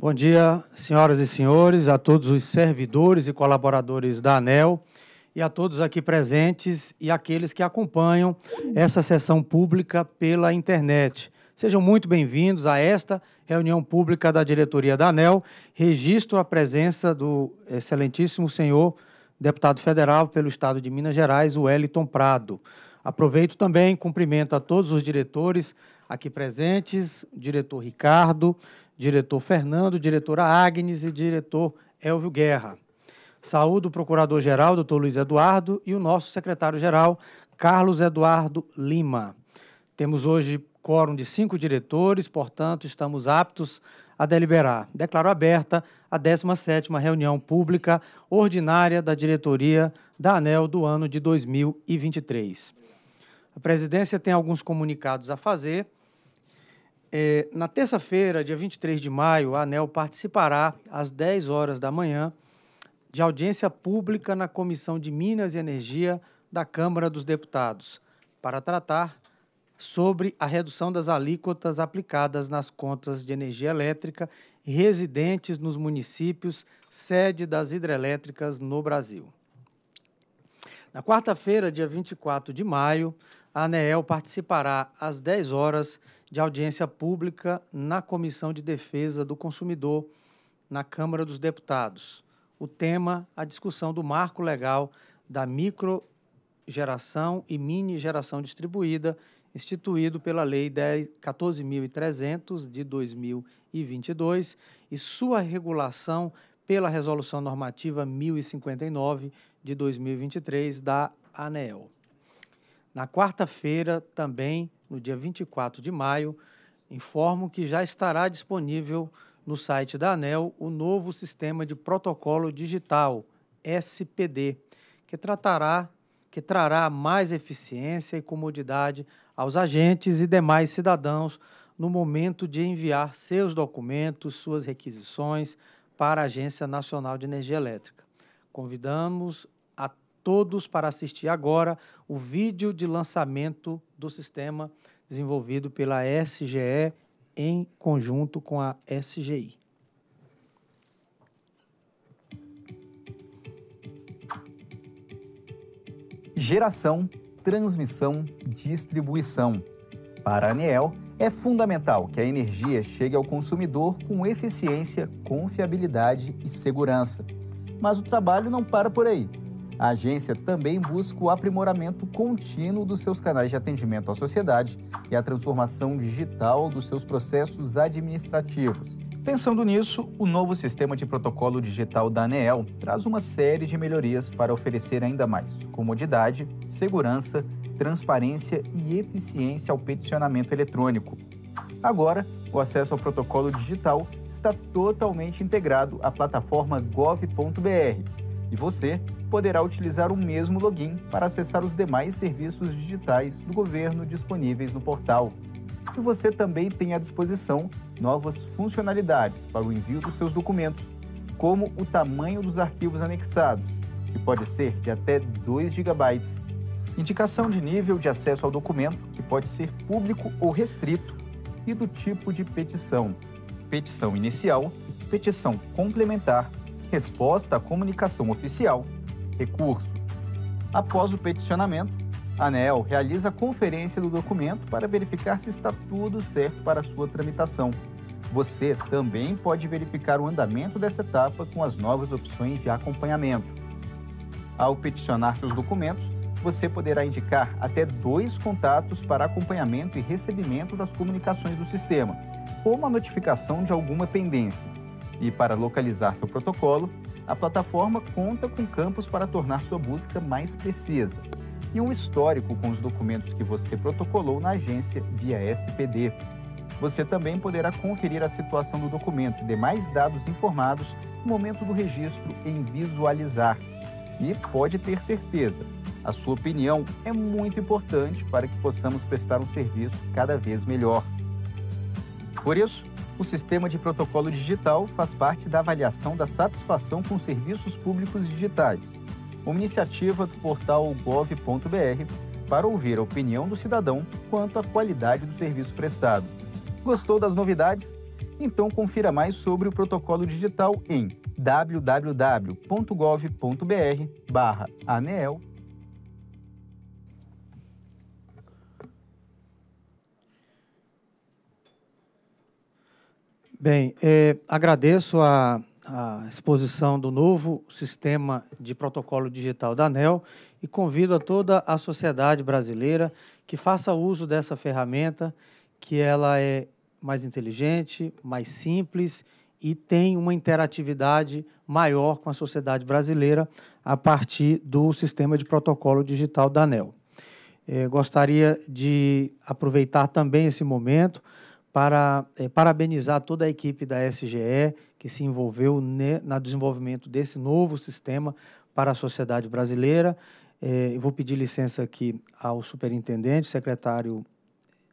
Bom dia, senhoras e senhores, a todos os servidores e colaboradores da ANEL e a todos aqui presentes e aqueles que acompanham essa sessão pública pela internet. Sejam muito bem-vindos a esta reunião pública da diretoria da ANEL. Registro a presença do excelentíssimo senhor deputado federal pelo estado de Minas Gerais, Wellington Prado. Aproveito também cumprimento a todos os diretores aqui presentes, diretor Ricardo, diretor Fernando, diretora Agnes e diretor Elvio Guerra. Saúdo o procurador-geral, doutor Luiz Eduardo, e o nosso secretário-geral, Carlos Eduardo Lima. Temos hoje quórum de cinco diretores, portanto, estamos aptos a deliberar. Declaro aberta a 17ª reunião pública ordinária da diretoria da ANEL do ano de 2023. A presidência tem alguns comunicados a fazer. É, na terça-feira, dia 23 de maio, a ANEL participará, às 10 horas da manhã, de audiência pública na Comissão de Minas e Energia da Câmara dos Deputados, para tratar sobre a redução das alíquotas aplicadas nas contas de energia elétrica residentes nos municípios sede das hidrelétricas no Brasil. Na quarta-feira, dia 24 de maio, a ANEEL participará às 10 horas de audiência pública na Comissão de Defesa do Consumidor na Câmara dos Deputados. O tema, a discussão do marco legal da micro geração e mini geração distribuída, instituído pela Lei 14.300 de 2022 e sua regulação pela Resolução Normativa 1059 de 2023 da ANEEL. Na quarta-feira, também no dia 24 de maio, informo que já estará disponível no site da ANEL o novo sistema de protocolo digital, SPD, que tratará que trará mais eficiência e comodidade aos agentes e demais cidadãos no momento de enviar seus documentos, suas requisições para a Agência Nacional de Energia Elétrica. Convidamos todos para assistir agora o vídeo de lançamento do sistema desenvolvido pela SGE em conjunto com a SGI. Geração, transmissão, distribuição. Para a ANEEL, é fundamental que a energia chegue ao consumidor com eficiência, confiabilidade e segurança. Mas o trabalho não para por aí. A agência também busca o aprimoramento contínuo dos seus canais de atendimento à sociedade e a transformação digital dos seus processos administrativos. Pensando nisso, o novo sistema de protocolo digital da ANEEL traz uma série de melhorias para oferecer ainda mais comodidade, segurança, transparência e eficiência ao peticionamento eletrônico. Agora, o acesso ao protocolo digital está totalmente integrado à plataforma gov.br e você poderá utilizar o mesmo login para acessar os demais serviços digitais do governo disponíveis no portal. E você também tem à disposição novas funcionalidades para o envio dos seus documentos, como o tamanho dos arquivos anexados, que pode ser de até 2 GB, indicação de nível de acesso ao documento, que pode ser público ou restrito, e do tipo de petição, petição inicial, petição complementar resposta à comunicação oficial. Recurso. Após o peticionamento, a ANEL realiza a conferência do documento para verificar se está tudo certo para sua tramitação. Você também pode verificar o andamento dessa etapa com as novas opções de acompanhamento. Ao peticionar seus documentos, você poderá indicar até dois contatos para acompanhamento e recebimento das comunicações do sistema, ou uma notificação de alguma pendência. E para localizar seu protocolo, a plataforma conta com campos para tornar sua busca mais precisa e um histórico com os documentos que você protocolou na agência via SPD. Você também poderá conferir a situação do documento e demais dados informados no momento do registro em visualizar. E pode ter certeza, a sua opinião é muito importante para que possamos prestar um serviço cada vez melhor. Por isso, o sistema de protocolo digital faz parte da avaliação da satisfação com serviços públicos digitais, uma iniciativa do portal gov.br para ouvir a opinião do cidadão quanto à qualidade do serviço prestado. Gostou das novidades? Então confira mais sobre o protocolo digital em www.gov.br/anel Bem, é, agradeço a, a exposição do novo sistema de protocolo digital da ANEL e convido a toda a sociedade brasileira que faça uso dessa ferramenta, que ela é mais inteligente, mais simples e tem uma interatividade maior com a sociedade brasileira a partir do sistema de protocolo digital da ANEL. É, gostaria de aproveitar também esse momento para é, parabenizar toda a equipe da SGE que se envolveu ne, no desenvolvimento desse novo sistema para a sociedade brasileira. É, vou pedir licença aqui ao superintendente, secretário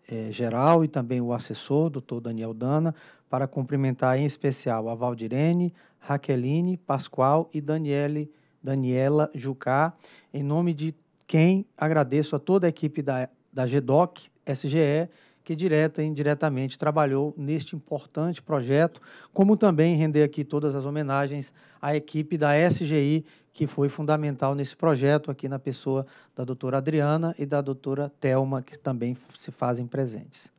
é, geral e também o assessor, doutor Daniel Dana, para cumprimentar em especial a Valdirene, Raqueline, Pascoal e Daniele, Daniela Jucá, em nome de quem agradeço a toda a equipe da, da GEDOC, SGE, que direta e indiretamente trabalhou neste importante projeto, como também render aqui todas as homenagens à equipe da SGI, que foi fundamental nesse projeto, aqui na pessoa da doutora Adriana e da doutora Telma, que também se fazem presentes.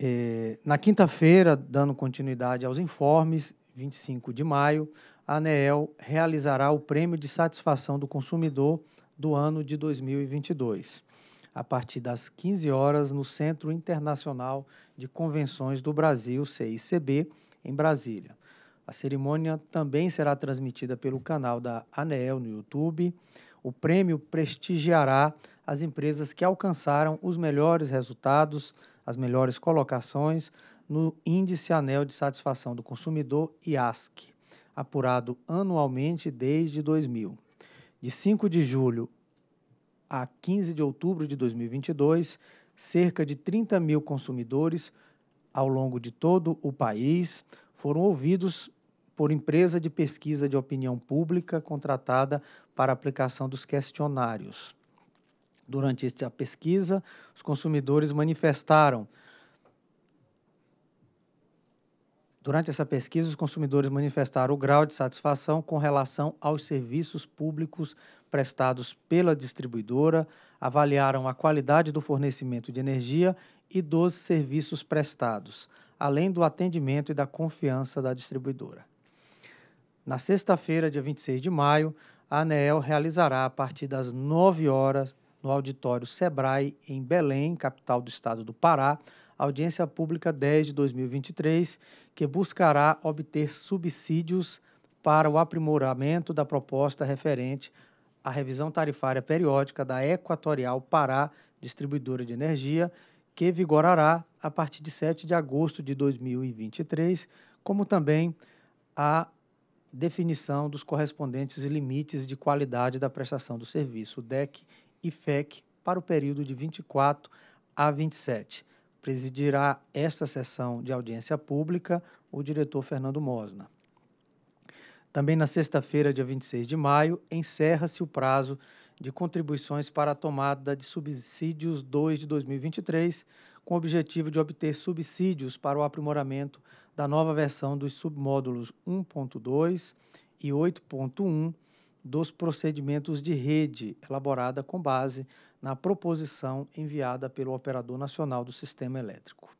É, na quinta-feira, dando continuidade aos informes, 25 de maio, a ANEEL realizará o Prêmio de Satisfação do Consumidor do ano de 2022 a partir das 15 horas no Centro Internacional de Convenções do Brasil, CICB, em Brasília. A cerimônia também será transmitida pelo canal da ANEEL no YouTube. O prêmio prestigiará as empresas que alcançaram os melhores resultados, as melhores colocações no Índice Anel de Satisfação do Consumidor, IASC, apurado anualmente desde 2000. De 5 de julho a 15 de outubro de 2022, cerca de 30 mil consumidores ao longo de todo o país foram ouvidos por empresa de pesquisa de opinião pública contratada para aplicação dos questionários. Durante esta pesquisa, os consumidores manifestaram Durante essa pesquisa, os consumidores manifestaram o grau de satisfação com relação aos serviços públicos prestados pela distribuidora, avaliaram a qualidade do fornecimento de energia e dos serviços prestados, além do atendimento e da confiança da distribuidora. Na sexta-feira, dia 26 de maio, a ANEEL realizará, a partir das 9 horas, no auditório Sebrae, em Belém, capital do estado do Pará, audiência pública 10 de 2023, que buscará obter subsídios para o aprimoramento da proposta referente à revisão tarifária periódica da Equatorial Pará Distribuidora de Energia, que vigorará a partir de 7 de agosto de 2023, como também a definição dos correspondentes limites de qualidade da prestação do serviço, DEC e FEC, para o período de 24 a 27. Presidirá esta sessão de audiência pública o diretor Fernando Mosna. Também na sexta-feira, dia 26 de maio, encerra-se o prazo de contribuições para a tomada de subsídios 2 de 2023, com o objetivo de obter subsídios para o aprimoramento da nova versão dos submódulos 1.2 e 8.1 dos procedimentos de rede, elaborada com base na proposição enviada pelo Operador Nacional do Sistema Elétrico.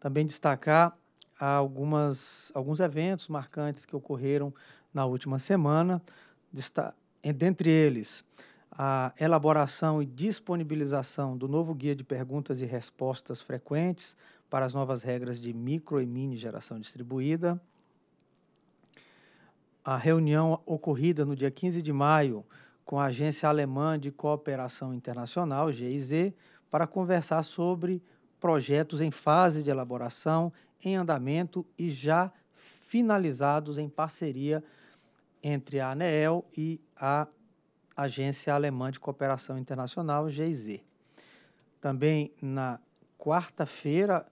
Também destacar algumas, alguns eventos marcantes que ocorreram na última semana, dentre eles a elaboração e disponibilização do novo guia de perguntas e respostas frequentes para as novas regras de micro e mini geração distribuída. A reunião ocorrida no dia 15 de maio com a Agência Alemã de Cooperação Internacional, GIZ, para conversar sobre projetos em fase de elaboração, em andamento e já finalizados em parceria entre a ANEEL e a Agência Alemã de Cooperação Internacional, GIZ. Também na quarta-feira,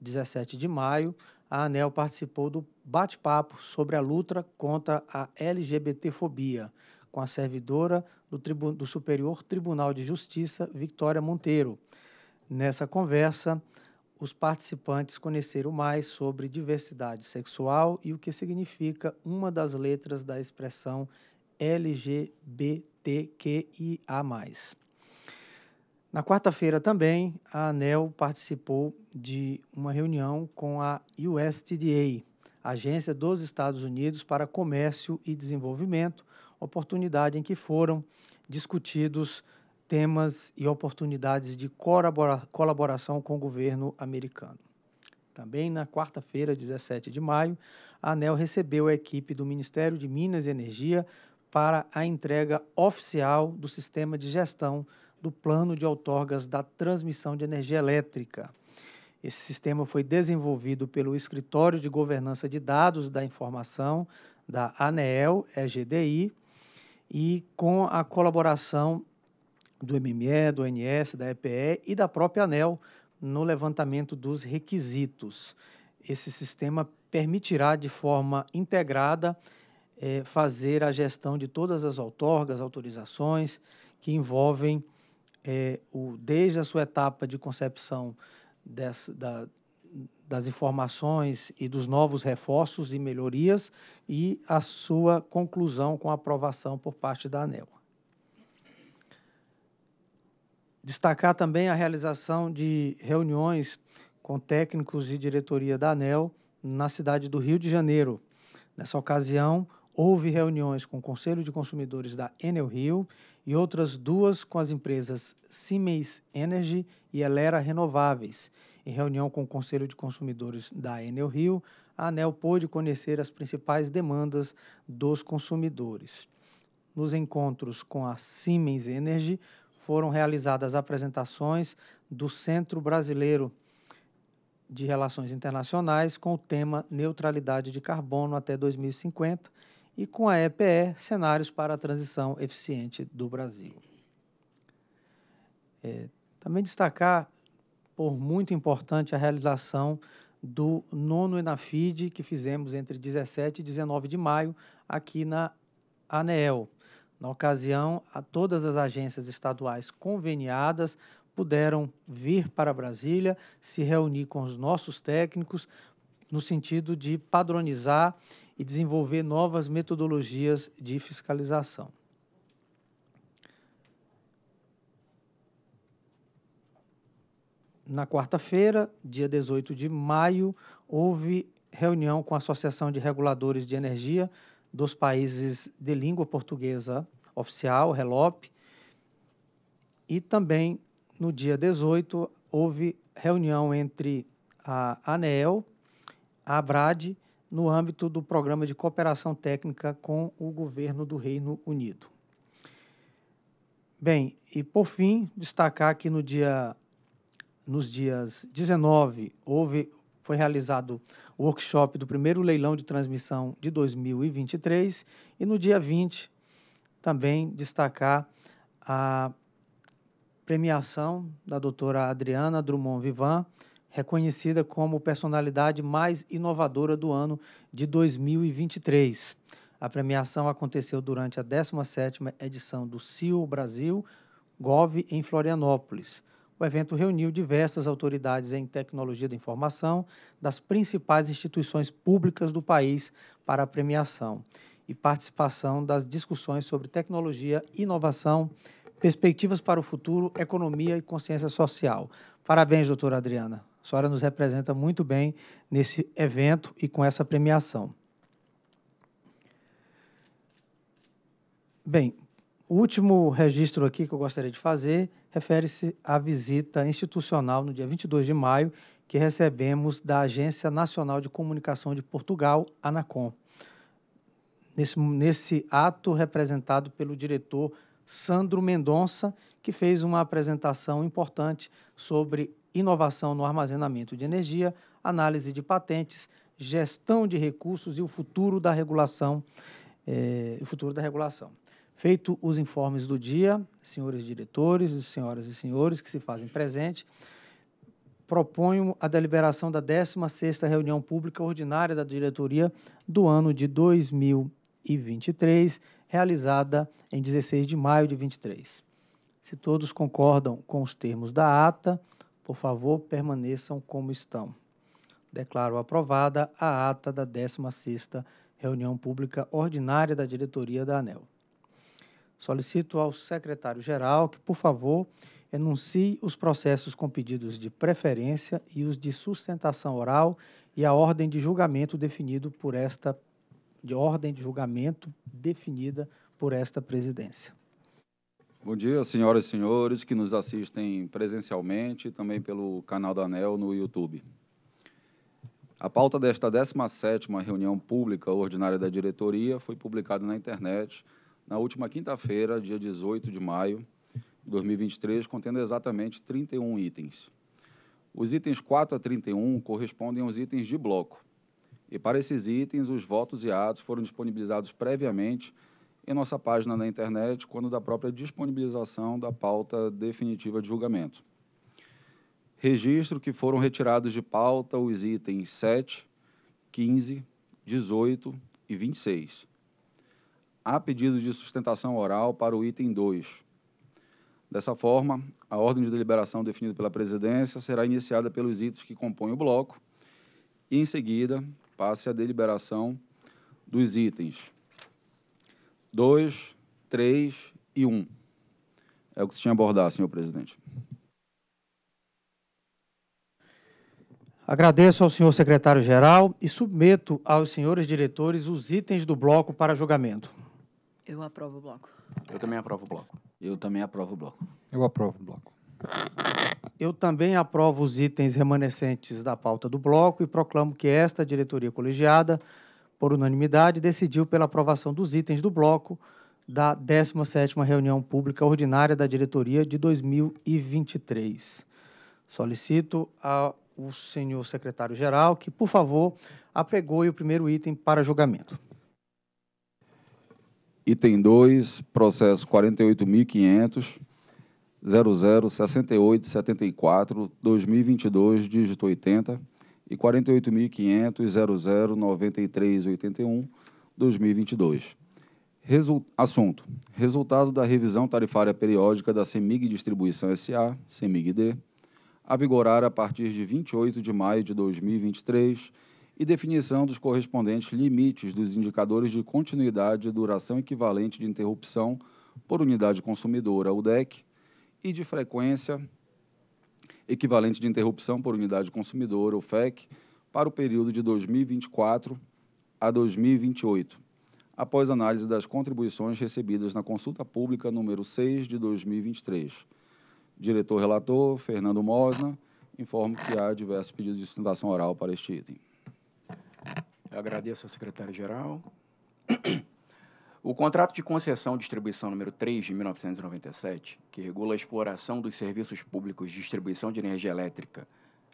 17 de maio, a ANEL participou do bate-papo sobre a luta contra a LGBTfobia, com a servidora do, tribu do Superior Tribunal de Justiça, Victoria Monteiro. Nessa conversa, os participantes conheceram mais sobre diversidade sexual e o que significa uma das letras da expressão LGBTQIA. Na quarta-feira também, a ANEL participou de uma reunião com a USDA, Agência dos Estados Unidos para Comércio e Desenvolvimento, oportunidade em que foram discutidos temas e oportunidades de colabora colaboração com o governo americano. Também na quarta-feira, 17 de maio, a ANEL recebeu a equipe do Ministério de Minas e Energia para a entrega oficial do sistema de gestão do plano de outorgas da transmissão de energia elétrica. Esse sistema foi desenvolvido pelo Escritório de Governança de Dados da Informação da ANEEL, EGDI, e com a colaboração do MME, do ONS, da EPE e da própria ANEL no levantamento dos requisitos. Esse sistema permitirá, de forma integrada, eh, fazer a gestão de todas as outorgas, autorizações que envolvem eh, o, desde a sua etapa de concepção dessa, da, das informações e dos novos reforços e melhorias e a sua conclusão com aprovação por parte da ANEL. Destacar também a realização de reuniões com técnicos e diretoria da ANEL na cidade do Rio de Janeiro. Nessa ocasião, houve reuniões com o Conselho de Consumidores da Enel Rio e outras duas com as empresas Siemens Energy e Elera Renováveis, em reunião com o Conselho de Consumidores da Enel Rio, a ANEL pôde conhecer as principais demandas dos consumidores. Nos encontros com a Siemens Energy, foram realizadas apresentações do Centro Brasileiro de Relações Internacionais com o tema Neutralidade de Carbono até 2050 e com a EPE Cenários para a Transição Eficiente do Brasil. É, também destacar por muito importante a realização do nono Enafid que fizemos entre 17 e 19 de maio aqui na ANEEL. Na ocasião, a todas as agências estaduais conveniadas puderam vir para Brasília, se reunir com os nossos técnicos no sentido de padronizar e desenvolver novas metodologias de fiscalização. na quarta-feira, dia 18 de maio, houve reunião com a Associação de Reguladores de Energia dos países de língua portuguesa oficial, RELOP, e também no dia 18 houve reunião entre a ANEEL, a ABRAD, no âmbito do programa de cooperação técnica com o governo do Reino Unido. Bem, e por fim, destacar que no dia nos dias 19, houve, foi realizado o workshop do primeiro leilão de transmissão de 2023 e no dia 20 também destacar a premiação da doutora Adriana Drummond Vivan, reconhecida como personalidade mais inovadora do ano de 2023. A premiação aconteceu durante a 17ª edição do CIO Brasil Gov em Florianópolis o evento reuniu diversas autoridades em tecnologia da informação das principais instituições públicas do país para a premiação e participação das discussões sobre tecnologia, inovação, perspectivas para o futuro, economia e consciência social. Parabéns, doutora Adriana. A senhora nos representa muito bem nesse evento e com essa premiação. Bem, o último registro aqui que eu gostaria de fazer refere-se à visita institucional no dia 22 de maio que recebemos da Agência Nacional de Comunicação de Portugal, ANACOM. Nesse, nesse ato representado pelo diretor Sandro Mendonça, que fez uma apresentação importante sobre inovação no armazenamento de energia, análise de patentes, gestão de recursos e o futuro da regulação. Eh, o futuro da regulação. Feito os informes do dia, senhores diretores, senhoras e senhores que se fazem presente, proponho a deliberação da 16ª reunião pública ordinária da diretoria do ano de 2023, realizada em 16 de maio de 23. Se todos concordam com os termos da ata, por favor, permaneçam como estão. Declaro aprovada a ata da 16ª reunião pública ordinária da diretoria da ANEL. Solicito ao secretário-geral que, por favor, enuncie os processos com pedidos de preferência e os de sustentação oral e a ordem de julgamento definido por esta de ordem de julgamento definida por esta presidência. Bom dia, senhoras e senhores que nos assistem presencialmente e também pelo canal da ANEL no YouTube. A pauta desta 17ª reunião pública ordinária da diretoria foi publicada na internet na última quinta-feira, dia 18 de maio de 2023, contendo exatamente 31 itens. Os itens 4 a 31 correspondem aos itens de bloco. E para esses itens, os votos e atos foram disponibilizados previamente em nossa página na internet, quando da própria disponibilização da pauta definitiva de julgamento. Registro que foram retirados de pauta os itens 7, 15, 18 e 26 há pedido de sustentação oral para o item 2. Dessa forma, a ordem de deliberação definida pela presidência será iniciada pelos itens que compõem o bloco e, em seguida, passe a deliberação dos itens 2, 3 e 1. Um. É o que se tinha a abordar, senhor presidente. Agradeço ao senhor secretário-geral e submeto aos senhores diretores os itens do bloco para julgamento. Eu aprovo o bloco. Eu também aprovo o bloco. Eu também aprovo o bloco. Eu aprovo o bloco. Eu também aprovo os itens remanescentes da pauta do bloco e proclamo que esta diretoria colegiada, por unanimidade, decidiu pela aprovação dos itens do bloco da 17ª reunião pública ordinária da diretoria de 2023. Solicito ao senhor secretário-geral que, por favor, apregoe o primeiro item para julgamento. Item 2, processo 48.500, 2022, dígito 80 e 48.500, 2022. Resul... Assunto. Resultado da revisão tarifária periódica da CEMIG Distribuição SA, CEMIG-D, a vigorar a partir de 28 de maio de 2023 e definição dos correspondentes limites dos indicadores de continuidade e duração equivalente de interrupção por unidade consumidora, UDEC, e de frequência equivalente de interrupção por unidade consumidora, UFEC, para o período de 2024 a 2028, após análise das contribuições recebidas na consulta pública número 6 de 2023. Diretor relator, Fernando Mosna, informo que há diversos pedidos de sustentação oral para este item. Eu agradeço ao secretário-geral. O contrato de concessão distribuição número 3 de 1997, que regula a exploração dos serviços públicos de distribuição de energia elétrica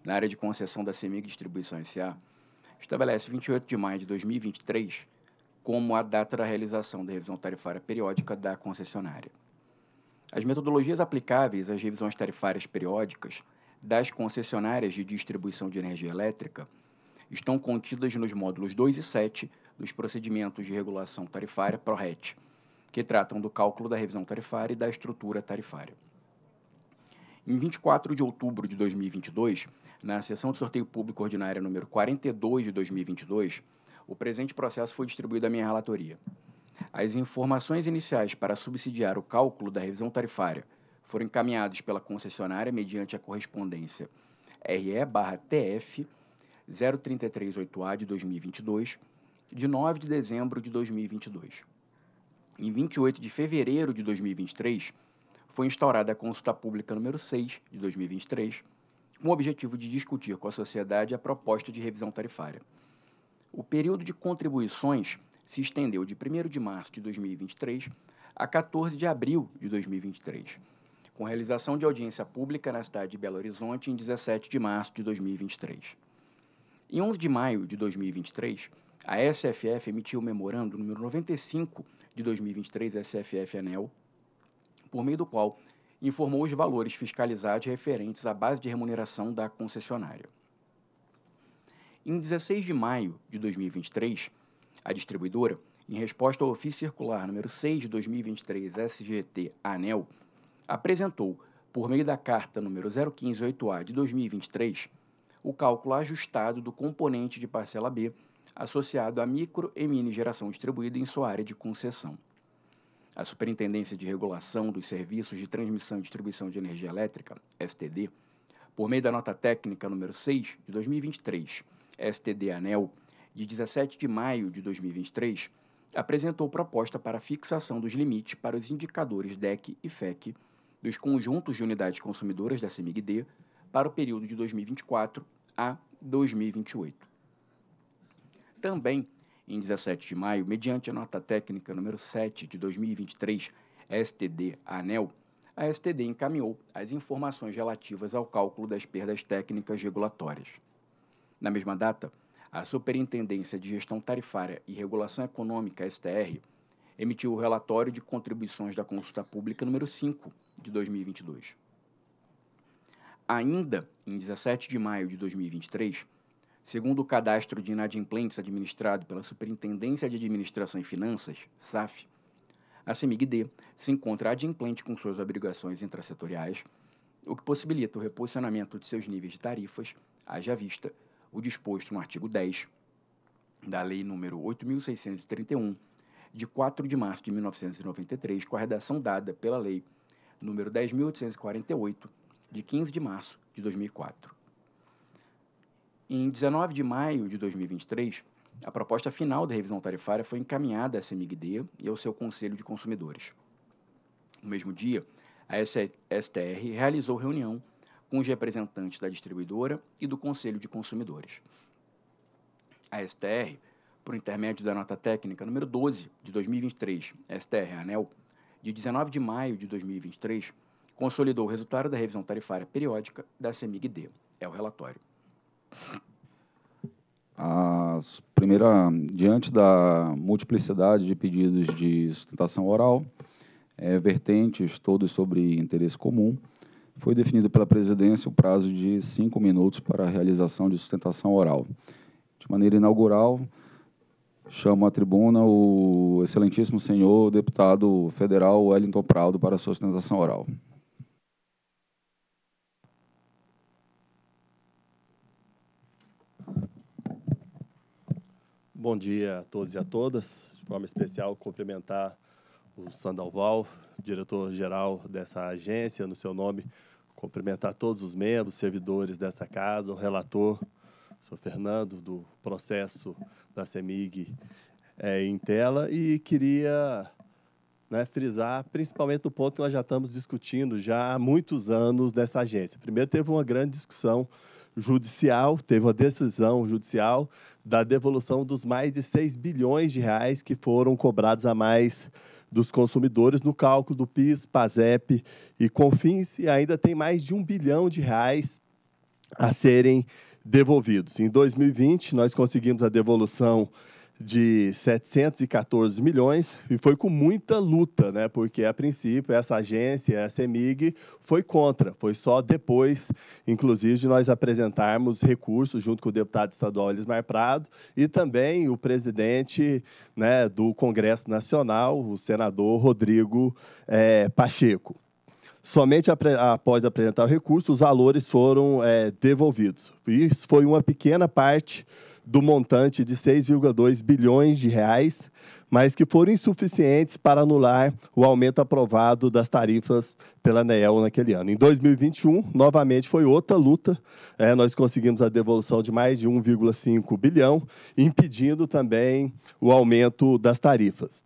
na área de concessão da CEMIG Distribuição S.A., estabelece 28 de maio de 2023 como a data da realização da revisão tarifária periódica da concessionária. As metodologias aplicáveis às revisões tarifárias periódicas das concessionárias de distribuição de energia elétrica estão contidas nos módulos 2 e 7 dos procedimentos de regulação tarifária PRORET, que tratam do cálculo da revisão tarifária e da estrutura tarifária. Em 24 de outubro de 2022, na sessão de sorteio público ordinária número 42 de 2022, o presente processo foi distribuído à minha relatoria. As informações iniciais para subsidiar o cálculo da revisão tarifária foram encaminhadas pela concessionária mediante a correspondência RE-TF 0338A de 2022, de 9 de dezembro de 2022. Em 28 de fevereiro de 2023, foi instaurada a consulta pública número 6 de 2023, com o objetivo de discutir com a sociedade a proposta de revisão tarifária. O período de contribuições se estendeu de 1 de março de 2023 a 14 de abril de 2023, com realização de audiência pública na cidade de Belo Horizonte em 17 de março de 2023. Em 11 de maio de 2023, a SFF emitiu o memorando número 95 de 2023 SFF ANEL, por meio do qual informou os valores fiscalizados referentes à base de remuneração da concessionária. Em 16 de maio de 2023, a distribuidora, em resposta ao ofício circular número 6 de 2023 SGT ANEL, apresentou, por meio da carta número 0158A de 2023, o cálculo ajustado do componente de parcela B associado à micro e mini geração distribuída em sua área de concessão. A Superintendência de Regulação dos Serviços de Transmissão e Distribuição de Energia Elétrica, STD, por meio da nota técnica número 6 de 2023, STD ANEL, de 17 de maio de 2023, apresentou proposta para fixação dos limites para os indicadores DEC e FEC dos conjuntos de unidades consumidoras da CMIG-D para o período de 2024 a 2028. Também, em 17 de maio, mediante a nota técnica número 7 de 2023, STD ANEL, a STD encaminhou as informações relativas ao cálculo das perdas técnicas regulatórias. Na mesma data, a Superintendência de Gestão Tarifária e Regulação Econômica, STR, emitiu o relatório de contribuições da consulta pública número 5 de 2022. Ainda em 17 de maio de 2023, segundo o cadastro de inadimplentes administrado pela Superintendência de Administração e Finanças, SAF, a CEMIG-D se encontra adimplente com suas obrigações intrassetoriais, o que possibilita o reposicionamento de seus níveis de tarifas, haja vista o disposto no artigo 10 da Lei nº 8.631, de 4 de março de 1993, com a redação dada pela Lei nº 10.848, de 15 de março de 2004. Em 19 de maio de 2023, a proposta final da revisão tarifária foi encaminhada à CMIGD e ao seu Conselho de Consumidores. No mesmo dia, a STR realizou reunião com os representantes da distribuidora e do Conselho de Consumidores. A STR, por intermédio da nota técnica número 12 de 2023, STR ANEL, de 19 de maio de 2023, consolidou o resultado da revisão tarifária periódica da CEMIG-D. É o relatório. As primeira, diante da multiplicidade de pedidos de sustentação oral, é, vertentes todos sobre interesse comum, foi definido pela presidência o prazo de cinco minutos para a realização de sustentação oral. De maneira inaugural, chamo à tribuna o excelentíssimo senhor deputado federal Wellington Prado para a sua sustentação oral. Bom dia a todos e a todas. De forma especial, cumprimentar o Sandalval, diretor-geral dessa agência, no seu nome, cumprimentar todos os membros, servidores dessa casa, o relator, o senhor Fernando, do processo da CEMIG é, em tela, e queria né, frisar principalmente o ponto que nós já estamos discutindo já há muitos anos dessa agência. Primeiro, teve uma grande discussão judicial, teve uma decisão judicial da devolução dos mais de 6 bilhões de reais que foram cobrados a mais dos consumidores no cálculo do PIS, PASEP e CONFINS, e ainda tem mais de um bilhão de reais a serem devolvidos. Em 2020, nós conseguimos a devolução de 714 milhões e foi com muita luta, né? Porque a princípio essa agência, a CEMIG, foi contra. Foi só depois, inclusive, de nós apresentarmos recursos junto com o deputado estadual Elismar Prado e também o presidente né, do Congresso Nacional, o senador Rodrigo é, Pacheco. Somente após apresentar o recurso, os valores foram é, devolvidos. Isso foi uma pequena parte do montante de 6,2 bilhões de reais, mas que foram insuficientes para anular o aumento aprovado das tarifas pela ANEEL naquele ano. Em 2021, novamente foi outra luta. É, nós conseguimos a devolução de mais de 1,5 bilhão, impedindo também o aumento das tarifas.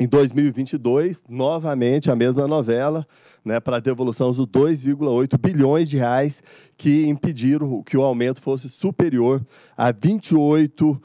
Em 2022, novamente a mesma novela, né, para a devolução dos 2,8 bilhões de reais que impediram que o aumento fosse superior a 28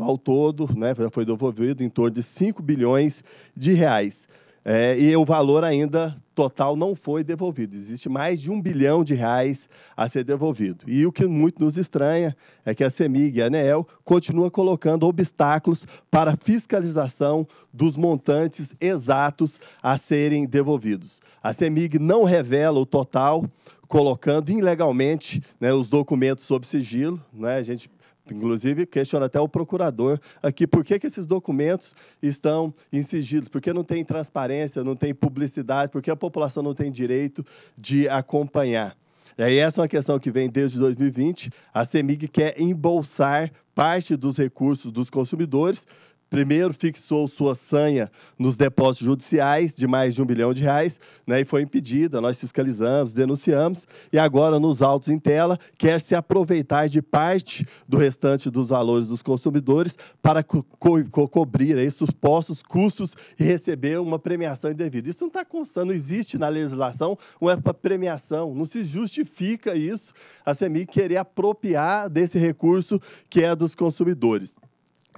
ao todo, né, já foi devolvido em torno de 5 bilhões de reais. É, e o valor ainda total não foi devolvido. Existe mais de um bilhão de reais a ser devolvido. E o que muito nos estranha é que a CEMIG e a ANEEL continuam colocando obstáculos para a fiscalização dos montantes exatos a serem devolvidos. A CEMIG não revela o total colocando ilegalmente né, os documentos sob sigilo. Né? A gente Inclusive, questiona até o procurador aqui por que, que esses documentos estão insigidos, por que não tem transparência, não tem publicidade, por que a população não tem direito de acompanhar. E aí, essa é uma questão que vem desde 2020. A CEMIG quer embolsar parte dos recursos dos consumidores Primeiro, fixou sua sanha nos depósitos judiciais de mais de um bilhão de reais né, e foi impedida. Nós fiscalizamos, denunciamos e agora, nos autos em tela, quer se aproveitar de parte do restante dos valores dos consumidores para co co cobrir aí, né, supostos custos e receber uma premiação indevida. Isso não está constando, não existe na legislação uma premiação, não se justifica isso, a CEMIG querer apropriar desse recurso que é dos consumidores.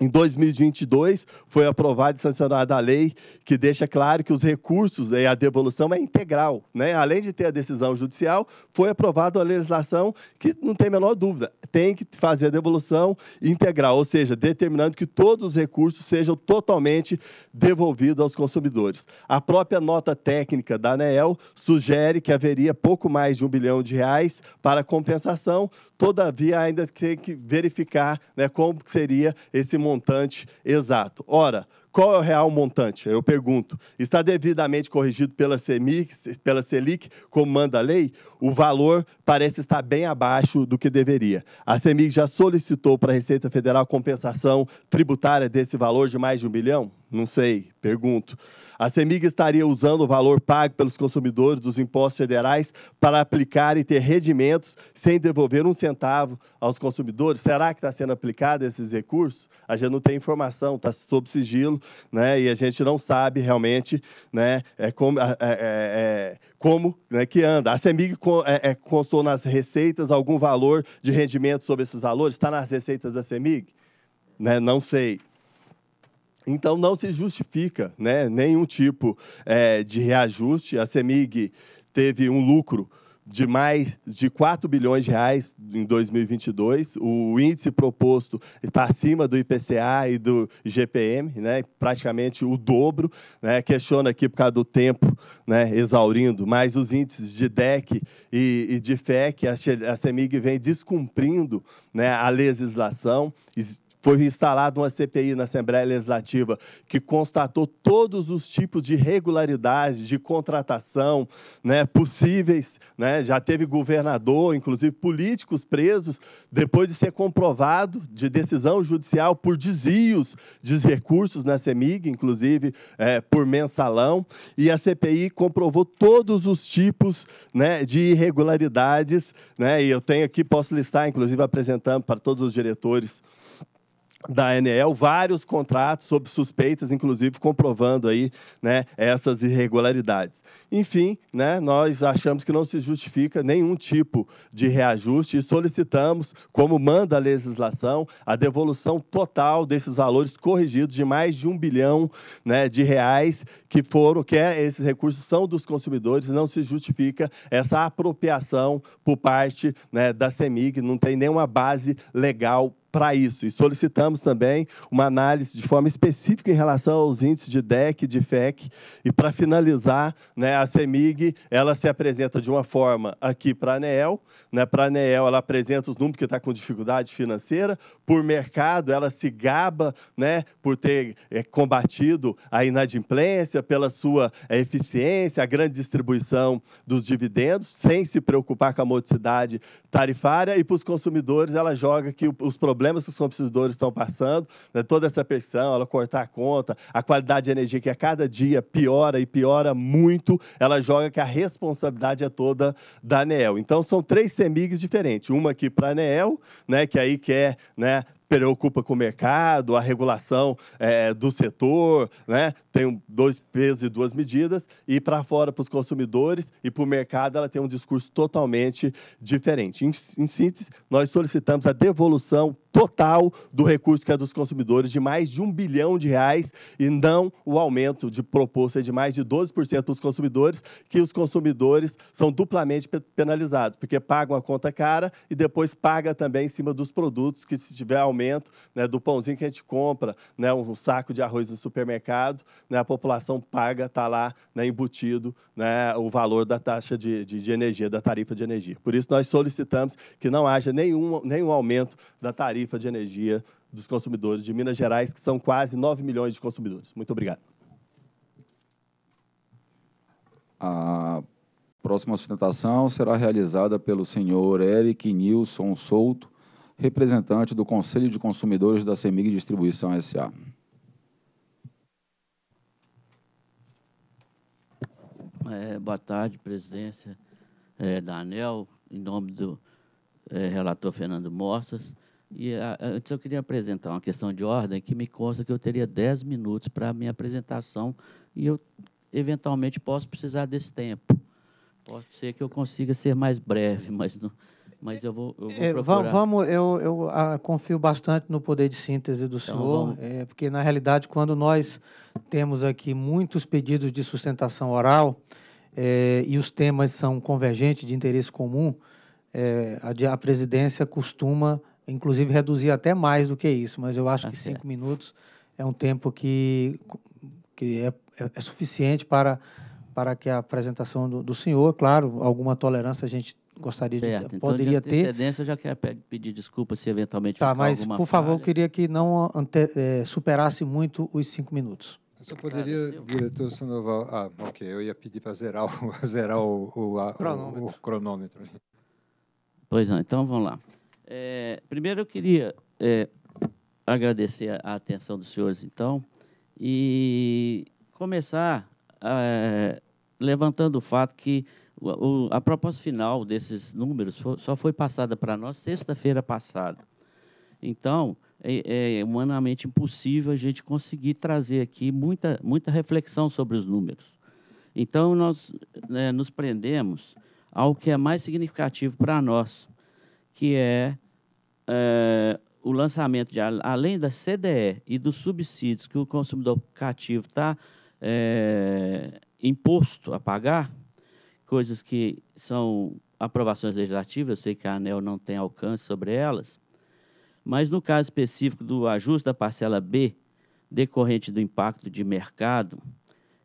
Em 2022, foi aprovada e sancionada a lei que deixa claro que os recursos eh, e a devolução é integral. Né? Além de ter a decisão judicial, foi aprovada a legislação que, não tem a menor dúvida, tem que fazer a devolução integral, ou seja, determinando que todos os recursos sejam totalmente devolvidos aos consumidores. A própria nota técnica da ANEEL sugere que haveria pouco mais de um bilhão de reais para compensação, todavia ainda tem que verificar né, como seria esse montante montante exato. Ora, qual é o real montante? Eu pergunto. Está devidamente corrigido pela Selic, pela Selic, como manda a lei? O valor parece estar bem abaixo do que deveria. A Selic já solicitou para a Receita Federal compensação tributária desse valor de mais de um bilhão? Não sei, pergunto. A CEMIG estaria usando o valor pago pelos consumidores dos impostos federais para aplicar e ter rendimentos sem devolver um centavo aos consumidores? Será que está sendo aplicado esses recursos? A gente não tem informação, está sob sigilo né? E a gente não sabe realmente, né? É como, é, é, é, como né, que anda. A CEMIG é, é, constou nas receitas algum valor de rendimento sobre esses valores? Está nas receitas da CEMIG? Né? Não sei. Então, não se justifica né, nenhum tipo é, de reajuste. A CEMIG teve um lucro de mais de 4 bilhões de reais em 2022. O índice proposto está acima do IPCA e do GPM, né? praticamente o dobro. Né? Questiona aqui por causa do tempo né? exaurindo, mas os índices de DEC e, e de FEC, a, a CEMIG vem descumprindo né? a legislação. Foi instalada uma CPI na Assembleia Legislativa que constatou todos os tipos de irregularidades de contratação né, possíveis. Né? Já teve governador, inclusive políticos presos, depois de ser comprovado de decisão judicial por desvios de recursos na CEMIG, inclusive é, por mensalão. E a CPI comprovou todos os tipos né, de irregularidades. Né? E eu tenho aqui, posso listar, inclusive apresentando para todos os diretores da ANEL, vários contratos sob suspeitas, inclusive comprovando aí, né, essas irregularidades. Enfim, né, nós achamos que não se justifica nenhum tipo de reajuste e solicitamos, como manda a legislação, a devolução total desses valores corrigidos de mais de um bilhão né, de reais que foram, que é, esses recursos são dos consumidores, não se justifica essa apropriação por parte né, da CEMIG, não tem nenhuma base legal para isso. E solicitamos também uma análise de forma específica em relação aos índices de DEC, de FEC. E, para finalizar, né, a CEMIG ela se apresenta de uma forma aqui para a ANEEL. Né, para a ANEEL, ela apresenta os números que está com dificuldade financeira. Por mercado, ela se gaba né, por ter é, combatido a inadimplência, pela sua é, eficiência, a grande distribuição dos dividendos, sem se preocupar com a modicidade tarifária. E, para os consumidores, ela joga que os problemas problemas que os consumidores estão passando, né? toda essa pressão, ela cortar a conta, a qualidade de energia que a cada dia piora e piora muito, ela joga que a responsabilidade é toda da ANEEL. Então, são três CEMIGs diferentes. Uma aqui para a ANEEL, né, que aí quer né, preocupa com o mercado, a regulação é, do setor, né? tem dois pesos e duas medidas, e para fora, para os consumidores e para o mercado, ela tem um discurso totalmente diferente. Em, em síntese, nós solicitamos a devolução total do recurso que é dos consumidores de mais de um bilhão de reais e não o aumento de proposta de mais de 12% para os consumidores, que os consumidores são duplamente penalizados, porque pagam a conta cara e depois paga também em cima dos produtos que se tiver aumento aumento né, do pãozinho que a gente compra, né, um saco de arroz no supermercado, né, a população paga, está lá né, embutido né, o valor da taxa de, de, de, energia, da tarifa de energia. Por isso, nós solicitamos que não haja nenhum, nenhum aumento da tarifa de energia dos consumidores de Minas Gerais, que são quase 9 milhões de consumidores. Muito obrigado. A próxima sustentação será realizada pelo senhor Eric Nilson Souto, representante do Conselho de Consumidores da CEMIG Distribuição S.A. É, boa tarde, presidência é, da ANEL, em nome do é, relator Fernando Mostas. E a, antes eu queria apresentar uma questão de ordem que me consta que eu teria 10 minutos para a minha apresentação e eu, eventualmente, posso precisar desse tempo. Pode ser que eu consiga ser mais breve, mas não, mas eu vou, eu vou é, Vamos, eu, eu ah, confio bastante no poder de síntese do então, senhor, é, porque, na realidade, quando nós temos aqui muitos pedidos de sustentação oral é, e os temas são convergentes de interesse comum, é, a, a, presidência costuma, inclusive, reduzir até mais do que isso, mas eu acho tá que cinco minutos é um tempo que, que é, é, é suficiente para, para que a apresentação do, do senhor, claro, alguma tolerância a gente gostaria certo. de então, poderia de antecedência, ter. Eu já quero pedir desculpa se eventualmente. Tá, mas por falha. favor, eu queria que não ante, é, superasse muito os cinco minutos. Eu só poderia, diretor Sandoval. Ah, ok. Eu ia pedir para zerar, o, zerar o, o, a, cronômetro. o, cronômetro. Pois não, então vamos lá. É, primeiro eu queria é, agradecer a, a, atenção dos senhores, então, e começar é, levantando o fato que o, a proposta final desses números só foi passada para nós sexta-feira passada. Então, é, é, humanamente impossível a gente conseguir trazer aqui muita, muita reflexão sobre os números. Então, nós né, nos prendemos ao que é mais significativo para nós, que é, é, o lançamento, de, além da CDE e dos subsídios que o consumidor cativo está é, imposto a pagar, coisas que são aprovações legislativas, eu sei que a ANEL não tem alcance sobre elas, mas no caso específico do ajuste da parcela B, decorrente do impacto de mercado,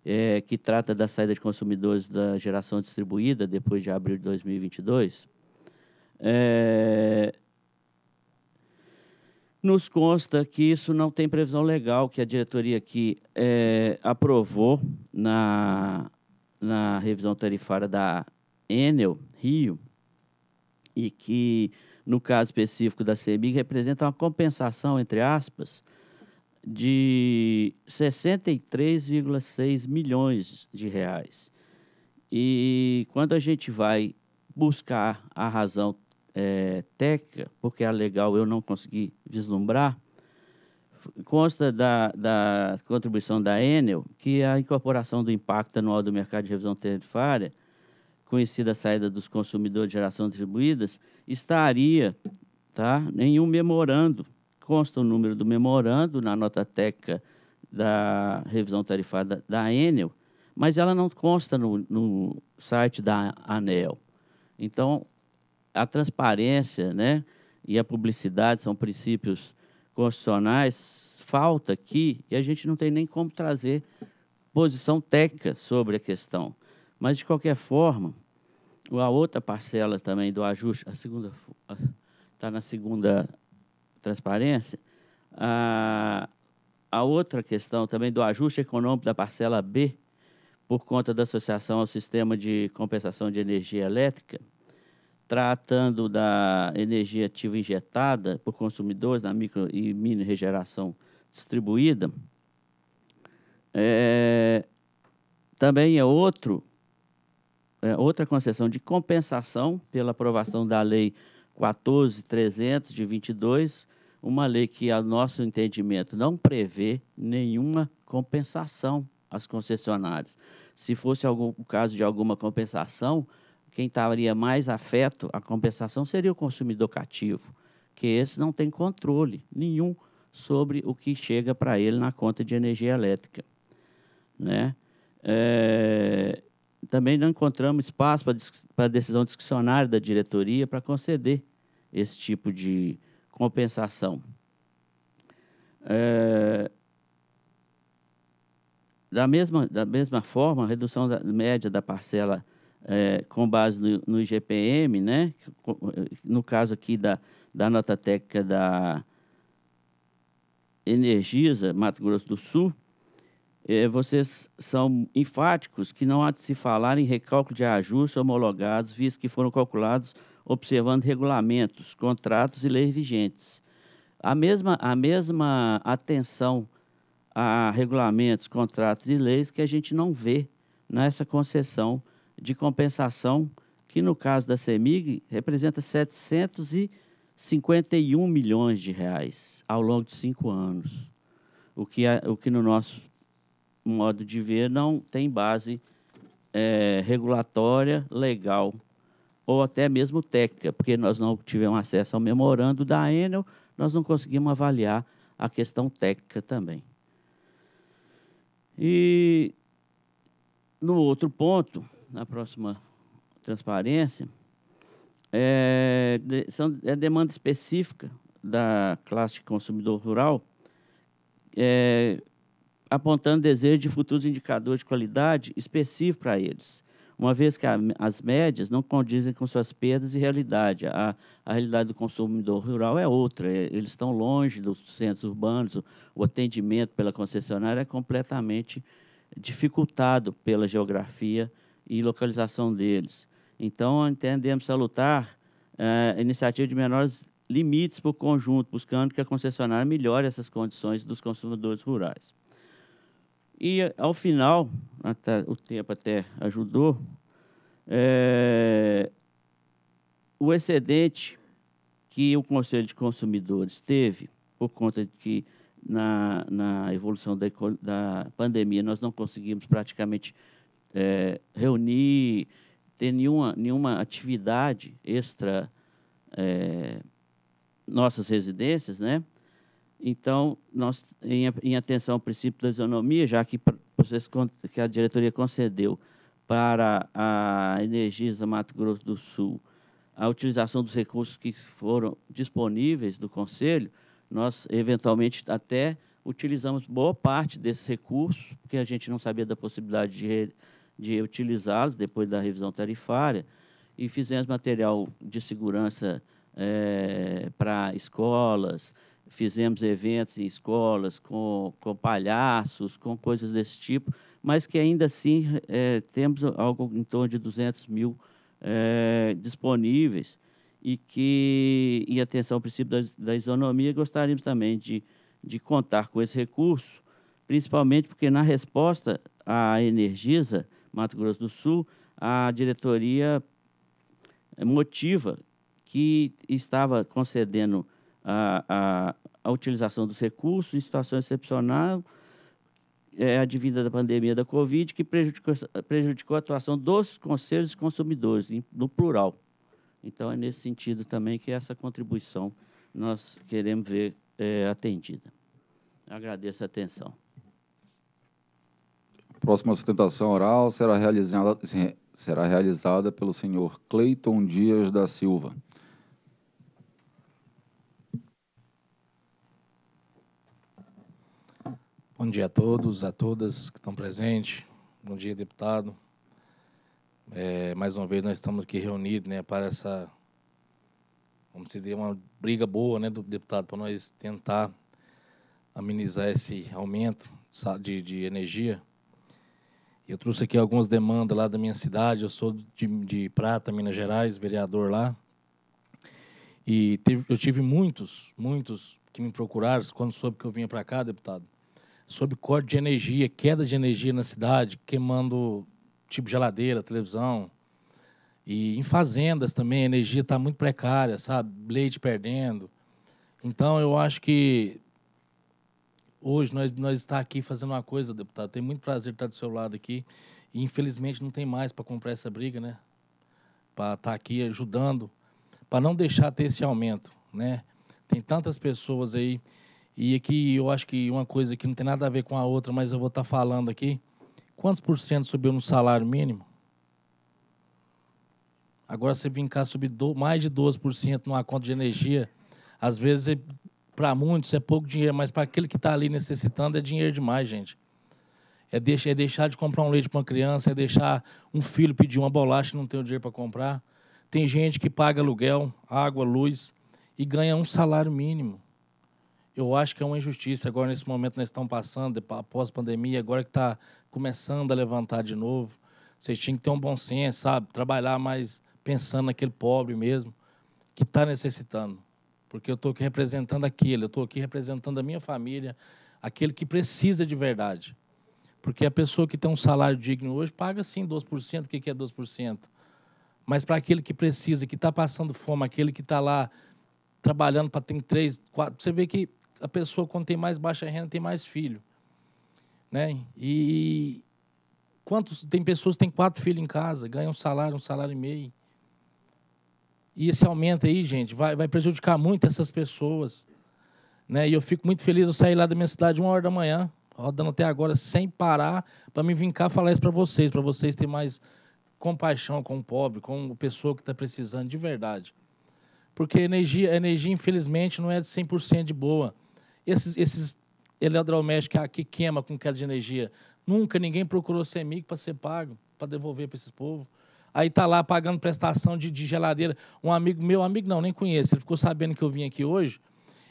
é, que trata da saída de consumidores da geração distribuída depois de abril de 2022, é, nos consta que isso não tem previsão legal, que a diretoria aqui é, aprovou na, na revisão tarifária da Enel Rio e que, no caso específico da CEMIG, representa uma compensação, entre aspas, de 63,6 milhões de reais. E quando a gente vai buscar a razão é, técnica, porque a é legal eu não consegui vislumbrar, consta da, da contribuição da Enel que a incorporação do impacto anual do mercado de revisão tarifária, conhecida a saída dos consumidores de geração distribuídas, estaria tá, em um memorando. Consta o número do memorando na nota técnica da revisão tarifária da, da Enel, mas ela não consta no, no site da ANEL. Então, a transparência né, e a publicidade são princípios constitucionais falta aqui e a gente não tem nem como trazer posição técnica sobre a questão. Mas, de qualquer forma, a outra parcela também do ajuste, a segunda está na segunda transparência, a, a outra questão também do ajuste econômico da parcela B, por conta da associação ao sistema de compensação de energia elétrica, tratando da energia ativa injetada por consumidores na micro e mini regeneração distribuída, é, também é, outro, é outra concessão de compensação pela aprovação da Lei 14.300 de 22, uma lei que, a nosso entendimento, não prevê nenhuma compensação às concessionárias. Se fosse algum, o caso de alguma compensação, quem estaria mais afeto à compensação seria o consumidor cativo, que esse não tem controle nenhum sobre o que chega para ele na conta de energia elétrica. Né? É, também não encontramos espaço para decisão discricionária da diretoria para conceder esse tipo de compensação. É, da, mesma, da mesma forma, a redução da média da parcela é, com base no, no, IGPM, né? no caso aqui da, da nota técnica da Energisa, Mato Grosso do Sul, é, vocês são enfáticos que não há de se falar em recálculo de ajustes homologados, visto que foram calculados observando regulamentos, contratos e leis vigentes. A mesma, a mesma atenção a regulamentos, contratos e leis que a gente não vê nessa concessão de compensação, que no caso da CEMIG representa 751 milhões de reais ao longo de cinco anos, o que, o que no nosso modo de ver não tem base é, regulatória, legal ou até mesmo técnica, porque nós não tivemos acesso ao memorando da Enel, nós não conseguimos avaliar a questão técnica também. E no outro ponto, na próxima transparência, é, de, são, é demanda específica da classe consumidor rural, é, apontando desejo de futuros indicadores de qualidade específicos para eles, uma vez que a, as médias não condizem com suas perdas e realidade. A, a realidade do consumidor rural é outra, é, eles estão longe dos centros urbanos, o, o atendimento pela concessionária é completamente dificultado pela geografia e localização deles. Então, entendemos salutar eh, a iniciativa de menores limites para o conjunto, buscando que a concessionária melhore essas condições dos consumidores rurais. E, ao final, até, o tempo até ajudou, é, o excedente que o Conselho de Consumidores teve, por conta de que na, na evolução da, da pandemia nós não conseguimos praticamente é, reunir, ter nenhuma, nenhuma atividade extra é, nossas residências, né? Então, nós, em, em atenção ao princípio da isonomia, já que, vocês, que a diretoria concedeu para a Energisa Mato Grosso do Sul a utilização dos recursos que foram disponíveis do Conselho, nós, eventualmente, até utilizamos boa parte desses recursos, porque a gente não sabia da possibilidade de de utilizá-los depois da revisão tarifária e fizemos material de segurança é, eh, para escolas, fizemos eventos em escolas com, com palhaços, com coisas desse tipo, mas que ainda assim é, temos algo em torno de 200 mil é, disponíveis e que, em atenção ao princípio da, da isonomia, gostaríamos também de, de contar com esse recurso, principalmente porque na resposta à Energisa, Mato Grosso do Sul, a diretoria eh, motiva que estava concedendo a, a, a utilização dos recursos em situação excepcional, é, advinda da pandemia da Covid, que prejudicou, prejudicou a atuação dos conselhos consumidores, no plural. Então, é nesse sentido também que essa contribuição nós queremos ver é, atendida. agradeço a atenção. Próxima sustentação oral será realizada, será realizada pelo senhor Cleiton Dias da Silva. Bom dia a todos, a todas que estão presentes. Bom dia, deputado. É, mais uma vez nós estamos aqui reunidos, né, para essa, vamos dizer, uma briga boa, né, do deputado, para nós tentar amenizar esse aumento de, de energia eu trouxe aqui algumas demandas lá da minha cidade. Eu sou de, de Prata, Minas Gerais, vereador lá. E teve, eu tive muitos, muitos que me procuraram quando soube que eu vinha para cá, deputado, sobre corte de energia, queda de energia na cidade, queimando tipo geladeira, televisão. E em fazendas também, a energia está muito precária, sabe? Leite perdendo. Então, eu acho que hoje nós, nós estar tá aqui fazendo uma coisa, deputado. Tem muito prazer estar do seu lado aqui. E infelizmente não tem mais para comprar essa briga, né? Para estar tá aqui ajudando, para não deixar ter esse aumento, né? Tem tantas pessoas aí. E aqui eu acho que uma coisa que não tem nada a ver com a outra, mas eu vou estar tá falando aqui. Quantos por cento subiu no salário mínimo? Agora você vem cá subir mais de 12% numa conta de energia. Às vezes para muitos é pouco dinheiro, mas para aquele que está ali necessitando é dinheiro demais, gente. É deixar, é deixar de comprar um leite para uma criança, é deixar um filho pedir uma bolacha e não ter o dinheiro para comprar. Tem gente que paga aluguel, água, luz e ganha um salário mínimo. Eu acho que é uma injustiça. Agora, nesse momento, nós estamos passando, após a pandemia, agora que está começando a levantar de novo, vocês tinham que ter um bom senso, sabe? Trabalhar mais pensando naquele pobre mesmo que está necessitando porque eu estou aqui representando aquele, eu estou aqui representando a minha família, aquele que precisa de verdade. Porque a pessoa que tem um salário digno hoje paga sim 12%, o que é 12%? Mas para aquele que precisa, que está passando fome, aquele que está lá trabalhando para ter três, quatro, você vê que a pessoa, quando tem mais baixa renda, tem mais filho. Né? E quantos tem pessoas que têm quatro filhos em casa, ganham um salário, um salário e meio. E esse aumento aí, gente, vai, vai prejudicar muito essas pessoas. Né? E eu fico muito feliz, eu saí lá da minha cidade uma hora da manhã, rodando até agora sem parar, para me vincar, falar isso para vocês, para vocês terem mais compaixão com o pobre, com a pessoa que está precisando de verdade. Porque a energia, a energia, infelizmente, não é de 100% de boa. Esses, esses eletrodomésticos aqui queima com queda de energia. Nunca ninguém procurou amigo para ser pago, para devolver para esses povos aí tá lá pagando prestação de, de geladeira. Um amigo meu, amigo não, nem conheço, ele ficou sabendo que eu vim aqui hoje,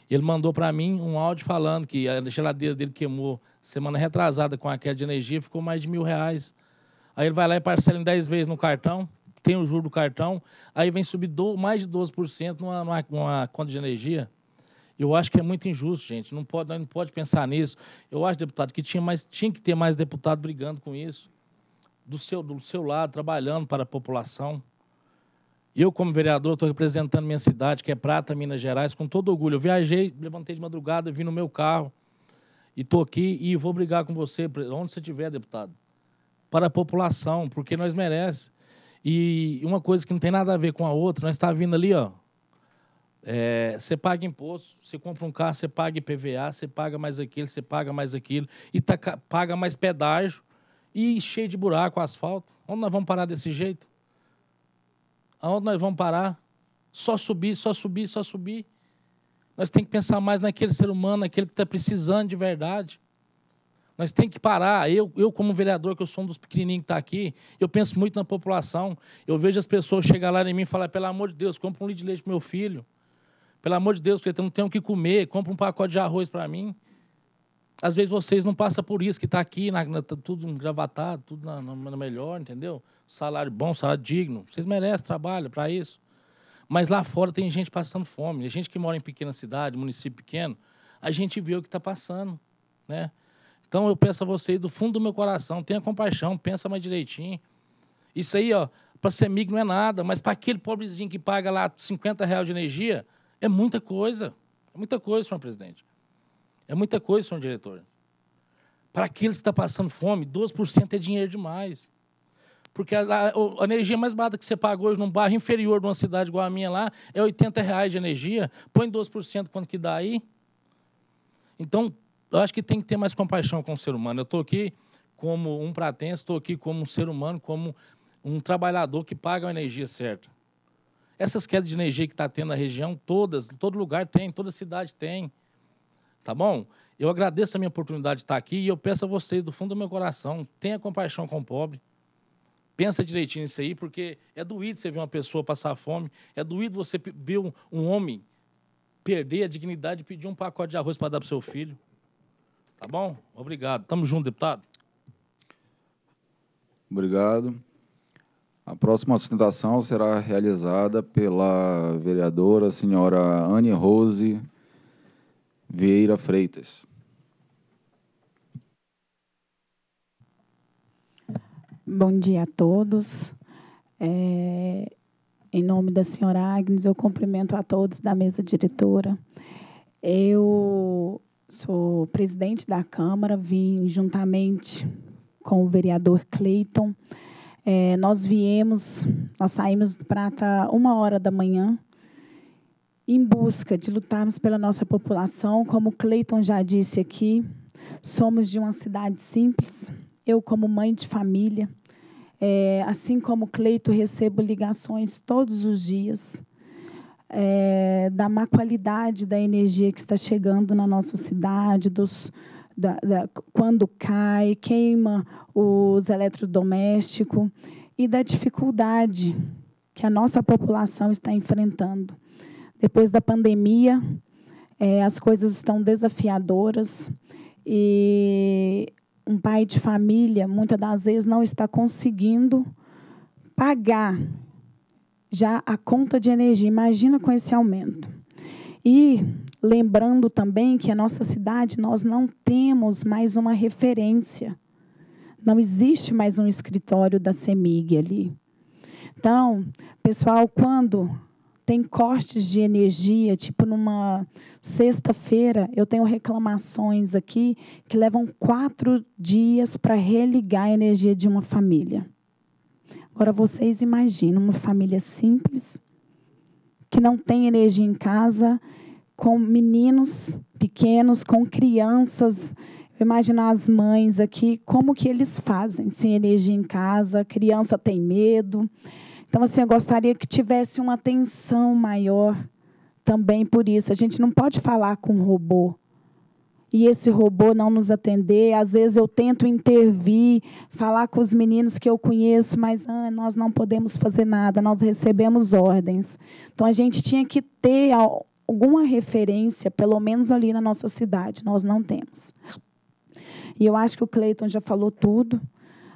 ele mandou para mim um áudio falando que a geladeira dele queimou semana retrasada com a queda de energia, ficou mais de mil reais. Aí ele vai lá e parcela em 10 vezes no cartão, tem o juro do cartão, aí vem subir do, mais de 12% numa, numa, numa conta de energia. Eu acho que é muito injusto, gente. Não pode, não pode pensar nisso. Eu acho, deputado, que tinha, mais, tinha que ter mais deputado brigando com isso do seu, do seu lado, trabalhando para a população. Eu, como vereador, estou representando minha cidade, que é Prata, Minas Gerais, com todo orgulho. Eu viajei, levantei de madrugada, vim no meu carro e estou aqui e vou brigar com você, onde você estiver, deputado, para a população, porque nós merece. E uma coisa que não tem nada a ver com a outra, nós está vindo ali, ó. É, você paga imposto, você compra um carro, você paga IPVA, você paga mais aquilo, você paga mais aquilo, e tá, paga mais pedágio e cheio de buraco, asfalto. Onde nós vamos parar desse jeito? Aonde nós vamos parar? Só subir, só subir, só subir. Nós temos que pensar mais naquele ser humano, naquele que está precisando de verdade. Nós temos que parar. Eu, eu, como vereador, que eu sou um dos pequenininhos que está aqui, eu penso muito na população. Eu vejo as pessoas chegar lá em mim e falar, pelo amor de Deus, compra um litro de leite para meu filho. Pelo amor de Deus, porque eu não tenho o que comer, compra um pacote de arroz para mim. Às vezes vocês não passam por isso, que está aqui, na, na, tá tudo engravatado, tudo na, na, melhor, entendeu? Salário bom, salário digno. Vocês merecem trabalho para isso. Mas lá fora tem gente passando fome. A né? gente que mora em pequena cidade, município pequeno, a gente vê o que está passando, né? Então eu peço a vocês do fundo do meu coração, tenha compaixão, pensa mais direitinho. Isso aí, ó, para ser amigo não é nada, mas para aquele pobrezinho que paga lá 50 reais de energia, é muita coisa. É muita coisa, senhor presidente. É muita coisa, senhor diretor. Para aqueles que estão tá passando fome, 12% é dinheiro demais. Porque a, a, energia mais barata que você pagou hoje num bairro inferior de uma cidade igual a minha lá é 80 reais de energia. Põe 12% quanto que dá aí. Então, eu acho que tem que ter mais compaixão com o ser humano. Eu estou aqui como um pratense, estou aqui como um ser humano, como um trabalhador que paga a energia certa. Essas quedas de energia que está tendo na região, todas, em todo lugar tem, toda cidade tem tá bom? Eu agradeço a minha oportunidade de estar aqui e eu peço a vocês, do fundo do meu coração, tenha compaixão com o pobre. Pensa direitinho nisso aí, porque é doído você ver uma pessoa passar fome, é doído você ver um, um homem perder a dignidade e pedir um pacote de arroz para dar para seu filho. Tá bom? Obrigado. Tamo junto, deputado. Obrigado. A próxima sustentação será realizada pela vereadora senhora Anne Rose Vieira Freitas. Bom dia a todos. É, em nome da senhora Agnes, eu cumprimento a todos da mesa diretora. Eu sou presidente da Câmara, vim juntamente com o vereador Cleiton. É, nós viemos, nós saímos Prata uma hora da manhã em busca de lutarmos pela nossa população, como Cleiton já disse aqui, somos de uma cidade simples. Eu, como mãe de família, é, assim como Cleito, recebo ligações todos os dias é, da má qualidade da energia que está chegando na nossa cidade, dos, da, da, quando cai, queima os eletrodomésticos e da dificuldade que a nossa população está enfrentando. Depois da pandemia, é, as coisas estão desafiadoras e um pai de família muitas das vezes não está conseguindo pagar já a conta de energia. Imagina com esse aumento. E lembrando também que a nossa cidade nós não temos mais uma referência. Não existe mais um escritório da Semig ali. Então, pessoal, quando tem cortes de energia, tipo numa sexta-feira eu tenho reclamações aqui que levam quatro dias para religar a energia de uma família. Agora vocês imaginam uma família simples que não tem energia em casa, com meninos pequenos, com crianças imaginar as mães aqui, como que eles fazem sem energia em casa, criança tem medo, então, assim, eu gostaria que tivesse uma atenção maior também por isso. A gente não pode falar com um robô. E esse robô não nos atender. Às vezes eu tento intervir, falar com os meninos que eu conheço, mas ah, nós não podemos fazer nada, nós recebemos ordens. Então a gente tinha que ter alguma referência, pelo menos ali na nossa cidade. Nós não temos. E eu acho que o Cleiton já falou tudo.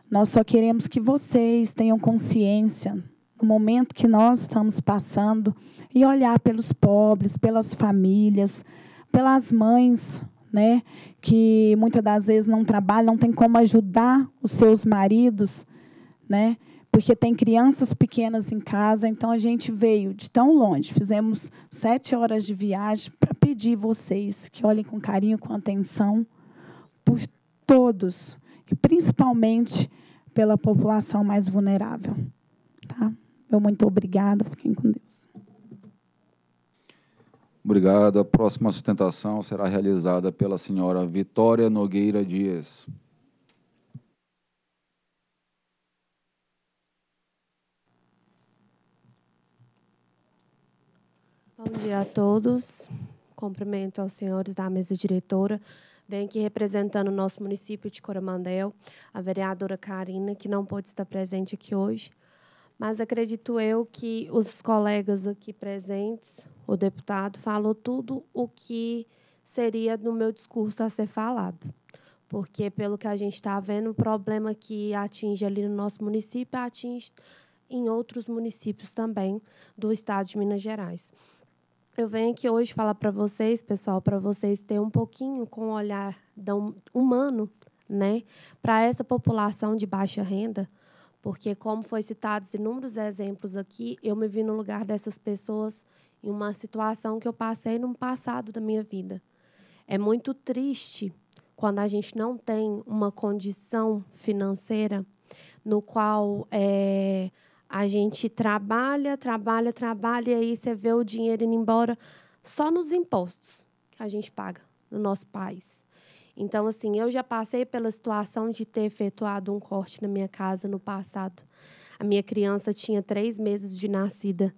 Nós só queremos que vocês tenham consciência no momento que nós estamos passando e olhar pelos pobres, pelas famílias, pelas mães, né, que muitas das vezes não trabalham, não tem como ajudar os seus maridos, né? Porque tem crianças pequenas em casa, então a gente veio de tão longe, fizemos sete horas de viagem para pedir vocês que olhem com carinho, com atenção por todos, e principalmente pela população mais vulnerável. Meu muito obrigada. Fiquem com Deus. Obrigado. A próxima sustentação será realizada pela senhora Vitória Nogueira Dias. Bom dia a todos. Cumprimento aos senhores da mesa diretora. Venho aqui representando o nosso município de Coromandel, a vereadora Karina, que não pôde estar presente aqui hoje, mas acredito eu que os colegas aqui presentes, o deputado falou tudo o que seria no meu discurso a ser falado. Porque, pelo que a gente está vendo, o problema que atinge ali no nosso município atinge em outros municípios também do estado de Minas Gerais. Eu venho aqui hoje falar para vocês, pessoal, para vocês terem um pouquinho com o olhar humano né, para essa população de baixa renda, porque, como foi citados inúmeros exemplos aqui, eu me vi no lugar dessas pessoas em uma situação que eu passei no passado da minha vida. É muito triste quando a gente não tem uma condição financeira no qual é, a gente trabalha, trabalha, trabalha, e aí você vê o dinheiro indo embora só nos impostos que a gente paga no nosso país. Então, assim, eu já passei pela situação de ter efetuado um corte na minha casa no passado. A minha criança tinha três meses de nascida.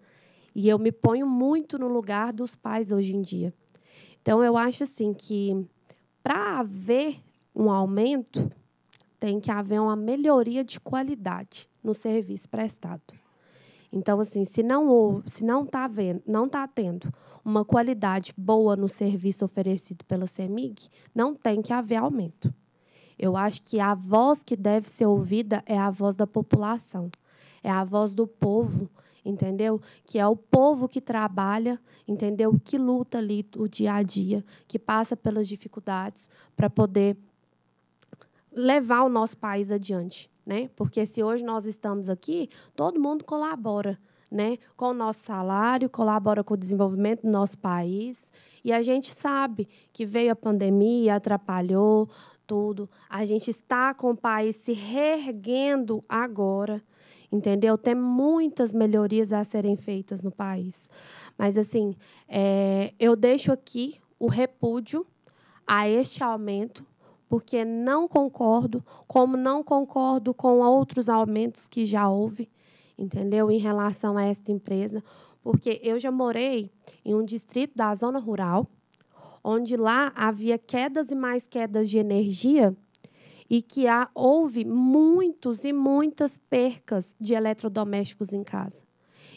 E eu me ponho muito no lugar dos pais hoje em dia. Então, eu acho assim que para haver um aumento, tem que haver uma melhoria de qualidade no serviço prestado. Então, assim, se não está não tá vendo, não tá tendo uma qualidade boa no serviço oferecido pela CEMIG, não tem que haver aumento. Eu acho que a voz que deve ser ouvida é a voz da população, é a voz do povo, entendeu? Que é o povo que trabalha, entendeu? Que luta ali o dia a dia, que passa pelas dificuldades para poder levar o nosso país adiante, né? Porque se hoje nós estamos aqui, todo mundo colabora, né, com o nosso salário, colabora com o desenvolvimento do nosso país. E a gente sabe que veio a pandemia, atrapalhou tudo. A gente está com o país se reerguendo agora. Entendeu? Tem muitas melhorias a serem feitas no país. Mas, assim, é, eu deixo aqui o repúdio a este aumento, porque não concordo, como não concordo com outros aumentos que já houve entendeu? Em relação a esta empresa, porque eu já morei em um distrito da zona rural, onde lá havia quedas e mais quedas de energia e que há, houve muitos e muitas percas de eletrodomésticos em casa.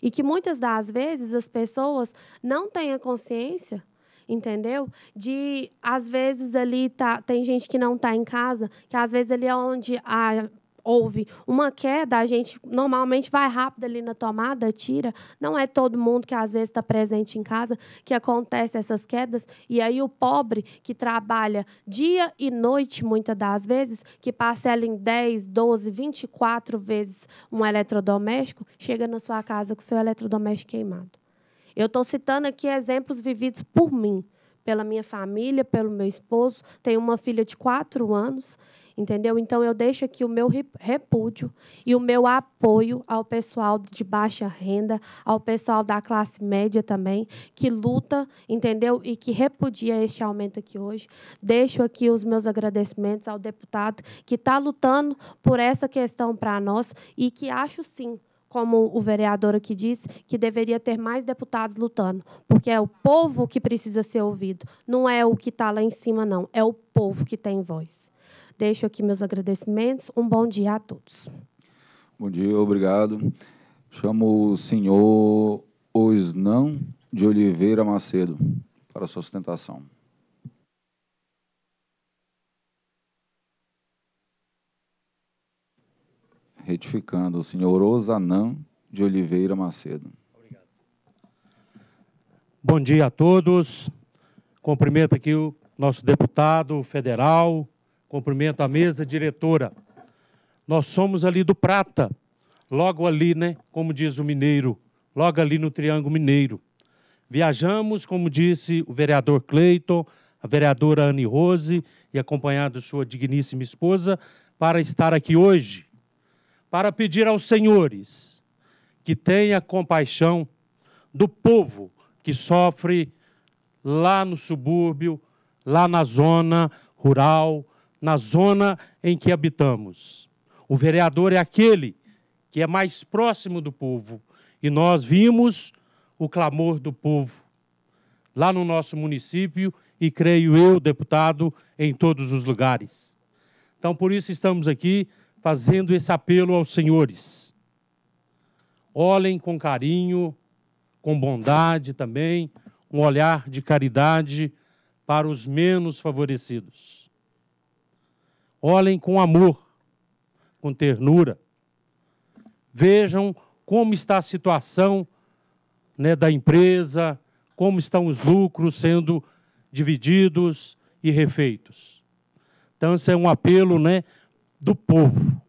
E que muitas das vezes as pessoas não têm a consciência entendeu? De às vezes ali tá, tem gente que não está em casa, que às vezes ali é onde a houve uma queda, a gente normalmente vai rápido ali na tomada, tira. Não é todo mundo que às vezes está presente em casa que acontece essas quedas. E aí o pobre que trabalha dia e noite, muitas das vezes, que parcela em 10, 12, 24 vezes um eletrodoméstico, chega na sua casa com o seu eletrodoméstico queimado. Eu estou citando aqui exemplos vividos por mim pela minha família, pelo meu esposo. Tenho uma filha de quatro anos entendeu? Então eu deixo aqui o meu repúdio e o meu apoio ao pessoal de baixa renda, ao pessoal da classe média também, que luta, entendeu? E que repudia este aumento aqui hoje. Deixo aqui os meus agradecimentos ao deputado que está lutando por essa questão para nós e que acho sim como o vereador aqui disse, que deveria ter mais deputados lutando, porque é o povo que precisa ser ouvido, não é o que está lá em cima, não, é o povo que tem voz. Deixo aqui meus agradecimentos. Um bom dia a todos. Bom dia, obrigado. Chamo o senhor Osnão de Oliveira Macedo para sua sustentação. Retificando, o senhor Osanã de Oliveira Macedo. Obrigado. Bom dia a todos. Cumprimento aqui o nosso deputado federal, cumprimento a mesa diretora. Nós somos ali do Prata, logo ali, né? Como diz o mineiro, logo ali no Triângulo Mineiro. Viajamos, como disse o vereador Cleiton, a vereadora Anne Rose e acompanhado sua digníssima esposa, para estar aqui hoje, para pedir aos senhores que tenha compaixão do povo que sofre lá no subúrbio, lá na zona rural, na zona em que habitamos. O vereador é aquele que é mais próximo do povo. E nós vimos o clamor do povo lá no nosso município e, creio eu, deputado, em todos os lugares. Então, por isso, estamos aqui fazendo esse apelo aos senhores. Olhem com carinho, com bondade também, um olhar de caridade para os menos favorecidos olhem com amor, com ternura. Vejam como está a situação né, da empresa, como estão os lucros sendo divididos e refeitos. Então, esse é um apelo né, do povo,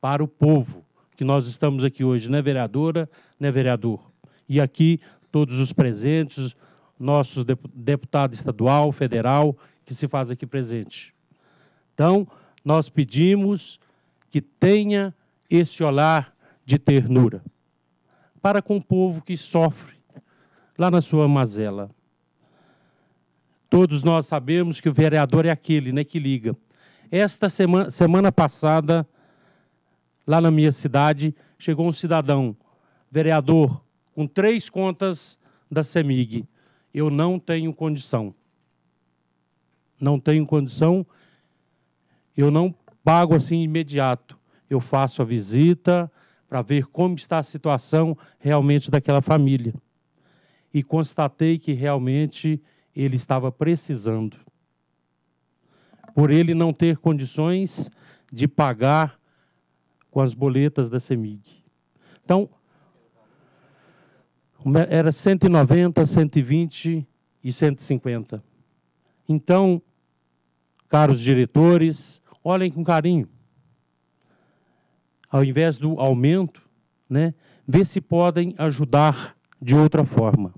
para o povo, que nós estamos aqui hoje, né, vereadora, né, vereador? E aqui todos os presentes, nossos deputado estadual, federal, que se faz aqui presente. Então, nós pedimos que tenha esse olhar de ternura para com o povo que sofre lá na sua mazela. Todos nós sabemos que o vereador é aquele né, que liga. Esta semana, semana passada, lá na minha cidade, chegou um cidadão, vereador, com três contas da CEMIG. Eu não tenho condição. Não tenho condição eu não pago assim imediato. Eu faço a visita para ver como está a situação realmente daquela família. E constatei que realmente ele estava precisando. Por ele não ter condições de pagar com as boletas da CEMIG. Então, era 190, 120 e 150. Então, caros diretores, olhem com carinho. Ao invés do aumento, né, ver se podem ajudar de outra forma.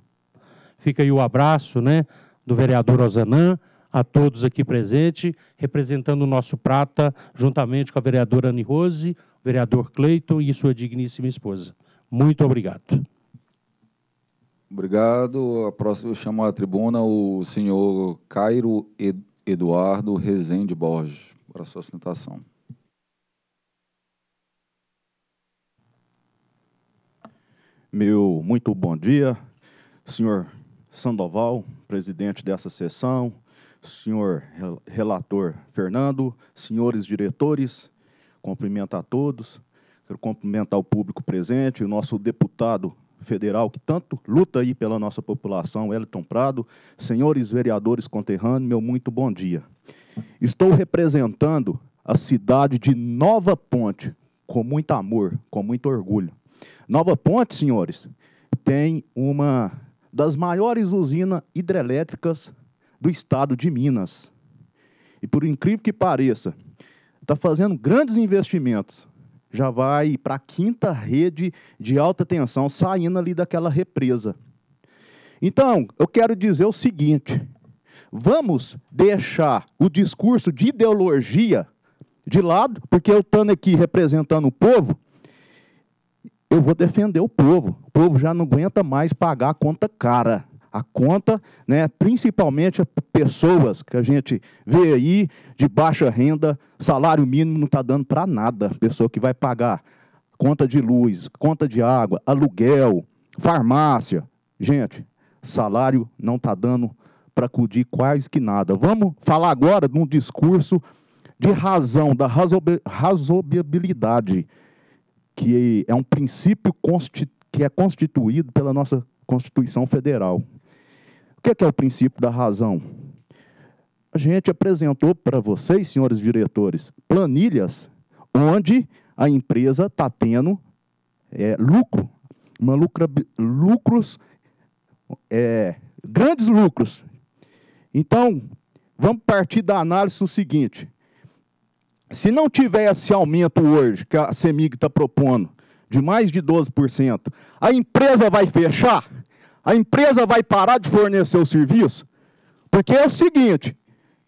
Fica aí o abraço né, do vereador Ozanã, a todos aqui presentes, representando o nosso Prata, juntamente com a vereadora Anne Rose, o vereador Cleiton e sua digníssima esposa. Muito obrigado. Obrigado. A próxima eu chamo à tribuna o senhor Cairo Eduardo Rezende Borges para a sua sustentação. Meu muito bom dia, senhor Sandoval, presidente dessa sessão, senhor relator Fernando, senhores diretores, cumprimento a todos, quero cumprimentar o público presente, o nosso deputado federal que tanto luta aí pela nossa população, Elton Prado, senhores vereadores conterrâneos, meu muito bom dia. Estou representando a cidade de Nova Ponte com muito amor, com muito orgulho. Nova Ponte, senhores, tem uma das maiores usinas hidrelétricas do estado de Minas. E por incrível que pareça, está fazendo grandes investimentos. Já vai para a quinta rede de alta tensão, saindo ali daquela represa. Então, eu quero dizer o seguinte: Vamos deixar o discurso de ideologia de lado, porque eu estando aqui representando o povo, eu vou defender o povo. O povo já não aguenta mais pagar a conta cara. A conta, né, principalmente pessoas que a gente vê aí de baixa renda, salário mínimo não está dando para nada. Pessoa que vai pagar conta de luz, conta de água, aluguel, farmácia. Gente, salário não está dando para acudir quase que nada. Vamos falar agora de um discurso de razão, da razoabilidade, que é um princípio que é constituído pela nossa Constituição Federal. O que é, que é o princípio da razão? A gente apresentou para vocês, senhores diretores, planilhas onde a empresa está tendo é, lucro, uma lucra, lucros, é, grandes lucros então, vamos partir da análise do seguinte: se não tiver esse aumento hoje que a CEMIG está propondo, de mais de 12%, a empresa vai fechar? A empresa vai parar de fornecer o serviço? Porque é o seguinte: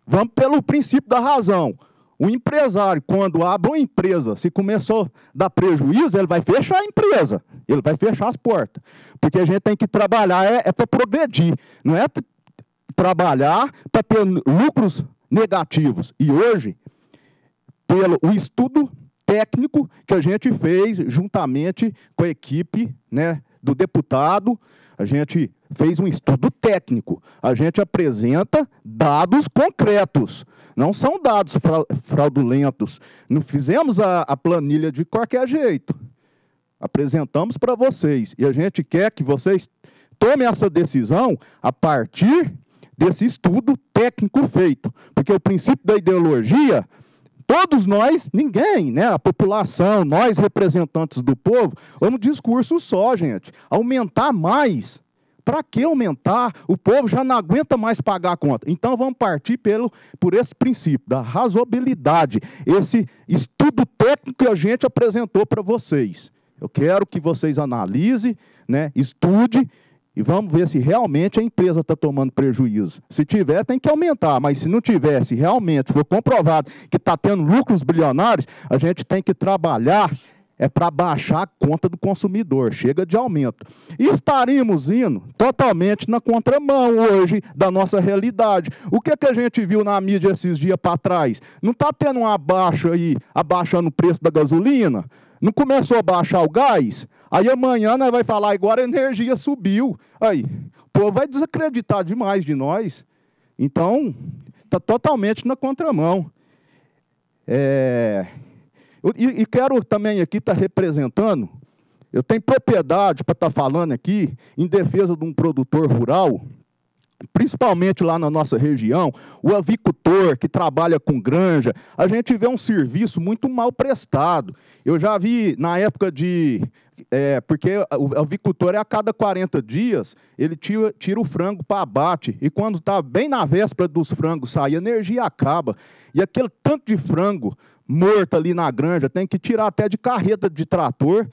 vamos pelo princípio da razão. O empresário, quando abre uma empresa, se começou a dar prejuízo, ele vai fechar a empresa, ele vai fechar as portas. Porque a gente tem que trabalhar, é, é para progredir, não é trabalhar para ter lucros negativos. E hoje, pelo estudo técnico que a gente fez juntamente com a equipe né, do deputado, a gente fez um estudo técnico. A gente apresenta dados concretos, não são dados fraudulentos. Não fizemos a, a planilha de qualquer jeito. Apresentamos para vocês e a gente quer que vocês tomem essa decisão a partir desse estudo técnico feito. Porque o princípio da ideologia, todos nós, ninguém, né? a população, nós representantes do povo, vamos é discurso só, gente. Aumentar mais. Para que aumentar? O povo já não aguenta mais pagar a conta. Então vamos partir pelo, por esse princípio da razoabilidade, esse estudo técnico que a gente apresentou para vocês. Eu quero que vocês analisem, né, estude e vamos ver se realmente a empresa está tomando prejuízo. Se tiver, tem que aumentar, mas se não tiver, se realmente for comprovado que está tendo lucros bilionários, a gente tem que trabalhar é para baixar a conta do consumidor, chega de aumento. E estaríamos indo totalmente na contramão hoje da nossa realidade. O que, é que a gente viu na mídia esses dias para trás? Não está tendo uma baixa aí, abaixando o preço da gasolina? Não começou a baixar o gás? Aí amanhã nós vai falar, agora a energia subiu. Aí, o povo vai desacreditar demais de nós. Então, está totalmente na contramão. É, e, e, quero também aqui estar tá representando, eu tenho propriedade para estar tá falando aqui em defesa de um produtor rural, principalmente lá na nossa região, o avicultor que trabalha com granja, a gente vê um serviço muito mal prestado. Eu já vi na época de é, porque o avicultor é a cada 40 dias, ele tira, tira o frango para abate. E quando está bem na véspera dos frangos sair, a energia acaba. E aquele tanto de frango morto ali na granja, tem que tirar até de carreta de trator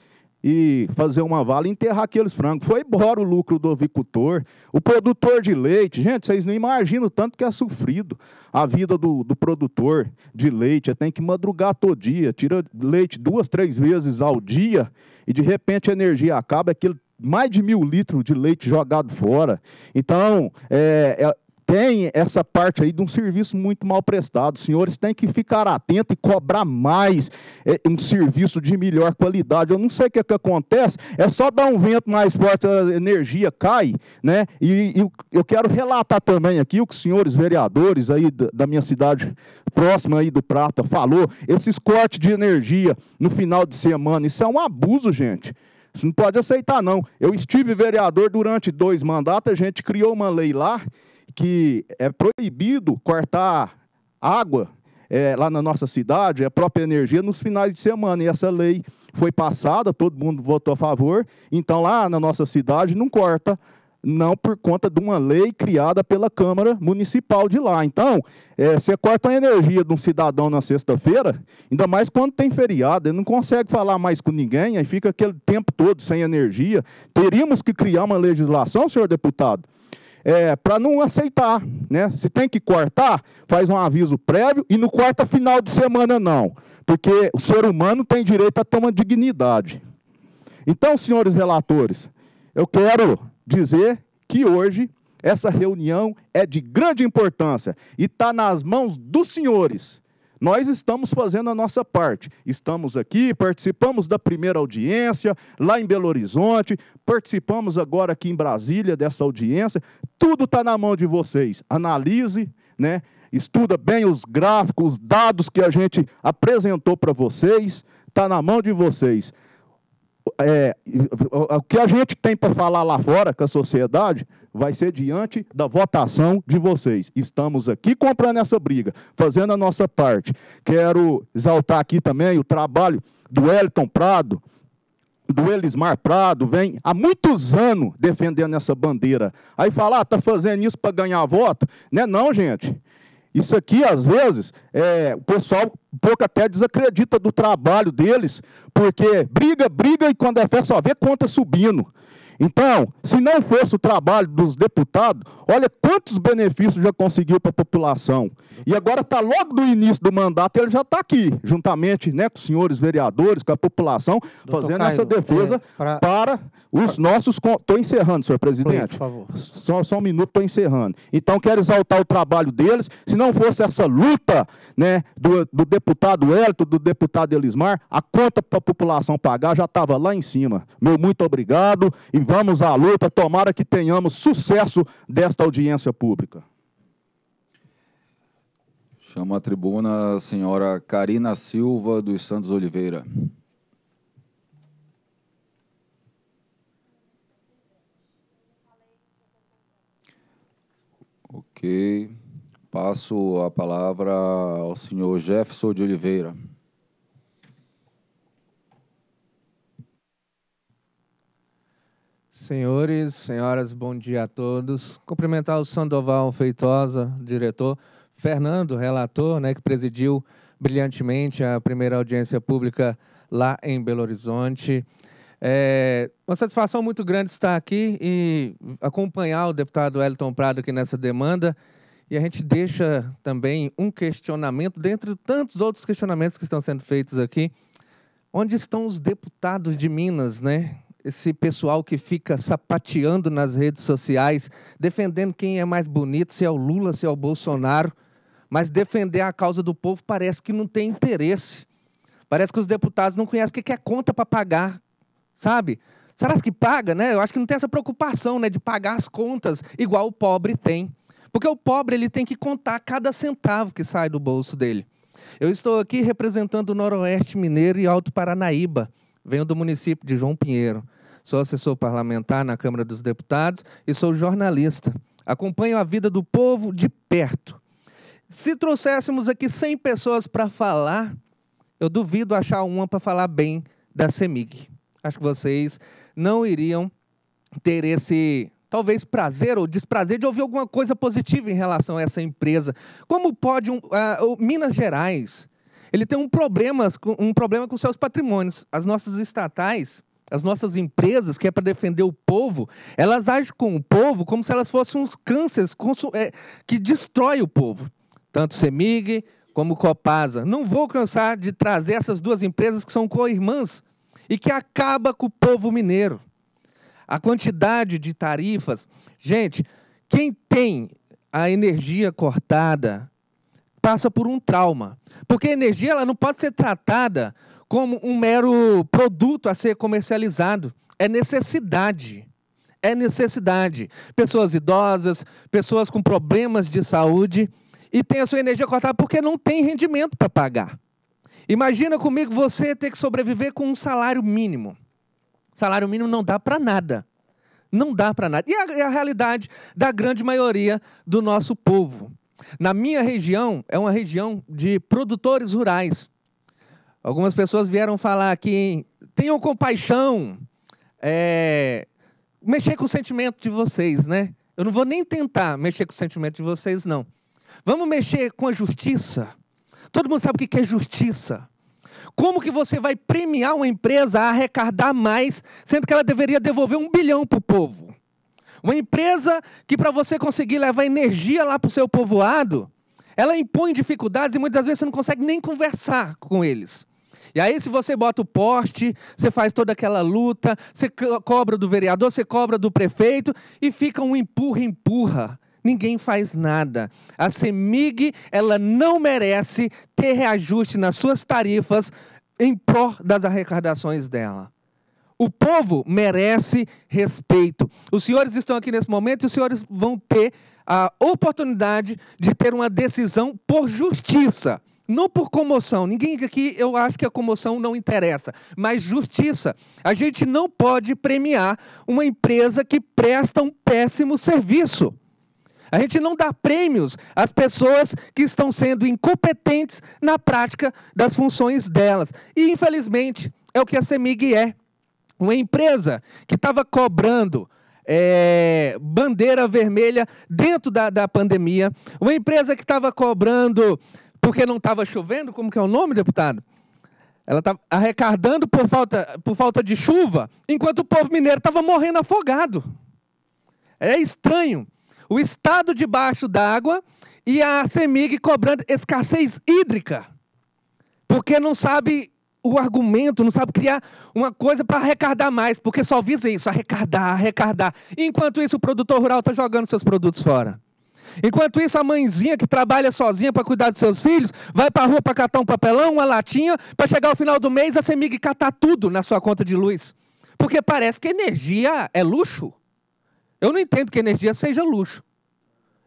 e fazer uma vala e enterrar aqueles frangos. Foi embora o lucro do avicultor, o produtor de leite. Gente, vocês não imaginam o tanto que é sofrido a vida do, do produtor de leite. tem que madrugar todo dia, tira leite duas, três vezes ao dia e de repente a energia acaba, é aquele mais de mil litros de leite jogado fora. Então, é, é tem essa parte aí de um serviço muito mal prestado. Os senhores têm que ficar atentos e cobrar mais é, um serviço de melhor qualidade. Eu não sei o que, é que acontece, é só dar um vento mais forte, a energia cai, né? E, e eu quero relatar também aqui o que os senhores vereadores aí da, da minha cidade próxima aí do Prata falou, esses cortes de energia no final de semana, isso é um abuso, gente. Isso não pode aceitar, não. Eu estive vereador durante dois mandatos, a gente criou uma lei lá que é proibido cortar água é, lá na nossa cidade, é a própria energia, nos finais de semana. E essa lei foi passada, todo mundo votou a favor. Então, lá na nossa cidade, não corta, não por conta de uma lei criada pela Câmara Municipal de lá. Então, é, você corta a energia de um cidadão na sexta-feira, ainda mais quando tem feriado, ele não consegue falar mais com ninguém, aí fica aquele tempo todo sem energia. Teríamos que criar uma legislação, senhor deputado, é, para não aceitar. Né? Se tem que cortar, faz um aviso prévio e não corta final de semana, não. Porque o ser humano tem direito a ter uma dignidade. Então, senhores relatores, eu quero dizer que hoje essa reunião é de grande importância e está nas mãos dos senhores nós estamos fazendo a nossa parte. Estamos aqui, participamos da primeira audiência lá em Belo Horizonte, participamos agora aqui em Brasília dessa audiência. Tudo está na mão de vocês. Analise, né? estuda bem os gráficos, os dados que a gente apresentou para vocês. Está na mão de vocês é, o que a gente tem para falar lá fora com a sociedade vai ser diante da votação de vocês. Estamos aqui comprando essa briga, fazendo a nossa parte. Quero exaltar aqui também o trabalho do Elton Prado, do Elismar Prado, vem há muitos anos defendendo essa bandeira. Aí falar, ah, tá fazendo isso para ganhar voto? Não é não, gente. Isso aqui, às vezes, é, o pessoal um pouco até desacredita do trabalho deles, porque briga, briga e quando é fé só vê conta subindo. Então, se não fosse o trabalho dos deputados, olha quantos benefícios já conseguiu para a população. E agora está logo do início do mandato, ele já está aqui, juntamente né, com os senhores vereadores, com a população, Doutor fazendo Caio, essa defesa é, pra, para os pra, nossos. Estou encerrando, senhor presidente. Por favor. Só, só um minuto, estou encerrando. Então, quero exaltar o trabalho deles. Se não fosse essa luta né, do, do deputado Hélito, do deputado Elismar, a conta para a população pagar já estava lá em cima. Meu muito obrigado e Vamos à luta, tomara que tenhamos sucesso desta audiência pública. Chamo a tribuna a senhora Karina Silva dos Santos Oliveira. Ok. Passo a palavra ao senhor Jefferson de Oliveira. Senhores, senhoras, bom dia a todos. Cumprimentar o Sandoval Feitosa, diretor, Fernando, relator, né, que presidiu brilhantemente a primeira audiência pública lá em Belo Horizonte. É uma satisfação muito grande estar aqui e acompanhar o deputado Elton Prado aqui nessa demanda. E a gente deixa também um questionamento, dentre tantos outros questionamentos que estão sendo feitos aqui. Onde estão os deputados de Minas, né? esse pessoal que fica sapateando nas redes sociais, defendendo quem é mais bonito, se é o Lula, se é o Bolsonaro, mas defender a causa do povo parece que não tem interesse. Parece que os deputados não conhecem o que é conta para pagar, sabe? Será que paga, né? Eu acho que não tem essa preocupação, né, de pagar as contas igual o pobre tem. Porque o pobre ele tem que contar cada centavo que sai do bolso dele. Eu estou aqui representando o Noroeste Mineiro e Alto Paranaíba. Venho do município de João Pinheiro. Sou assessor parlamentar na Câmara dos Deputados e sou jornalista. Acompanho a vida do povo de perto. Se trouxéssemos aqui 100 pessoas para falar, eu duvido achar uma para falar bem da CEMIG. Acho que vocês não iriam ter esse talvez prazer ou desprazer de ouvir alguma coisa positiva em relação a essa empresa. Como pode um, uh, Minas Gerais ele tem um problema, um problema com seus patrimônios. As nossas estatais, as nossas empresas, que é para defender o povo, elas agem com o povo como se elas fossem uns cânceres é, que destrói o povo. Tanto Semig como Copasa. Não vou cansar de trazer essas duas empresas que são co-irmãs e que acaba com o povo mineiro. A quantidade de tarifas. Gente, quem tem a energia cortada passa por um trauma. Porque a energia ela não pode ser tratada como um mero produto a ser comercializado. É necessidade. É necessidade. Pessoas idosas, pessoas com problemas de saúde e tem a sua energia cortada porque não tem rendimento para pagar. Imagina comigo você ter que sobreviver com um salário mínimo. Salário mínimo não dá para nada. Não dá para nada. E é a realidade da grande maioria do nosso povo. Na minha região, é uma região de produtores rurais. Algumas pessoas vieram falar que tenham compaixão, é, mexer com o sentimento de vocês, né? Eu não vou nem tentar mexer com o sentimento de vocês, não. Vamos mexer com a justiça. Todo mundo sabe o que é justiça. Como que você vai premiar uma empresa a arrecadar mais, sendo que ela deveria devolver um bilhão para o povo? Uma empresa que, para você conseguir levar energia lá para o seu povoado, ela impõe dificuldades e muitas vezes você não consegue nem conversar com eles. E aí, se você bota o poste, você faz toda aquela luta, você cobra do vereador, você cobra do prefeito e fica um empurra-empurra. Ninguém faz nada. A CEMIG, ela não merece ter reajuste nas suas tarifas em prol das arrecadações dela. O povo merece respeito. Os senhores estão aqui nesse momento e os senhores vão ter a oportunidade de ter uma decisão por justiça. Não por comoção, ninguém aqui eu acho que a comoção não interessa, mas justiça. A gente não pode premiar uma empresa que presta um péssimo serviço. A gente não dá prêmios às pessoas que estão sendo incompetentes na prática das funções delas. E, infelizmente, é o que a CEMIG é. Uma empresa que estava cobrando é, bandeira vermelha dentro da, da pandemia, uma empresa que estava cobrando porque não estava chovendo, como que é o nome, deputado? Ela estava arrecadando por falta, por falta de chuva, enquanto o povo mineiro estava morrendo afogado. É estranho. O Estado debaixo d'água e a CEMIG cobrando escassez hídrica, porque não sabe o argumento, não sabe criar uma coisa para arrecadar mais, porque só visa isso, arrecadar, arrecadar. Enquanto isso, o produtor rural está jogando seus produtos fora. Enquanto isso, a mãezinha que trabalha sozinha para cuidar dos seus filhos, vai para a rua para catar um papelão, uma latinha, para chegar ao final do mês a Semig catar tudo na sua conta de luz. Porque parece que energia é luxo. Eu não entendo que energia seja luxo.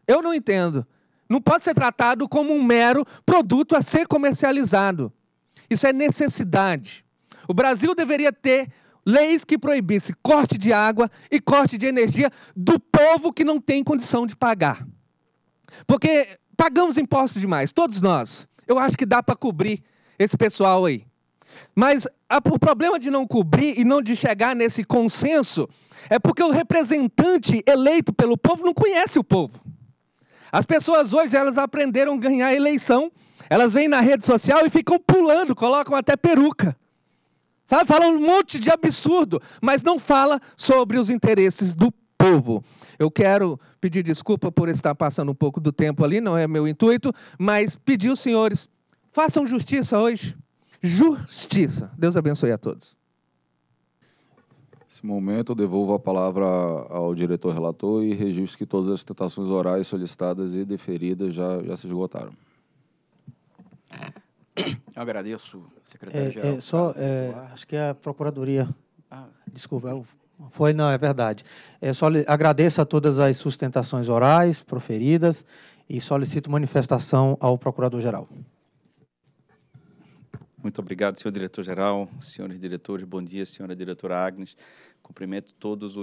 Eu não entendo. Não pode ser tratado como um mero produto a ser comercializado. Isso é necessidade. O Brasil deveria ter leis que proibissem corte de água e corte de energia do povo que não tem condição de pagar. Porque pagamos impostos demais, todos nós. Eu acho que dá para cobrir esse pessoal aí. Mas a, o problema de não cobrir e não de chegar nesse consenso é porque o representante eleito pelo povo não conhece o povo. As pessoas hoje elas aprenderam a ganhar a eleição elas vêm na rede social e ficam pulando, colocam até peruca. Sabe? Falam um monte de absurdo, mas não fala sobre os interesses do povo. Eu quero pedir desculpa por estar passando um pouco do tempo ali, não é meu intuito, mas pedir os senhores, façam justiça hoje. Justiça. Deus abençoe a todos. Nesse momento, eu devolvo a palavra ao diretor relator e registro que todas as tentações orais solicitadas e deferidas já, já se esgotaram. Eu agradeço, secretário-geral. É, é, só, é, acho que é a Procuradoria. Ah. Desculpa, eu, é foi, não, é verdade. É, só agradeço a todas as sustentações orais proferidas e solicito manifestação ao Procurador-Geral. Muito obrigado, senhor diretor-geral, senhores diretores, bom dia, senhora diretora Agnes. Cumprimento todas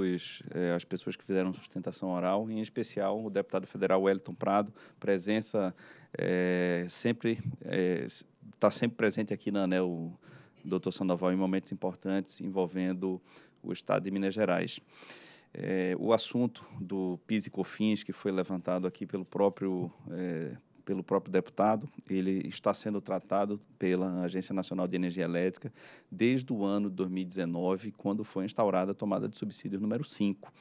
eh, as pessoas que fizeram sustentação oral, em especial o deputado federal Wellington Prado, presença é, sempre está é, tá sempre presente aqui na ANEL o Dr. Sandoval em momentos importantes envolvendo o Estado de Minas Gerais. É, o assunto do PIS e COFINS que foi levantado aqui pelo próprio é, pelo próprio deputado, ele está sendo tratado pela Agência Nacional de Energia Elétrica desde o ano 2019, quando foi instaurada a tomada de subsídios número 5.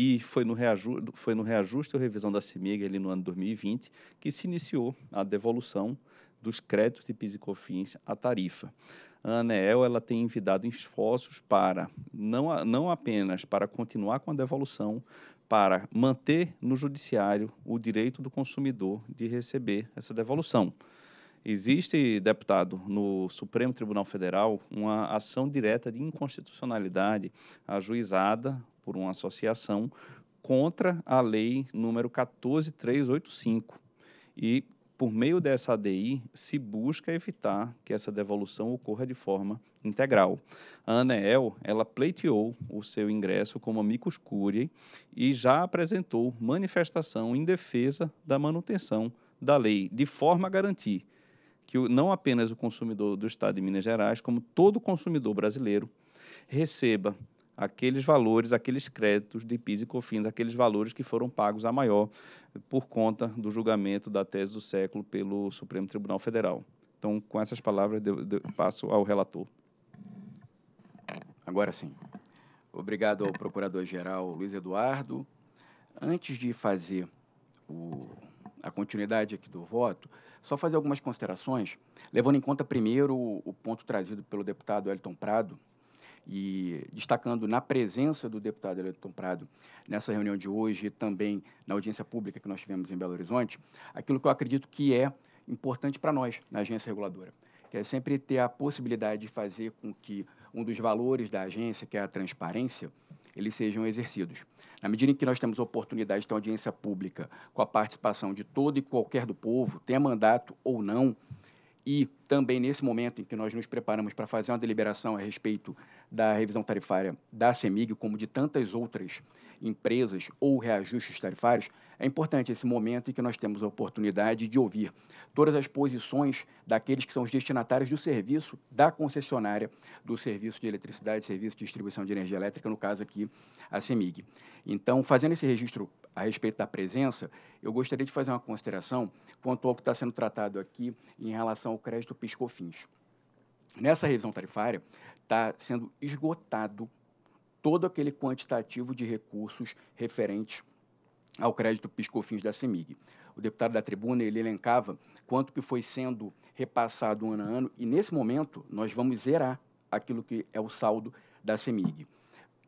E foi no, reajuste, foi no reajuste ou revisão da CIMIG ali no ano 2020 que se iniciou a devolução dos créditos de PIS e COFINS à tarifa. A ANEEL ela tem envidado esforços para, não, não apenas para continuar com a devolução, para manter no judiciário o direito do consumidor de receber essa devolução. Existe, deputado, no Supremo Tribunal Federal, uma ação direta de inconstitucionalidade ajuizada por uma associação contra a lei número 14385. E por meio dessa ADI se busca evitar que essa devolução ocorra de forma integral. A Anel, ela pleiteou o seu ingresso como amicus curiae e já apresentou manifestação em defesa da manutenção da lei, de forma a garantir que não apenas o consumidor do Estado de Minas Gerais, como todo consumidor brasileiro, receba aqueles valores, aqueles créditos de PIS e COFINS, aqueles valores que foram pagos a maior por conta do julgamento da tese do século pelo Supremo Tribunal Federal. Então, com essas palavras, eu passo ao relator. Agora sim. Obrigado ao Procurador-Geral Luiz Eduardo. Antes de fazer o, a continuidade aqui do voto, só fazer algumas considerações, levando em conta primeiro o, o ponto trazido pelo deputado Elton Prado, e destacando na presença do deputado eleitor Prado nessa reunião de hoje e também na audiência pública que nós tivemos em Belo Horizonte, aquilo que eu acredito que é importante para nós na agência reguladora, que é sempre ter a possibilidade de fazer com que um dos valores da agência, que é a transparência, eles sejam exercidos. Na medida em que nós temos oportunidade de ter audiência pública com a participação de todo e qualquer do povo, tenha mandato ou não, e também nesse momento em que nós nos preparamos para fazer uma deliberação a respeito da revisão tarifária da CEMIG, como de tantas outras empresas ou reajustes tarifários, é importante esse momento em que nós temos a oportunidade de ouvir todas as posições daqueles que são os destinatários do serviço da concessionária do serviço de eletricidade, serviço de distribuição de energia elétrica, no caso aqui a CEMIG. Então, fazendo esse registro a respeito da presença, eu gostaria de fazer uma consideração quanto ao que está sendo tratado aqui em relação ao crédito piscofins. Nessa revisão tarifária, está sendo esgotado todo aquele quantitativo de recursos referentes ao crédito piscofins da CEMIG. O deputado da tribuna, ele elencava quanto que foi sendo repassado ano a ano, e nesse momento nós vamos zerar aquilo que é o saldo da CEMIG.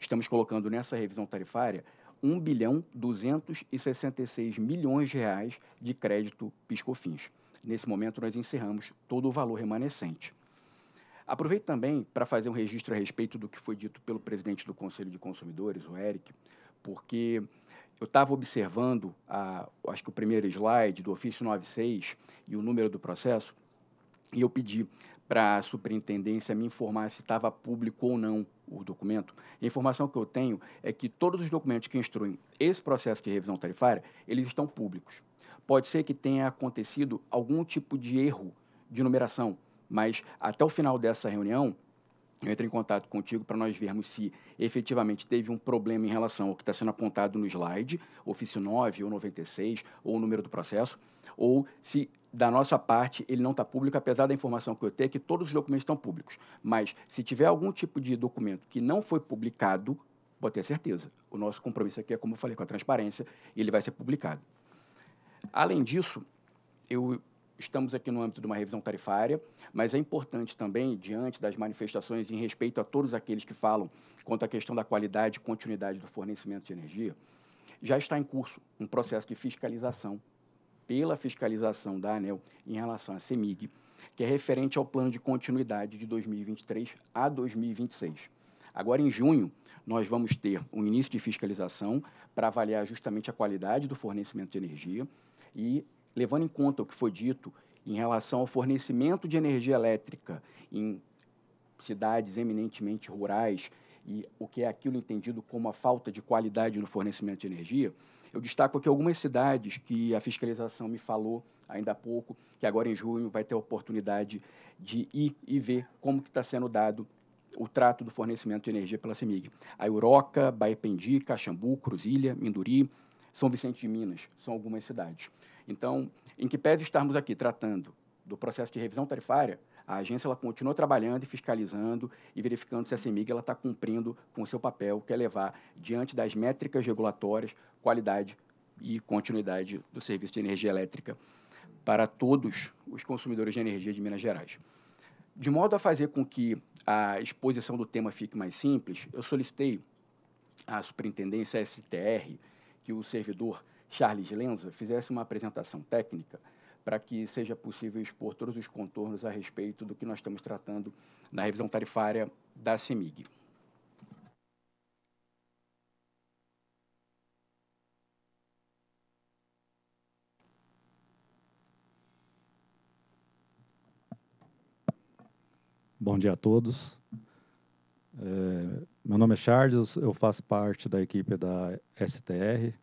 Estamos colocando nessa revisão tarifária 1 bilhão 266 milhões de reais de crédito piscofins. Nesse momento, nós encerramos todo o valor remanescente. Aproveito também para fazer um registro a respeito do que foi dito pelo presidente do Conselho de Consumidores, o Eric, porque eu estava observando, a, acho que o primeiro slide do ofício 96 e o número do processo, e eu pedi para a superintendência me informar se estava público ou não o documento. A informação que eu tenho é que todos os documentos que instruem esse processo de revisão tarifária, eles estão públicos. Pode ser que tenha acontecido algum tipo de erro de numeração, mas até o final dessa reunião, eu entro em contato contigo para nós vermos se efetivamente teve um problema em relação ao que está sendo apontado no slide, ofício 9 ou 96, ou o número do processo, ou se da nossa parte ele não está público, apesar da informação que eu tenho, é que todos os documentos estão públicos. Mas se tiver algum tipo de documento que não foi publicado, pode ter certeza. O nosso compromisso aqui é, como eu falei, com a transparência, ele vai ser publicado. Além disso, eu estamos aqui no âmbito de uma revisão tarifária, mas é importante também, diante das manifestações em respeito a todos aqueles que falam quanto à questão da qualidade e continuidade do fornecimento de energia, já está em curso um processo de fiscalização pela fiscalização da ANEL em relação à CEMIG, que é referente ao plano de continuidade de 2023 a 2026. Agora, em junho, nós vamos ter um início de fiscalização para avaliar justamente a qualidade do fornecimento de energia e levando em conta o que foi dito em relação ao fornecimento de energia elétrica em cidades eminentemente rurais e o que é aquilo entendido como a falta de qualidade no fornecimento de energia, eu destaco aqui algumas cidades que a fiscalização me falou ainda há pouco, que agora em junho vai ter a oportunidade de ir e ver como está sendo dado o trato do fornecimento de energia pela CEMIG. A Euroca, Baipendi, Caxambu, Cruzilha, Minduri, São Vicente de Minas, são algumas cidades. Então, em que pese estarmos aqui tratando do processo de revisão tarifária, a agência ela continua trabalhando e fiscalizando e verificando se a CEMIG está cumprindo com o seu papel, que é levar, diante das métricas regulatórias, qualidade e continuidade do serviço de energia elétrica para todos os consumidores de energia de Minas Gerais. De modo a fazer com que a exposição do tema fique mais simples, eu solicitei à Superintendência STR que o servidor Charles Lenza fizesse uma apresentação técnica para que seja possível expor todos os contornos a respeito do que nós estamos tratando na revisão tarifária da CEMIG. Bom dia a todos. É, meu nome é Charles, eu faço parte da equipe da STR,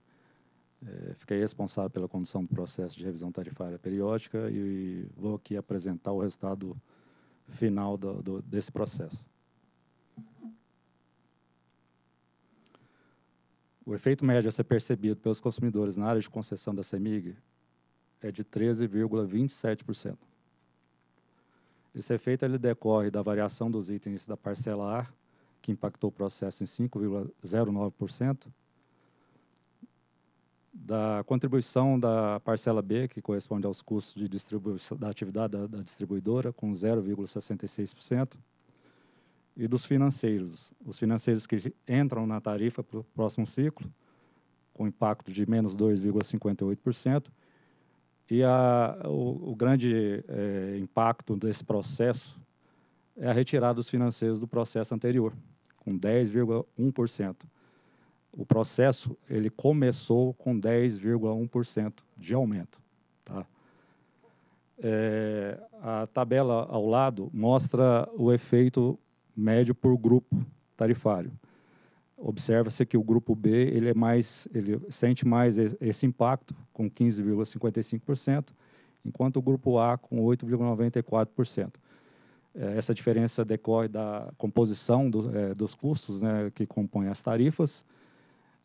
é, fiquei responsável pela condução do processo de revisão tarifária periódica e vou aqui apresentar o resultado final do, do, desse processo. O efeito médio a ser percebido pelos consumidores na área de concessão da CEMIG é de 13,27%. Esse efeito ele decorre da variação dos itens da parcela A, que impactou o processo em 5,09%, da contribuição da parcela B, que corresponde aos custos de da atividade da, da distribuidora, com 0,66%, e dos financeiros, os financeiros que entram na tarifa para o próximo ciclo, com impacto de menos 2,58%, e a, o, o grande é, impacto desse processo é a retirada dos financeiros do processo anterior, com 10,1% o processo ele começou com 10,1% de aumento. Tá? É, a tabela ao lado mostra o efeito médio por grupo tarifário. Observa-se que o grupo B ele é mais, ele sente mais esse impacto com 15,55%, enquanto o grupo A com 8,94%. É, essa diferença decorre da composição do, é, dos custos né, que compõem as tarifas,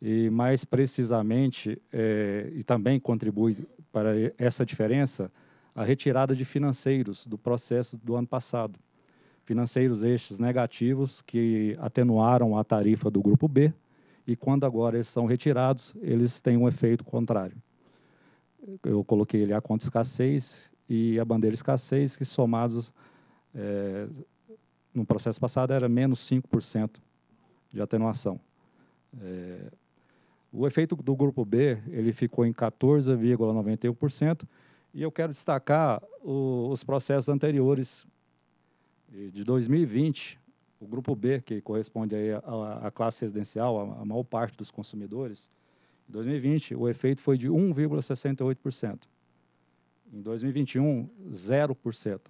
e mais precisamente, é, e também contribui para essa diferença, a retirada de financeiros do processo do ano passado. Financeiros estes negativos que atenuaram a tarifa do grupo B, e quando agora eles são retirados, eles têm um efeito contrário. Eu coloquei ele a conta escassez e a bandeira escassez, que somados é, no processo passado era menos 5% de atenuação. É, o efeito do grupo B ele ficou em 14,91%. E eu quero destacar o, os processos anteriores. De 2020, o grupo B, que corresponde aí à, à classe residencial, a, a maior parte dos consumidores, em 2020 o efeito foi de 1,68%. Em 2021, 0%.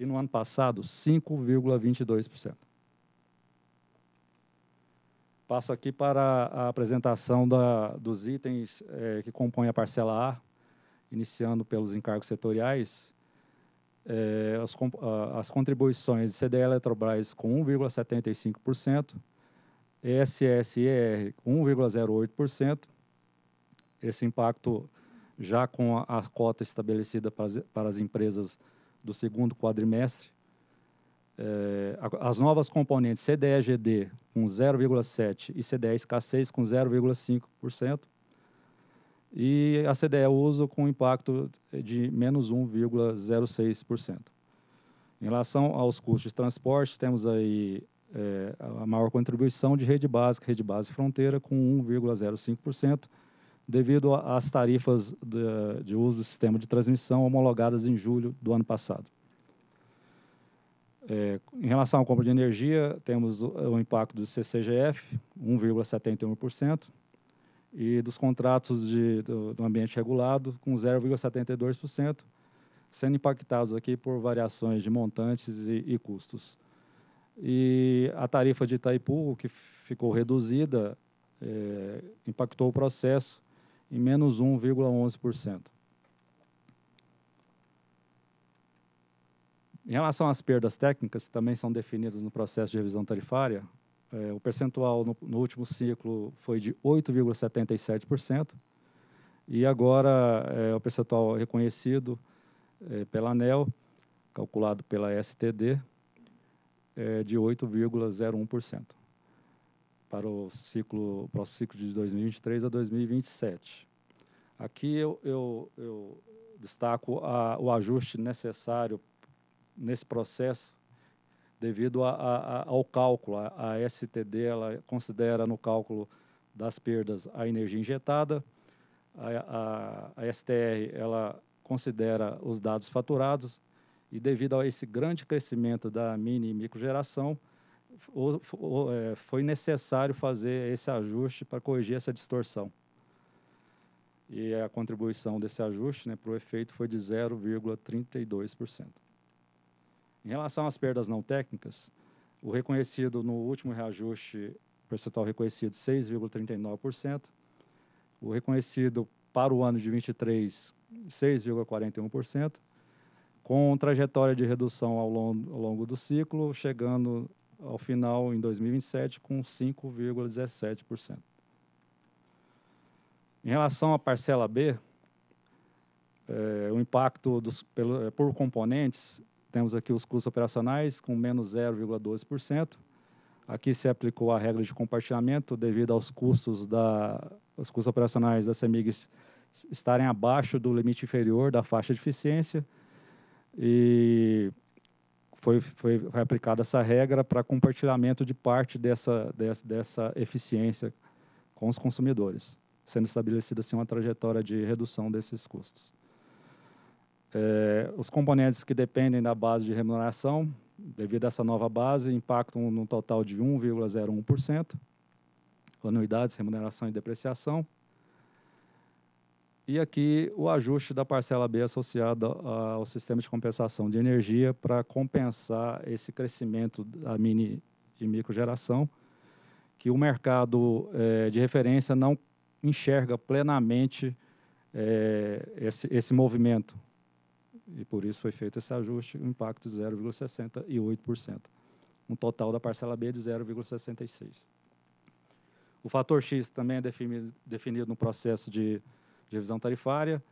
E no ano passado, 5,22%. Passo aqui para a apresentação da, dos itens é, que compõem a parcela A, iniciando pelos encargos setoriais. É, as, as, contribuições de CDE Eletrobras com 1,75%, ESS e ER com 1,08%. Esse impacto já com a, a cota estabelecida para as, para as empresas do segundo quadrimestre, é, as novas componentes CDE-GD com 0,7% e cde k 6 com 0,5%, e a CDE uso com impacto de menos 1,06%. Em relação aos custos de transporte, temos aí é, a maior contribuição de rede básica, rede base fronteira, com 1,05%, devido às tarifas de, de uso do sistema de transmissão homologadas em julho do ano passado. É, em relação à compra de energia, temos o, o impacto do CCGF, 1,71%, e dos contratos de, do, do ambiente regulado, com 0,72%, sendo impactados aqui por variações de montantes e, e custos. E a tarifa de Itaipu, que ficou reduzida, é, impactou o processo em menos 1,11%. Em relação às perdas técnicas, que também são definidas no processo de revisão tarifária, é, o percentual no, no, último ciclo foi de 8,77%, e agora é, o percentual reconhecido é, pela ANEL, calculado pela STD, é de 8,01% para o ciclo, próximo ciclo de 2023 a 2027. Aqui eu, eu, eu destaco a, o ajuste necessário nesse processo devido a, a, ao cálculo. A, a STD ela considera no cálculo das perdas a energia injetada, a, a, a STR ela considera os dados faturados e devido a esse grande crescimento da mini e microgeração, é, foi necessário fazer esse ajuste para corrigir essa distorção. E a contribuição desse ajuste né, para o efeito foi de 0,32%. Em relação às perdas não técnicas, o reconhecido no último reajuste, percentual reconhecido 6,39%, o reconhecido para o ano de 23, 6,41%, com trajetória de redução ao longo, ao longo do ciclo, chegando ao final em 2027 com 5,17%. Em relação à parcela B, é, o impacto dos, pelo, eh, por componentes temos aqui os custos operacionais com menos 0,12%. Aqui se aplicou a regra de compartilhamento devido aos custos da os custos operacionais da CEMIG estarem abaixo do limite inferior da faixa de eficiência e foi, foi, foi aplicada essa regra para compartilhamento de parte dessa, dessa, dessa eficiência com os consumidores, sendo estabelecida assim, uma trajetória de redução desses custos. É, os componentes que dependem da base de remuneração, devido a essa nova base, impactam num total de 1,01%, anuidades, remuneração e depreciação. E aqui o ajuste da parcela B associada ao sistema de compensação de energia para compensar esse crescimento da mini e micro geração que o mercado é, de referência não enxerga plenamente é, esse, esse movimento e por isso foi feito esse ajuste, o impacto de 0,68%. Um total da parcela B de 0,66%. O fator X também é definido, definido no processo de, de revisão tarifária,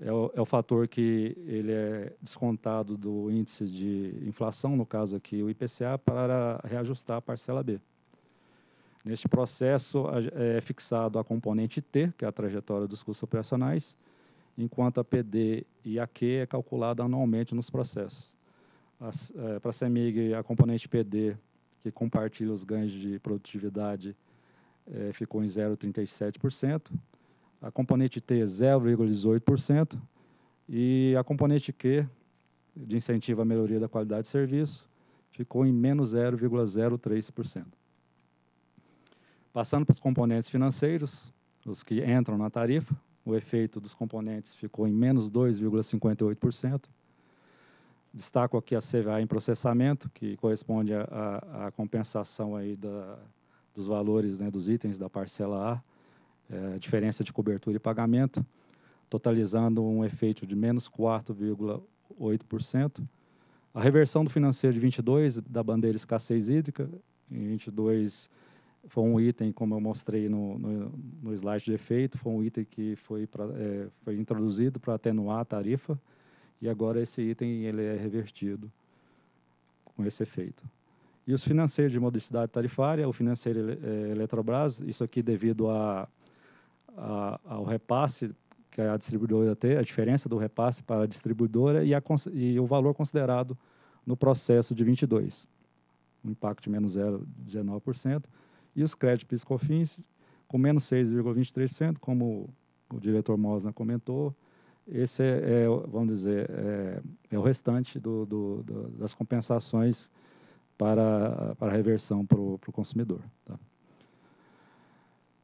é o, é o, fator que ele é descontado do índice de inflação, no caso aqui o IPCA, para reajustar a parcela B. Neste processo é fixado a componente T, que é a trajetória dos custos operacionais, enquanto a PD e a Q é calculada anualmente nos processos. é, para a CEMIG, a componente PD, que compartilha os ganhos de produtividade, é, ficou em 0,37%. A componente T, 0,18%. E a componente Q, de incentivo à melhoria da qualidade de serviço, ficou em menos 0,03%. Passando para os componentes financeiros, os que entram na tarifa, o efeito dos componentes ficou em menos 2,58%. Destaco aqui a CVA em processamento, que corresponde à compensação aí da, dos valores né, dos itens da parcela A, é, diferença de cobertura e pagamento, totalizando um efeito de menos 4,8%. A reversão do financeiro de 22, da bandeira escassez hídrica, em 22 foi um item, como eu mostrei no, no, no slide de efeito, foi um item que foi, pra, é, foi introduzido para atenuar a tarifa e agora esse item ele é revertido com esse efeito. E os financeiros de modicidade tarifária, o financeiro é, Eletrobras, isso aqui devido a, a, ao repasse que a distribuidora tem, a diferença do repasse para a distribuidora e, a, e o valor considerado no processo de 22. Um impacto de menos 0,19%. E os créditos PIS-COFINS com menos 6,23%, como o diretor Mosna comentou, esse é, é vamos dizer, é, é o restante do, do, do, das compensações para, para reversão para o consumidor. Tá?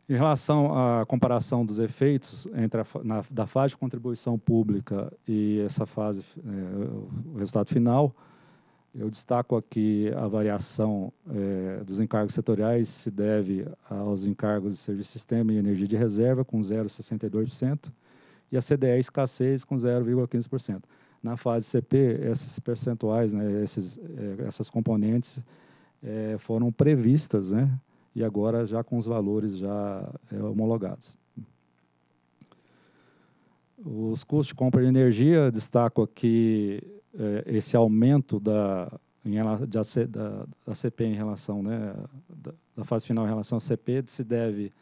Em relação à comparação dos efeitos entre a, na, da fase de contribuição pública e essa fase, é, o resultado final, eu destaco aqui a variação é, dos encargos setoriais se deve aos encargos de serviço sistema e energia de reserva, com 0,62%, e a CDE escassez, com 0,15%. Na fase CP, esses percentuais, né, esses, é, essas componentes é, foram previstas, né, e agora já com os valores já homologados. Os custos de compra de energia, destaco aqui é, esse aumento da, em, da, da, CP em relação, né, da, da, fase final em relação à CP, se deve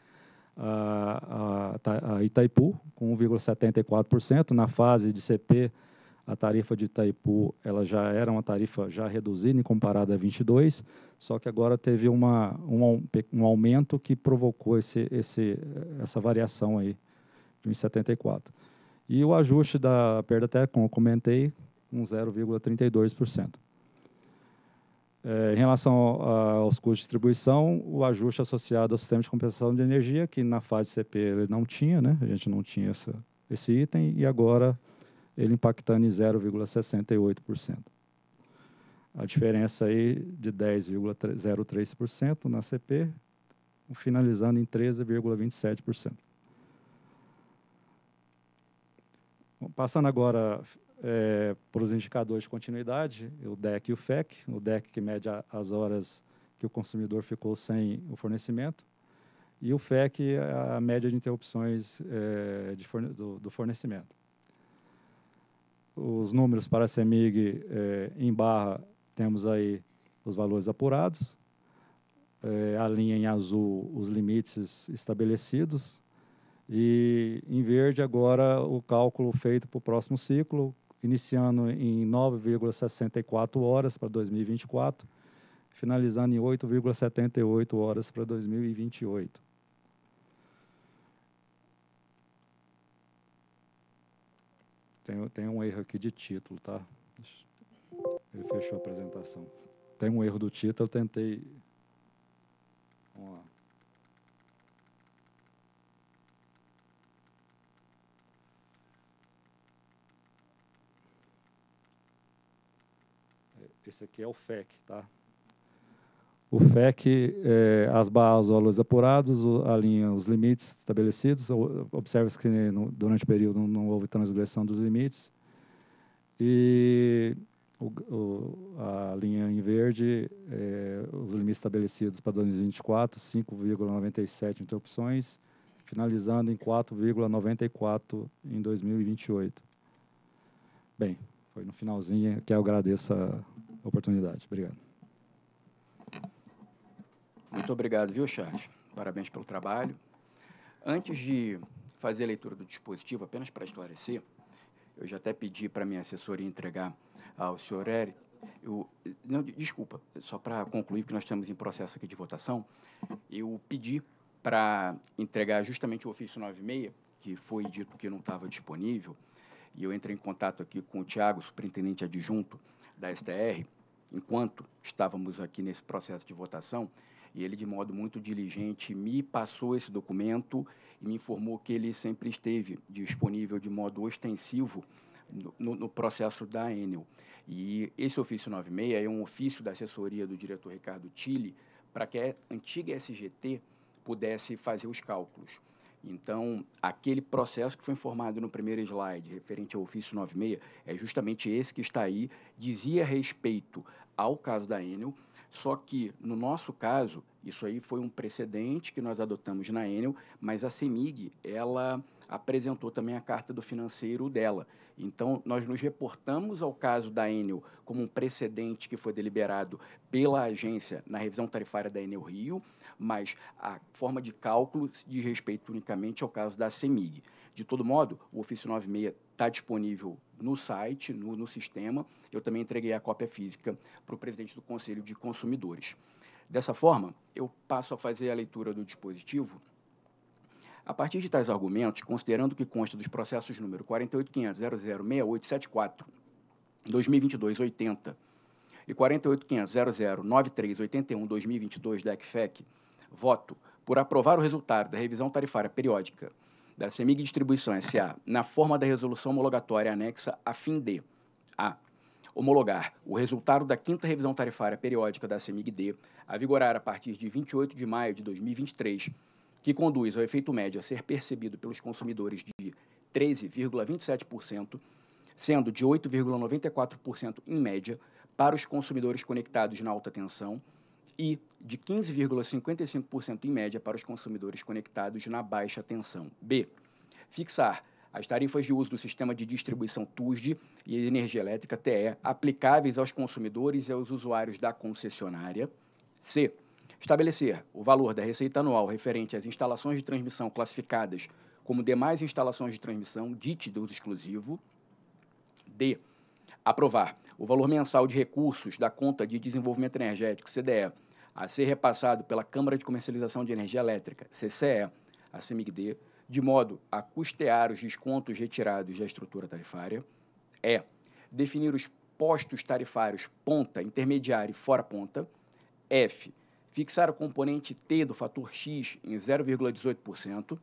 a, a, a Itaipu, com 1,74%. Na fase de CP, a tarifa de Itaipu ela já era uma tarifa já reduzida em comparada a 22, só que agora teve uma, um, um aumento que provocou esse, esse, essa variação aí de 1,74. E o ajuste da perda técnica, como eu comentei, um 0,32%. É, em relação aos custos de distribuição, o ajuste associado ao sistema de compensação de energia, que na fase CP ele não tinha, né? a gente não tinha essa, esse item, e agora ele impactando em 0,68%. A diferença aí de 10,03% na CP, finalizando em 13,27%. Passando agora é, para os indicadores de continuidade, o DEC e o FEC, o DEC que mede a, as horas que o consumidor ficou sem o fornecimento, e o FEC, a média de interrupções é, de forne do, do, fornecimento. Os números para a CEMIG é, em barra, temos aí os valores apurados, é, a linha em azul, os limites estabelecidos, e em verde agora o cálculo feito para o próximo ciclo, iniciando em 9,64 horas para 2024, finalizando em 8,78 horas para 2028. Tem, tem um erro aqui de título, tá? Ele fechou a apresentação. Tem um erro do título, eu tentei. Vamos lá. Esse aqui é o FEC, tá? O FEC, é, as barras, os valores apurados, a linha, os limites estabelecidos. Observe que durante o período não houve transgressão dos limites. E o, o, a linha em verde, é, os limites estabelecidos para 2024, 5,97 interrupções, finalizando em 4,94 em 2028. Bem, foi no finalzinho que eu agradeço a oportunidade. Obrigado. Muito obrigado, viu, Charles? Parabéns pelo trabalho. Antes de fazer a leitura do dispositivo, apenas para esclarecer, eu já até pedi para minha assessoria entregar ao senhor Eric. Eu, não, desculpa, só para concluir, que nós estamos em processo aqui de votação, eu pedi para entregar justamente o ofício 96, que foi dito que não estava disponível, e eu entrei em contato aqui com o Tiago, superintendente adjunto, da STR, enquanto estávamos aqui nesse processo de votação, e ele, de modo muito diligente, me passou esse documento e me informou que ele sempre esteve disponível de modo ostensivo no, no processo da Enel. E esse ofício 96 é um ofício da assessoria do diretor Ricardo Tille para que a antiga SGT pudesse fazer os cálculos. Então, aquele processo que foi informado no primeiro slide, referente ao ofício 96, é justamente esse que está aí, dizia respeito ao caso da Enel, só que, no nosso caso, isso aí foi um precedente que nós adotamos na Enel, mas a CEMIG, ela apresentou também a carta do financeiro dela. Então, nós nos reportamos ao caso da Enel como um precedente que foi deliberado pela agência na revisão tarifária da Enel Rio, mas a forma de cálculo diz respeito unicamente ao caso da CEMIG. De todo modo, o ofício 96 está disponível no site, no, no sistema. Eu também entreguei a cópia física para o presidente do Conselho de Consumidores. Dessa forma, eu passo a fazer a leitura do dispositivo a partir de tais argumentos, considerando que consta dos processos número 48.500.006874, 2022-80 e 48.500.009381-2022 da ECFEC, voto por aprovar o resultado da revisão tarifária periódica da CEMIG Distribuição S.A. na forma da resolução homologatória anexa a fim de a homologar o resultado da quinta revisão tarifária periódica da CEMIG-D, a vigorar a partir de 28 de maio de 2023, que conduz ao efeito médio a ser percebido pelos consumidores de 13,27%, sendo de 8,94% em média para os consumidores conectados na alta tensão e de 15,55% em média para os consumidores conectados na baixa tensão. B. Fixar as tarifas de uso do sistema de distribuição TUSD e energia elétrica TE aplicáveis aos consumidores e aos usuários da concessionária. C. Estabelecer o valor da receita anual referente às instalações de transmissão classificadas como demais instalações de transmissão DIT uso exclusivo. D. Aprovar o valor mensal de recursos da conta de desenvolvimento energético, CDE, a ser repassado pela Câmara de Comercialização de Energia Elétrica, CCE, a CEMIGD, de modo a custear os descontos retirados da estrutura tarifária. É definir os postos tarifários ponta, intermediário e fora ponta. F. Fixar o componente T do fator X em 0,18%.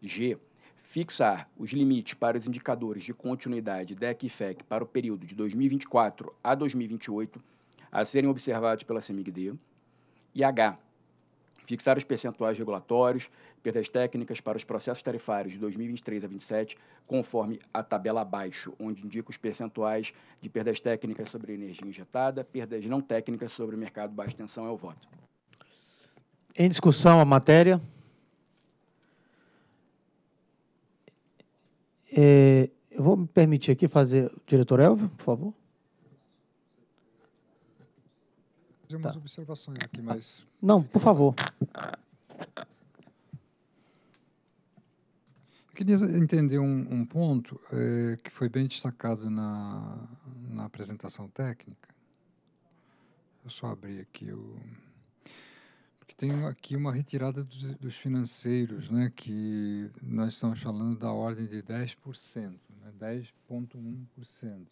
G. Fixar os limites para os indicadores de continuidade DEC e FEC para o período de 2024 a 2028 a serem observados pela CMIGD. E H fixar os percentuais regulatórios, perdas técnicas para os processos tarifários de 2023 a 27, conforme a tabela abaixo, onde indica os percentuais de perdas técnicas sobre energia injetada, perdas não técnicas sobre o mercado baixa tensão é o voto. Em discussão a matéria. É, eu vou me permitir aqui fazer, diretor Elvio, por favor. fazer umas tá. observações aqui, mas. Não, por favor. Eu queria entender um, um ponto é, que foi bem destacado na, na apresentação técnica. Eu só abri aqui o. Porque tem aqui uma retirada dos, dos financeiros, né, que nós estamos falando da ordem de 10%, né, 10,1%.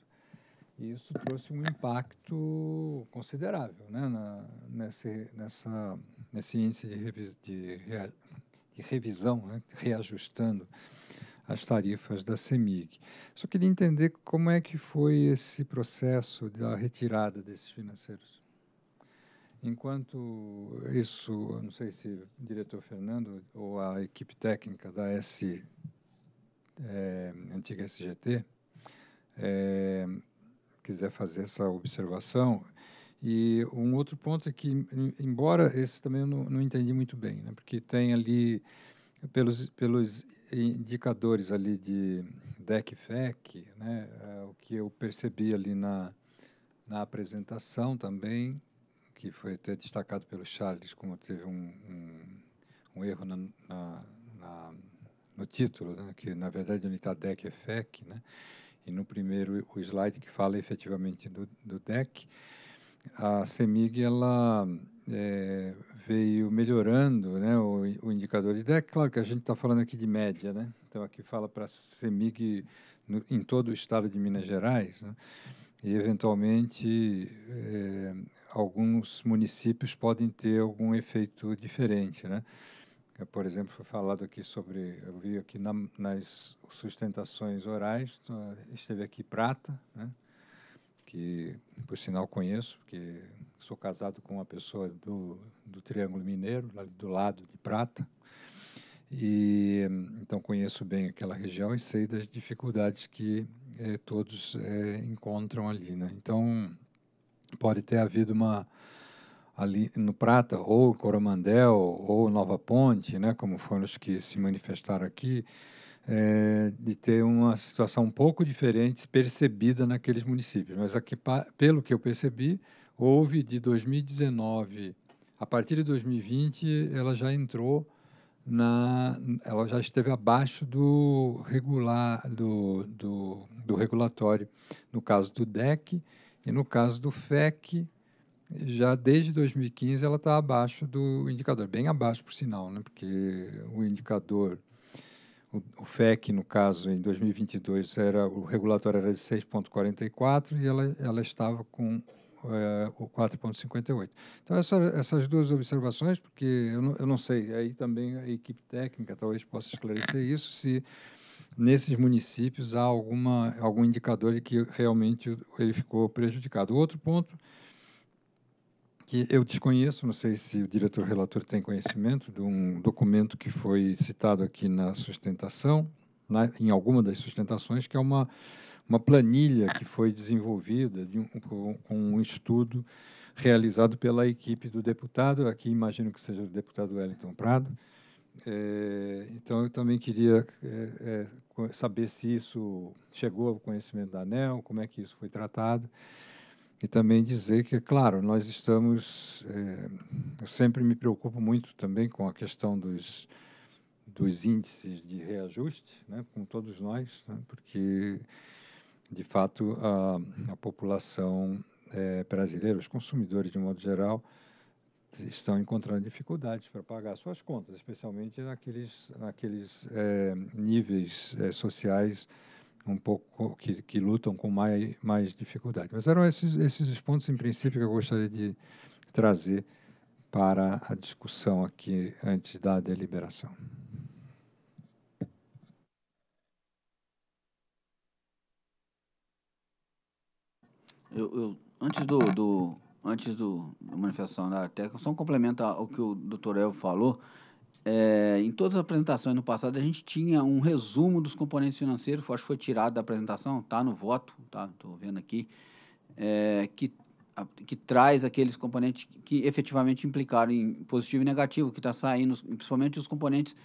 E isso trouxe um impacto considerável né, na, nesse, nessa, nesse índice de, revi, de, de revisão, né, reajustando as tarifas da CEMIG. Só queria entender como é que foi esse processo da retirada desses financeiros. Enquanto isso, eu não sei se o diretor Fernando ou a equipe técnica da S, é, antiga SGT, é, eh, quiser fazer essa observação. E um outro ponto é que, embora esse também eu não, não entendi muito bem, né? porque tem ali, pelos, pelos indicadores ali de fec né? Eh, o que eu percebi ali na, na apresentação também, que foi até destacado pelo Charles, como teve um, um, um erro na, na, na, no título, né? que na verdade é a está DEC é FEC, né? e no primeiro o slide que fala efetivamente do, do DEC, a CEMIG ela, é, veio melhorando né, o, o, indicador de DEC. Claro que a gente está falando aqui de média, né? então aqui fala para a CEMIG no, em todo o estado de Minas Gerais, né? e eventualmente é, alguns municípios podem ter algum efeito diferente. Né? É, por exemplo, foi falado aqui sobre, eu vi aqui na, nas sustentações orais, então, esteve aqui Prata, né? que por sinal conheço, porque sou casado com uma pessoa do, do Triângulo Mineiro, lá do lado de Prata, e então conheço bem aquela região e sei das dificuldades que eh, todos eh, encontram ali. Né? Então, pode ter havido uma ali no Prata, ou Coromandel, ou Nova Ponte, né, como foram os que se manifestaram aqui, é, de ter uma situação um pouco diferente percebida naqueles municípios. Mas aqui, pelo que eu percebi, houve de 2019, a partir de 2020, ela já entrou na, ela já esteve abaixo do regular do, do, do regulatório, no caso do DEC e no caso do FEC, já desde 2015 ela está abaixo do indicador, bem abaixo por sinal, né? porque o indicador, o, o FEC no caso em 2022 era o regulatório era de 6,44 e ela, ela estava com é, o 4,58. Então essa, essas duas observações, porque eu não, eu não sei, aí também a equipe técnica talvez possa esclarecer isso se nesses municípios há alguma algum indicador de que realmente ele ficou prejudicado. O outro ponto que eu desconheço, não sei se o diretor relator tem conhecimento de um documento que foi citado aqui na sustentação, na, né, em alguma das sustentações, que é uma, uma planilha que foi desenvolvida de um, com um estudo realizado pela equipe do deputado, aqui imagino que seja o deputado Wellington Prado. É, então, eu também queria é, é, saber se isso chegou ao conhecimento da ANEL, como é que isso foi tratado. E também dizer que, é claro, nós estamos. É, eu sempre me preocupo muito também com a questão dos, dos índices de reajuste, né, com todos nós, né, porque, de fato, a, a população é, brasileira, os consumidores de modo geral, estão encontrando dificuldades para pagar suas contas, especialmente naqueles, naqueles é, níveis é, sociais um pouco que, que lutam com mais, mais dificuldade. Mas eram esses, esses os pontos, em princípio, que eu gostaria de trazer para a discussão aqui antes da deliberação. Eu, eu antes do, do antes do, da manifestação da técnica, só um complemento ao que o doutor El falou. É, em todas as apresentações no passado, a gente tinha um resumo dos componentes financeiros, acho que foi tirado da apresentação, está no voto, estou tá, vendo aqui, é, que, a, que traz aqueles componentes que efetivamente implicaram em positivo e negativo, que está saindo, principalmente os componentes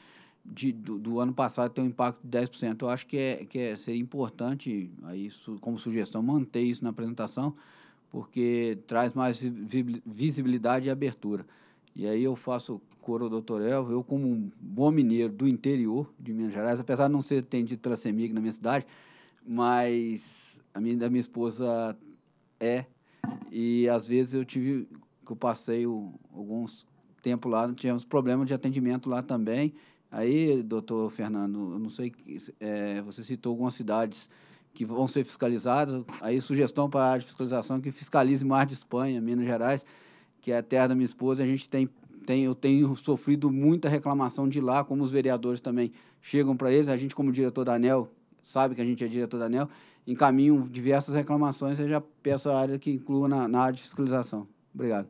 de, do, do, ano passado tem um impacto de 10%. Eu acho que, é, que é, seria importante, aí, su, como sugestão, manter isso na apresentação, porque traz mais visibilidade e abertura. E aí eu faço coro doutor Elvio eu como um bom mineiro do interior de Minas Gerais, apesar de não ser atendido pela CEMIG na minha cidade, mas a minha, minha esposa é, e às vezes eu tive, que eu passei o, alguns tempo lá, tivemos problema de atendimento lá também, aí, doutor Fernando, eu não sei, é, você citou algumas cidades que vão ser fiscalizadas, aí sugestão para a área de fiscalização que fiscalize mais de Espanha, Minas Gerais, que é a terra da minha esposa, a gente tem, tem eu tenho sofrido muita reclamação de lá, como os vereadores também chegam para eles, a gente como diretor da ANEL, sabe que a gente é diretor da ANEL, encaminho diversas reclamações, eu já peço a área que inclua na, na área de fiscalização. Obrigado.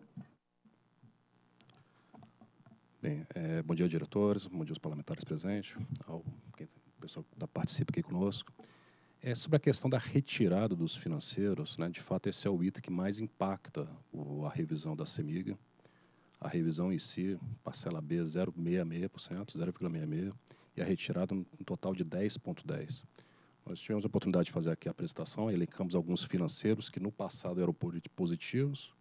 Bem, é, bom dia, diretores, bom dia aos parlamentares presentes, ao pessoal que tá, participa aqui conosco. É sobre a questão da retirada dos financeiros, né? de fato esse é o item que mais impacta o, a revisão da Semiga. A revisão em si, parcela B 0,66%, 0,66%, e a retirada um total de 10,10%. Nós tivemos a oportunidade de fazer aqui a apresentação, elencamos alguns financeiros que no passado eram positivos,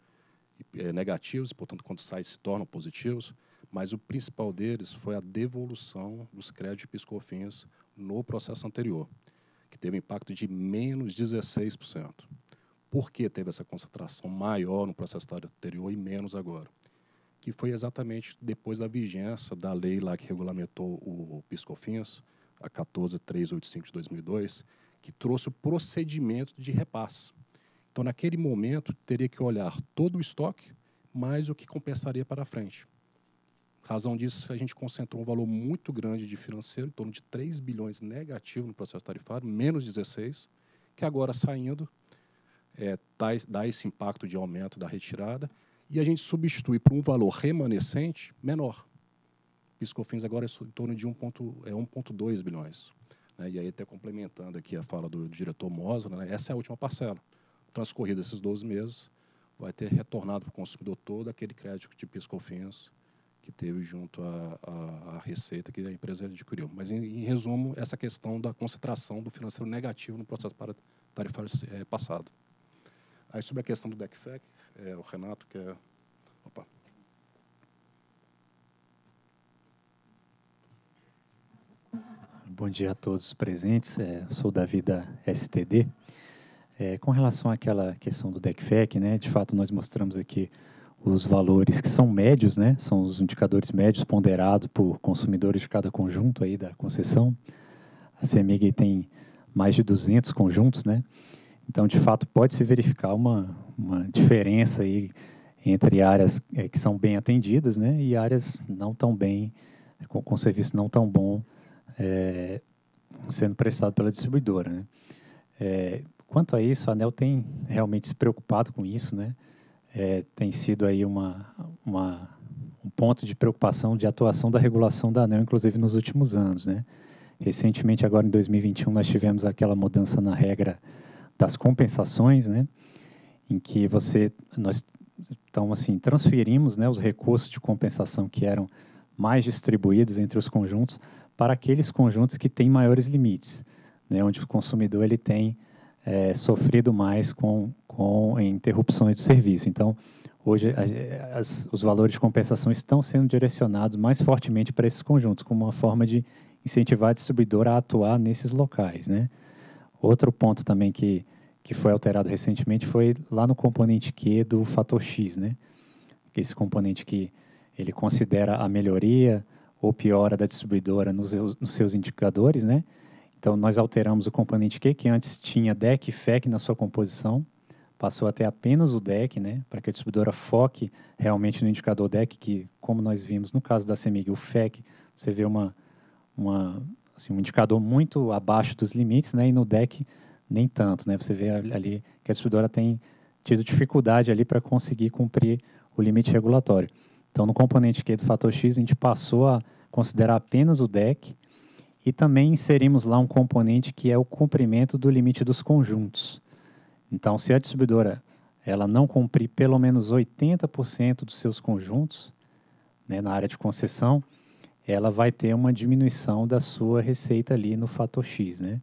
é, negativos, e portanto quando saem se tornam positivos, mas o principal deles foi a devolução dos créditos de piscofins no processo anterior que teve impacto de menos 16%. Por que teve essa concentração maior no processo anterior e menos agora? Que foi exatamente depois da vigência da lei lá que regulamentou o PiscoFins, a 14385 de 2002, que trouxe o procedimento de repasse. Então, naquele momento, teria que olhar todo o estoque, mais o que compensaria para frente. Razão disso, a gente concentrou um valor muito grande de financeiro, em torno de 3 bilhões negativo no processo tarifário, menos 16, que agora saindo é, dá esse impacto de aumento da retirada e a gente substitui por um valor remanescente menor. Piscofins agora é em torno de 1,2 é, bilhões. Né? E aí, até complementando aqui a fala do, do diretor Mosna, né? essa é a última parcela. Transcorrido esses 12 meses, vai ter retornado para o consumidor todo aquele crédito de Piscofins que teve junto à, receita que a empresa adquiriu. Mas, em, em, resumo, essa questão da concentração do financeiro negativo no processo para tarifário é, passado. Aí, sobre a questão do DECFEC, é, o Renato quer... Opa. Bom dia a todos presentes. É, sou Davi da STD. É, com relação àquela questão do DECFEC, né, de fato, nós mostramos aqui os valores que são médios, né? São os indicadores médios ponderados por consumidores de cada conjunto aí da concessão. A CEMIG tem mais de 200 conjuntos, né? Então, de fato, pode se verificar uma, uma diferença aí entre áreas é, que são bem atendidas, né? E áreas não tão bem, com, com serviço não tão bom é, sendo prestado pela distribuidora, né? É, quanto a isso, a ANEL tem realmente se preocupado com isso, né? é, tem sido aí uma, uma, um ponto de preocupação de atuação da regulação da ANEL, inclusive nos últimos anos. Né? Recentemente, agora em 2021, nós tivemos aquela mudança na regra das compensações, né? em que você, nós então, assim, transferimos né, os recursos de compensação que eram mais distribuídos entre os conjuntos para aqueles conjuntos que têm maiores limites, né, onde o consumidor ele tem é, sofrido mais com, com interrupções de serviço. Então, hoje as, os valores de compensação estão sendo direcionados mais fortemente para esses conjuntos, como uma forma de incentivar a distribuidora a atuar nesses locais. Né? Outro ponto também que, que foi alterado recentemente foi lá no componente Q do fator X. Né? Esse componente que ele considera a melhoria ou piora da distribuidora nos, nos seus indicadores, né? Então, nós alteramos o componente Q, que antes tinha DEC e FEC na sua composição, passou até apenas o DEC, né, para que a distribuidora foque realmente no indicador DEC, que, como nós vimos no caso da CEMIG, o FEC, você vê uma, uma, assim, um indicador muito abaixo dos limites, né, e no DEC nem tanto. Né, você vê ali que a distribuidora tem tido dificuldade ali para conseguir cumprir o limite regulatório. Então, no componente Q do fator X, a gente passou a considerar apenas o DEC, e também inserimos lá um componente que é o cumprimento do limite dos conjuntos. Então, se a distribuidora ela não cumprir pelo menos 80% dos seus conjuntos né, na área de concessão, ela vai ter uma diminuição da sua receita ali no fator X. Né?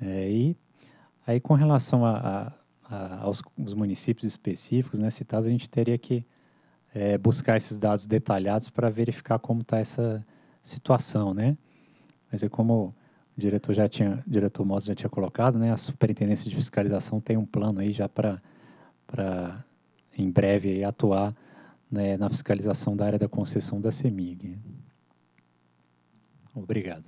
É, e aí, com relação a, a, a, aos municípios específicos né, citados, a gente teria que é, buscar esses dados detalhados para verificar como está essa situação. Né? Mas é como o diretor já tinha, diretor Mosa já tinha colocado, né? A Superintendência de Fiscalização tem um plano aí já para para em breve aí, atuar né, na fiscalização da área da concessão da CEMIG. Obrigado.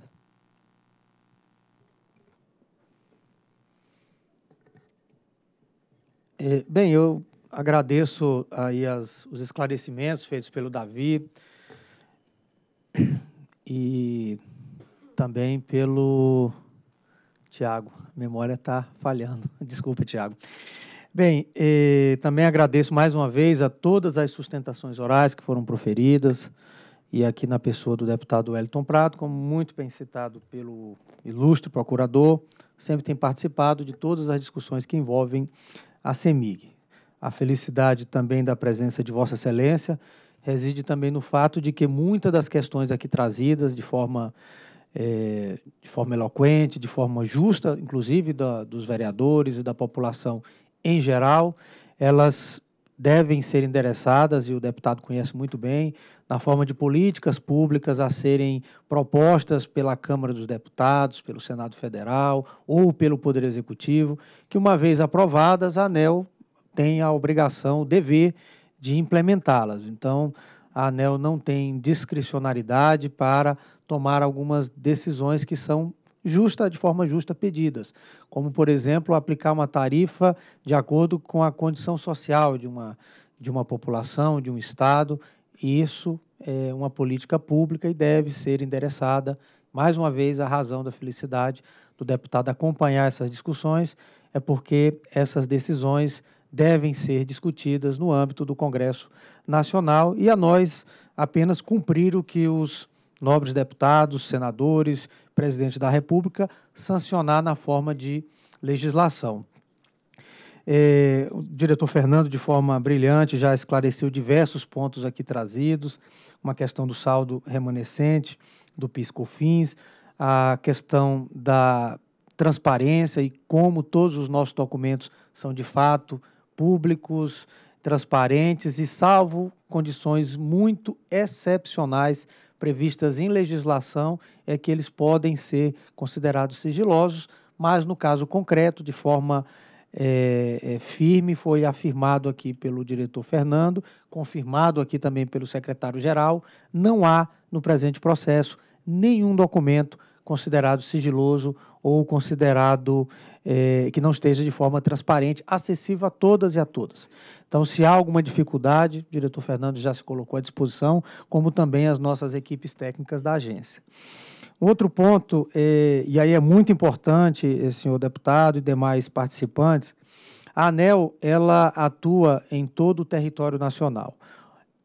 É, bem, eu agradeço aí as, os esclarecimentos feitos pelo Davi e também pelo Tiago. Memória está falhando. Desculpa, Tiago. Bem, eh, também agradeço mais uma vez a todas as sustentações orais que foram proferidas e aqui na pessoa do deputado Wellington Prado, como muito bem citado pelo ilustre procurador, sempre tem participado de todas as discussões que envolvem a CEMIG. A felicidade também da presença de Vossa Excelência reside também no fato de que muitas das questões aqui trazidas de forma é, de forma eloquente, de forma justa, inclusive da, dos vereadores e da população em geral, elas devem ser endereçadas, e o deputado conhece muito bem, na forma de políticas públicas a serem propostas pela Câmara dos Deputados, pelo Senado Federal ou pelo Poder Executivo, que, uma vez aprovadas, a ANEL tem a obrigação, o dever de implementá-las. Então, a ANEL não tem discricionariedade para tomar algumas decisões que são justa de forma justa pedidas, como por exemplo aplicar uma tarifa de acordo com a condição social de uma de uma população, de um estado. Isso é uma política pública e deve ser endereçada. Mais uma vez, a razão da felicidade do deputado acompanhar essas discussões é porque essas decisões devem ser discutidas no âmbito do Congresso nacional e a nós apenas cumprir o que os nobres deputados, senadores, presidente da República sancionar na forma de legislação. É, o diretor Fernando, de forma brilhante, já esclareceu diversos pontos aqui trazidos, uma questão do saldo remanescente do piscofins, a questão da transparência e como todos os nossos documentos são de fato públicos, transparentes e salvo condições muito excepcionais previstas em legislação é que eles podem ser considerados sigilosos, mas no caso concreto, de forma é, é, firme, foi afirmado aqui pelo diretor Fernando, confirmado aqui também pelo secretário-geral, não há no presente processo nenhum documento considerado sigiloso ou considerado é, que não esteja de forma transparente, acessível a todas e a todas. Então, se há alguma dificuldade, o diretor Fernando já se colocou à disposição, como também as nossas equipes técnicas da agência. Outro ponto, é, e aí é muito importante, é, senhor deputado e demais participantes, a ANEL ela atua em todo o território nacional.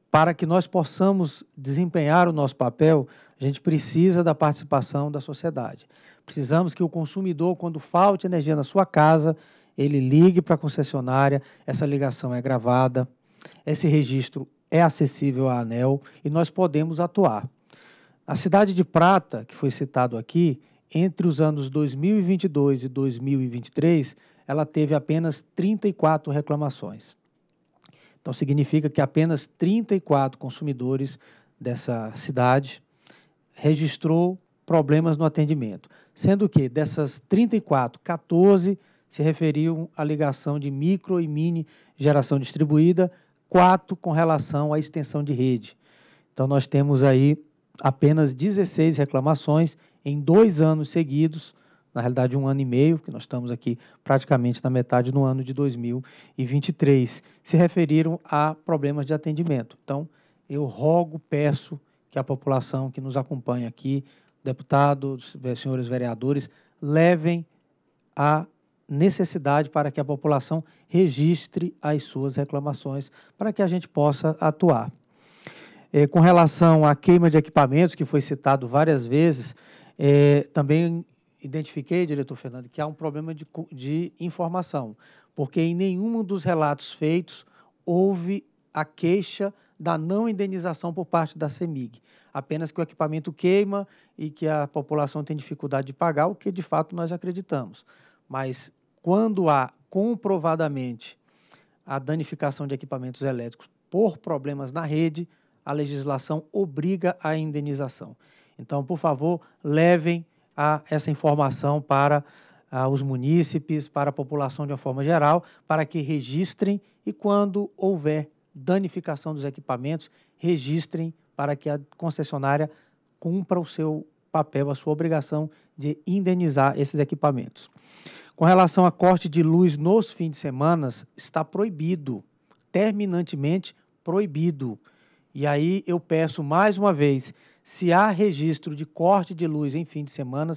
Para que nós possamos desempenhar o nosso papel, a gente precisa da participação da sociedade. Precisamos que o consumidor, quando falte energia na sua casa, ele ligue para a concessionária, essa ligação é gravada, esse registro é acessível à ANEL e nós podemos atuar. A cidade de Prata, que foi citado aqui, entre os anos 2022 e 2023, ela teve apenas 34 reclamações. Então significa que apenas 34 consumidores dessa cidade registrou problemas no atendimento, sendo que dessas 34, 14 se referiam à ligação de micro e mini geração distribuída, quatro com relação à extensão de rede. Então, nós temos aí apenas 16 reclamações em dois anos seguidos, na realidade, um ano e meio, que nós estamos aqui praticamente na metade do ano de 2023, se referiram a problemas de atendimento. Então, eu rogo, peço, que a população que nos acompanha aqui, deputados, senhores vereadores, levem a necessidade para que a população registre as suas reclamações, para que a gente possa atuar. É, com relação à queima de equipamentos, que foi citado várias vezes, é, também identifiquei, diretor Fernando, que há um problema de, de informação, porque em nenhum dos relatos feitos houve a queixa da não indenização por parte da CEMIG. Apenas que o equipamento queima e que a população tem dificuldade de pagar, o que de fato nós acreditamos. Mas quando há comprovadamente a danificação de equipamentos elétricos por problemas na rede, a legislação obriga a indenização. Então, por favor, levem a, essa informação para a, os munícipes, para a população de uma forma geral, para que registrem e, quando houver danificação dos equipamentos, registrem para que a concessionária cumpra o seu papel, a sua obrigação de indenizar esses equipamentos. Com relação a corte de luz nos fins de semana, está proibido, terminantemente proibido. E aí eu peço mais uma vez, se há registro de corte de luz em fim de semana,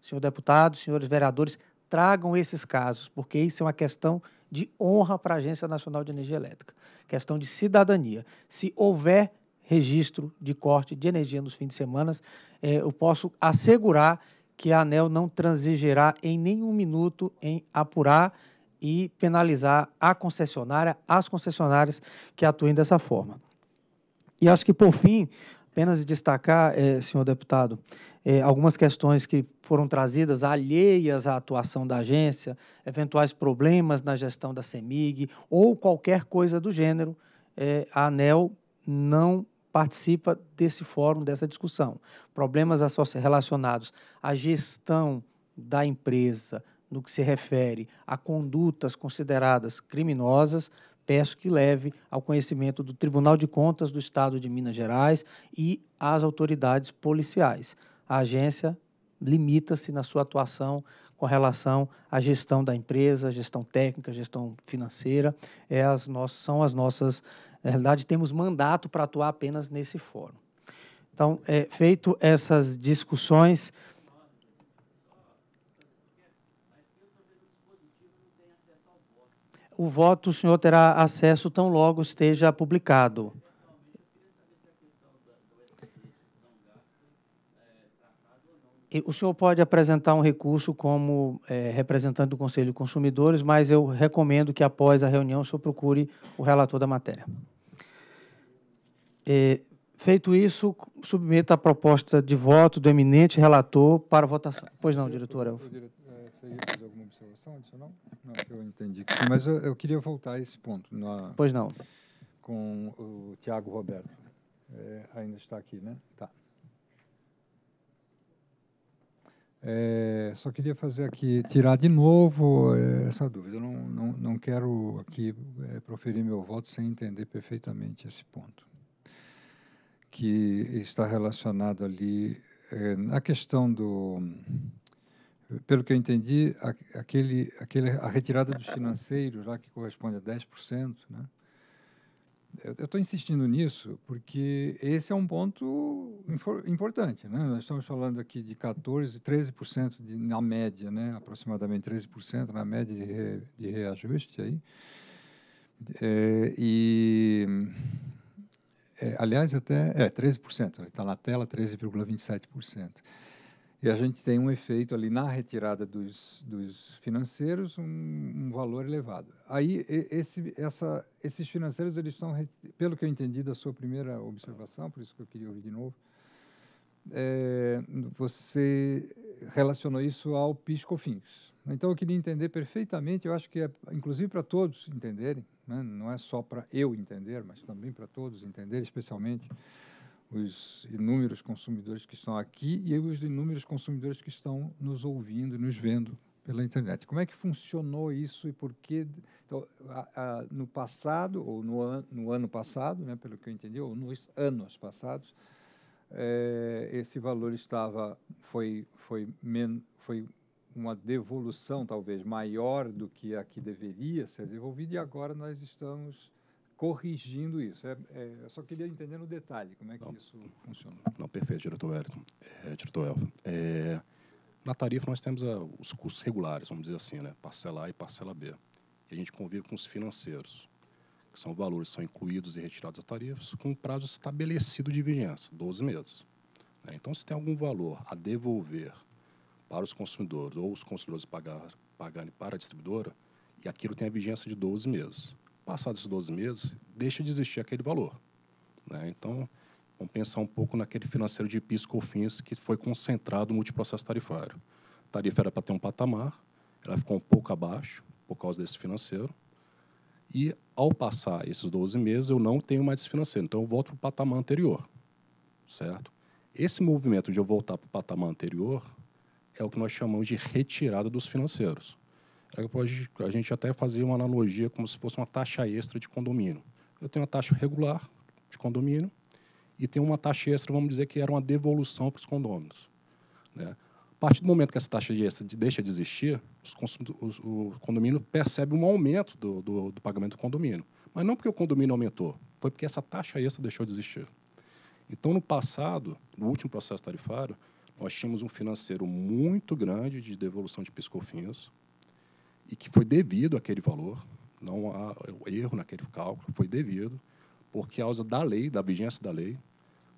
senhor deputado, senhores vereadores, tragam esses casos, porque isso é uma questão de honra para a Agência Nacional de Energia Elétrica. Questão de cidadania. Se houver registro de corte de energia nos fins de semana, é, eu posso assegurar que a ANEL não transigirá em nenhum minuto em apurar e penalizar a concessionária, as concessionárias que atuem dessa forma. E acho que, por fim, apenas destacar, é, senhor deputado, é, algumas questões que foram trazidas alheias à atuação da agência, eventuais problemas na gestão da CEMIG ou qualquer coisa do gênero, é, a ANEL não participa desse fórum, dessa discussão. Problemas relacionados à gestão da empresa no que se refere a condutas consideradas criminosas, peço que leve ao conhecimento do Tribunal de Contas do Estado de Minas Gerais e às autoridades policiais a agência limita-se na sua atuação com relação à gestão da empresa, gestão técnica, gestão financeira. É as nossas, são as nossas. Na realidade, temos mandato para atuar apenas nesse fórum. Então, é, feito essas discussões. O voto o senhor terá acesso tão logo esteja publicado. O senhor pode apresentar um recurso como é, representante do Conselho de Consumidores, mas eu recomendo que após a reunião o senhor procure o relator da matéria. É, feito isso, submeta a proposta de voto do eminente relator para votação. Pois não, diretor Elfo. É, você ia fazer alguma observação adicional? Não, eu entendi que sim, mas eu, eu queria voltar a esse ponto. Na, pois não. Com o Tiago Roberto. É, ainda está aqui, né? Tá. É, só queria fazer aqui, tirar de novo é, essa dúvida. Eu não, não, não quero aqui é, proferir meu voto sem entender perfeitamente esse ponto, que está relacionado ali na questão do. Pelo que eu entendi, a, aquele, aquele, a retirada dos financeiros, lá que corresponde a 10%, né? eu estou insistindo nisso porque esse é um ponto importante. Né? Nós estamos falando aqui de 14%, 13% de, na média, né? aproximadamente 13% na média de, re, de reajuste. Aí. É, e, é, aliás, até é, 13%, está né? na tela 13,27%. E a gente tem um efeito ali na retirada dos, dos financeiros, um, um valor elevado. Aí, esse, essa, esses financeiros, eles estão, pelo que eu entendi da sua primeira observação, por isso que eu queria ouvir de novo, é, você relacionou isso ao PIS-COFINS. Então, eu queria entender perfeitamente, eu acho que é, inclusive para todos entenderem, né, não é só para eu entender, mas também para todos entenderem, especialmente os inúmeros consumidores que estão aqui e os inúmeros consumidores que estão nos ouvindo, nos vendo pela internet. Como é que funcionou isso e por que então, a, a, no passado ou no, an, no ano passado, né, pelo que eu entendi, ou nos anos passados, é, esse valor estava foi foi men, foi uma devolução talvez maior do que a que deveria ser devolvida e agora nós estamos corrigindo isso. É, é, eu só queria entender no detalhe como é que não, isso funciona. Não, perfeito, diretor Elton. É, diretor É, na tarifa nós temos a, ah, os custos regulares, vamos dizer assim, né? parcela A e parcela B. E a gente convive com os financeiros, que são valores que são incluídos e retirados das tarifas, com prazo estabelecido de vigência, 12 meses. Né? Então, se tem algum valor a devolver para os consumidores ou os consumidores pagar, pagarem para a distribuidora, e aquilo tem a vigência de 12 meses passados os 12 meses, deixa de existir aquele valor. Né? Então, vamos pensar um pouco naquele financeiro de PIS COFINS que foi concentrado no multiprocesso tarifário. A tarifa era para ter um patamar, ela ficou um pouco abaixo por causa desse financeiro. E, ao passar esses 12 meses, eu não tenho mais esse financeiro. Então, eu volto para o patamar anterior, certo? Esse movimento de eu voltar para o patamar anterior é o que nós chamamos de retirada dos financeiros a gente até fazia uma analogia como se fosse uma taxa extra de condomínio. Eu tenho uma taxa regular de condomínio e tenho uma taxa extra, vamos dizer que era uma devolução para os condôminos. Né? A partir do momento que essa taxa extra deixa de existir, os, o condomínio percebe um aumento do, do, do pagamento do condomínio. Mas não porque o condomínio aumentou, foi porque essa taxa extra deixou de existir. Então, no passado, no último processo tarifário, nós tínhamos um financeiro muito grande de devolução de piscofins, e que foi devido àquele valor, não há erro naquele cálculo, foi devido, por causa da lei, da vigência da lei.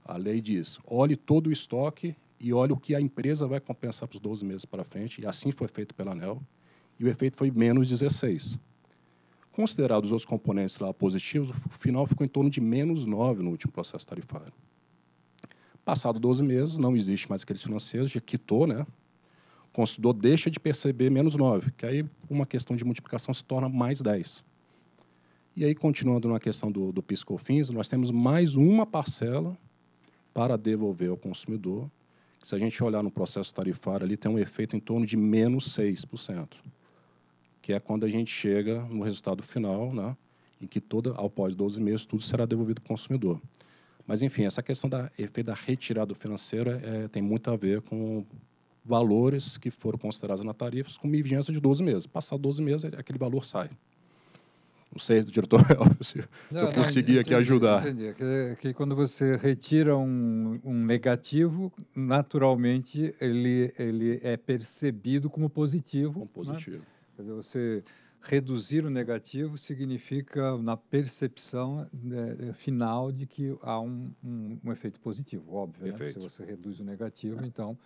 A lei diz: olhe todo o estoque e olhe o que a empresa vai compensar para os 12 meses para frente, e assim foi feito pela ANEL, e o efeito foi menos 16. Considerados os outros componentes lá positivos, o final ficou em torno de menos 9 no último processo tarifário. Passado 12 meses, não existe mais aqueles financeiros, já quitou, né? consumidor deixa de perceber menos 9, que aí uma questão de multiplicação se torna mais 10. E aí, continuando na questão do, do PiscoFins, nós temos mais uma parcela para devolver ao consumidor, que se a gente olhar no processo tarifário ali, tem um efeito em torno de menos 6%, que é quando a gente chega no resultado final, né, em que toda, ao pós 12 meses, tudo será devolvido ao consumidor. Mas, enfim, essa questão da efeito da retirada financeira é, tem muito a ver com valores que foram considerados na tarifa com uma vigência de 12 meses. Passar 12 meses, aquele valor sai. Não sei, diretor, é se não, eu consegui aqui ajudar. Entendi. É que, é que quando você retira um, um, negativo, naturalmente ele, ele é percebido como positivo. Como né? positivo. Né? Quer dizer, você reduzir o negativo significa na percepção né, final de que há um, um, um efeito positivo, óbvio. Né? Se você reduz o negativo, então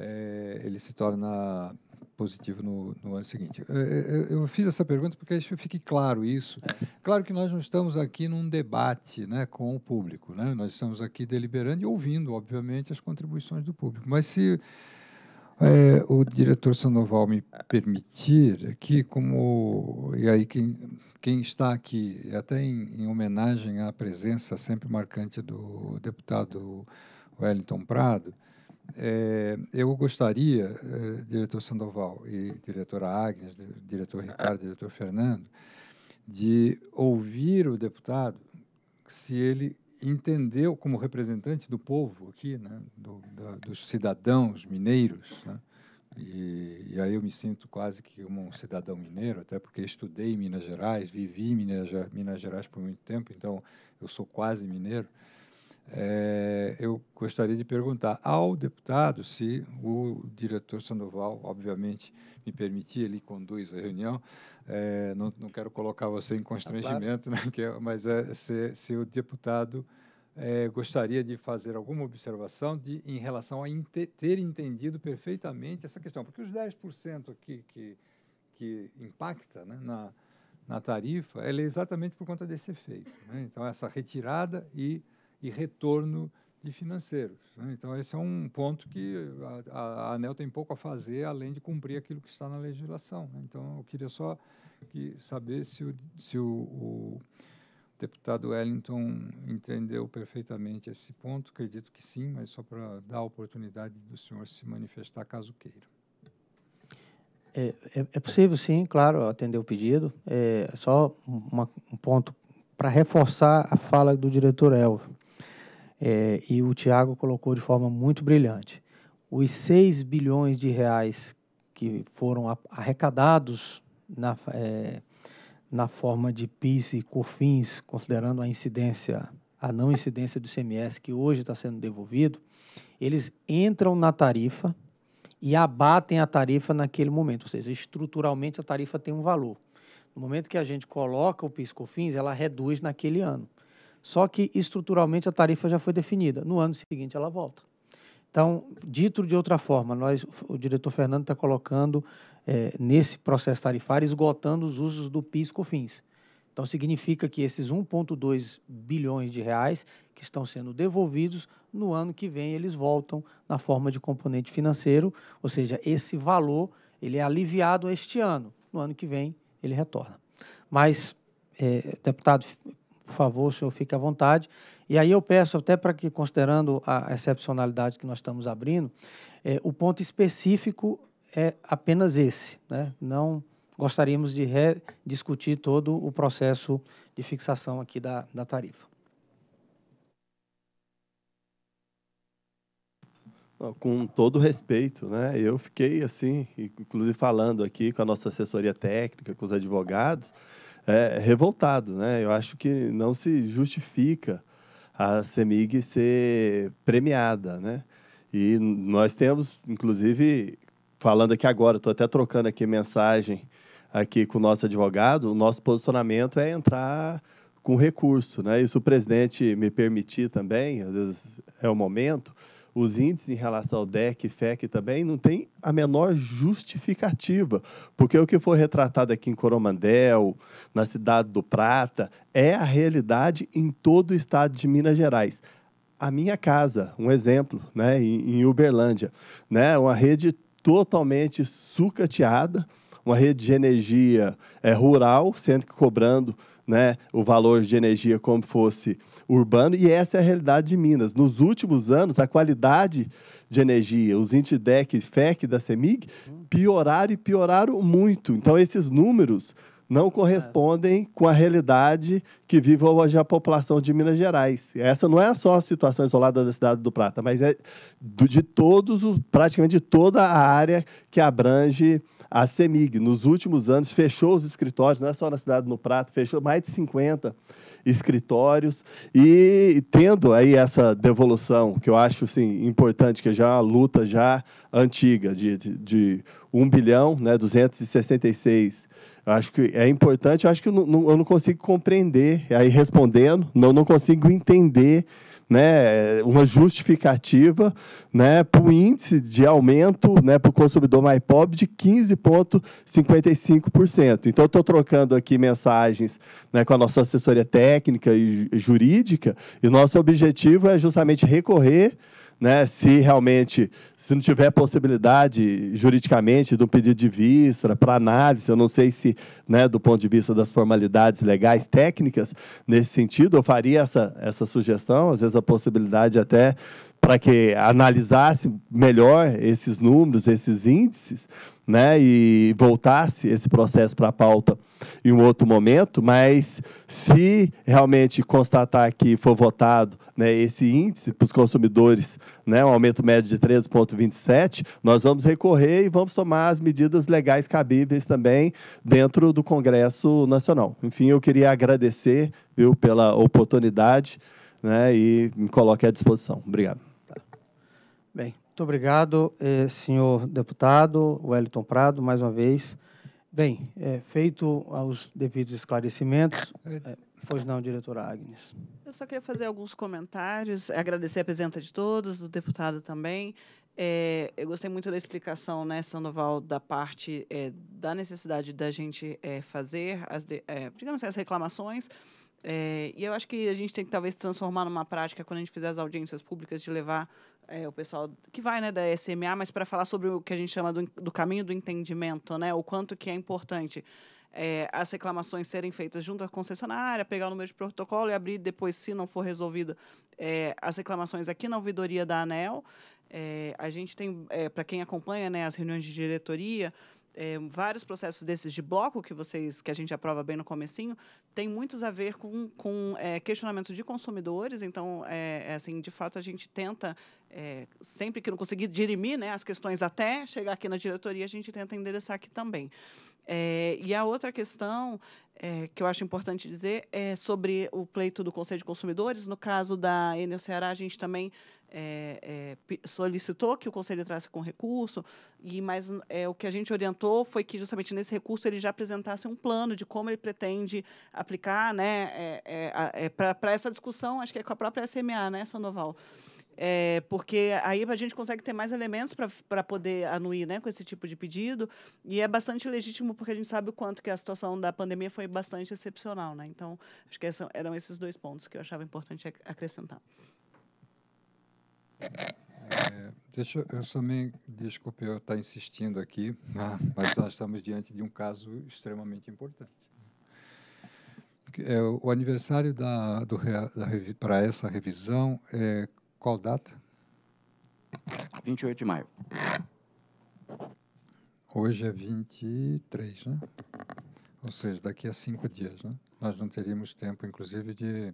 é, ele se torna positivo no, no ano seguinte. Eu, eu, eu, fiz essa pergunta porque acho que fique claro isso. Claro que nós não estamos aqui num debate né, com o público, né? nós estamos aqui deliberando e ouvindo, obviamente, as contribuições do público. Mas se é, o diretor Sandoval me permitir aqui, como. E aí, quem, quem está aqui, até em, em homenagem à presença sempre marcante do deputado Wellington Prado. É, eu gostaria, é, diretor Sandoval e diretora Agnes, diretor Ricardo, diretor Fernando, de ouvir o deputado se ele entendeu, como representante do povo aqui, né, do, da, dos cidadãos mineiros, né, e, e, aí eu me sinto quase que um cidadão mineiro, até porque estudei em Minas Gerais, vivi em Minas, Minas Gerais por muito tempo, então eu sou quase mineiro. É, eu gostaria de perguntar ao deputado se o diretor Sandoval, obviamente, me permitir, ele conduz a reunião. É, não, não, quero colocar você em tá constrangimento, claro. né, mas é, se, se, o deputado é, gostaria de fazer alguma observação de, em relação a inte, ter entendido perfeitamente essa questão, porque os 10% aqui que, que impacta né, na, na tarifa, ela é exatamente por conta desse efeito. Né? Então, essa retirada e e retorno de financeiros. Né? Então, esse é um ponto que a, a, ANEL tem pouco a fazer, além de cumprir aquilo que está na legislação. Né? Então, eu queria só que saber se o, se o, o deputado Wellington entendeu perfeitamente esse ponto. Acredito que sim, mas só para dar a oportunidade do senhor se manifestar, caso queira. É, é, é possível, sim, claro, atender o pedido. É, só uma, um ponto para reforçar a fala do diretor Elvio é, e o Tiago colocou de forma muito brilhante. Os 6 bilhões de reais que foram arrecadados na, é, na forma de PIS e COFINS, considerando a incidência, a não incidência do CMS que hoje está sendo devolvido, eles entram na tarifa e abatem a tarifa naquele momento, ou seja, estruturalmente a tarifa tem um valor. No momento que a gente coloca o PIS/COFINS, e ela reduz naquele ano. Só que estruturalmente a tarifa já foi definida. No ano seguinte ela volta. Então, dito de outra forma, nós, o diretor Fernando está colocando é, nesse processo tarifário, esgotando os usos do PIS-COFINS. Então, significa que esses 1,2 bilhões de reais que estão sendo devolvidos, no ano que vem eles voltam na forma de componente financeiro, ou seja, esse valor ele é aliviado este ano, no ano que vem ele retorna. Mas, é, deputado por favor, o senhor fique à vontade. E aí eu peço até para que, considerando a excepcionalidade que nós estamos abrindo, é, o ponto específico é apenas esse, né? Não gostaríamos de rediscutir todo o processo de fixação aqui da, da tarifa. Com todo respeito, né? Eu fiquei assim, inclusive falando aqui com a nossa assessoria técnica, com os advogados, é, revoltado. Né? Eu acho que não se justifica a CEMIG ser premiada. Né? E nós temos, inclusive, falando aqui agora, estou até trocando aqui mensagem aqui com o nosso advogado, o nosso posicionamento é entrar com recurso. Né? Isso o presidente me permitir também, às vezes é o momento, os índices em relação ao DEC e FEC também não tem a menor justificativa, porque o que foi retratado aqui em Coromandel, na cidade do Prata, é a realidade em todo o estado de Minas Gerais. A minha casa, um exemplo, né, em Uberlândia, né, uma rede totalmente sucateada, uma rede de energia é, rural, sendo que cobrando né, o valor de energia como fosse urbano, e essa é a realidade de Minas. Nos últimos anos, a qualidade de energia, os INTIDEC e FEC da CEMIG, pioraram e pioraram muito. Então, esses números não é. correspondem com a realidade que vive hoje a população de Minas Gerais. Essa não é só a situação isolada da cidade do Prata, mas é de todos, praticamente de toda a área que abrange a CEMIG, nos últimos anos, fechou os escritórios, não é só na cidade do Prato, fechou mais de 50 escritórios. E tendo aí essa devolução, que eu acho assim, importante, que já é uma luta já antiga, de, de, de 1 bilhão, né, 266 acho que é importante, acho que eu não, eu não consigo compreender, aí respondendo, não, não consigo entender né, uma justificativa né, para o índice de aumento né, para o consumidor mais pobre de 15,55%. Então, estou trocando aqui mensagens né, com a nossa assessoria técnica e jurídica, e nosso objetivo é justamente recorrer né, se realmente, se não tiver possibilidade juridicamente de um pedido de vista para análise, eu não sei se, né, do ponto de vista das formalidades legais, técnicas, nesse sentido, eu faria essa, essa sugestão, às vezes a possibilidade até para que analisasse melhor esses números, esses índices, né, e voltasse esse processo para a pauta em um outro momento, mas se realmente constatar que for votado né, esse índice para os consumidores, né, um aumento médio de 13,27, nós vamos recorrer e vamos tomar as medidas legais cabíveis também dentro do Congresso Nacional. Enfim, eu queria agradecer viu, pela oportunidade né, e me coloque à disposição. Obrigado. Muito obrigado, eh, senhor deputado Wellington Prado, mais uma vez. Bem, eh, feito aos devidos esclarecimentos. Eh, pois não, diretora Agnes. Eu só queria fazer alguns comentários, agradecer a presença de todos, do deputado também. É, eu gostei muito da explicação, né, Sandoval, da parte é, da necessidade da gente é, fazer, as de, digamos assim, as reclamações é, e eu acho que a gente tem que talvez transformar numa prática quando a gente fizer as audiências públicas de levar é, o pessoal que vai né, da SMA, mas para falar sobre o que a gente chama do, do caminho do entendimento, né, o quanto que é importante. É, as reclamações serem feitas junto à concessionária, pegar o número de protocolo e abrir depois, se não for resolvido, é, as reclamações aqui na ouvidoria da ANEL. É, a gente tem, é, para quem acompanha né, as reuniões de diretoria, é, vários processos desses de bloco que vocês que a gente aprova bem no comecinho tem muitos a ver com, com é, questionamentos de consumidores então é, é, assim de fato a gente tenta é, sempre que não conseguir dirimir né, as questões até chegar aqui na diretoria a gente tenta endereçar aqui também é, e a outra questão é, que eu acho importante dizer é sobre o pleito do Conselho de Consumidores. No caso da Enel Ceará, a gente também é, é, solicitou que o Conselho entrasse com recurso, e mas é, o que a gente orientou foi que, justamente nesse recurso, ele já apresentasse um plano de como ele pretende aplicar né, é, é, para essa discussão, acho que é com a própria SMA, né, Sandoval? É, porque aí a gente consegue ter mais elementos para poder anuir né, com esse tipo de pedido. E é bastante legítimo, porque a gente sabe o quanto que a situação da pandemia foi bastante excepcional. Né? Então, acho que eram esses dois pontos que eu achava importante acrescentar. É, deixa eu também, desculpe eu estar tá insistindo aqui, né? mas nós estamos diante de um caso extremamente importante. É, o aniversário da, do, da, para essa revisão é qual data? 28 de maio. Hoje é 23, né? Ou seja, daqui a cinco dias, né? Nós não teríamos tempo, inclusive, de.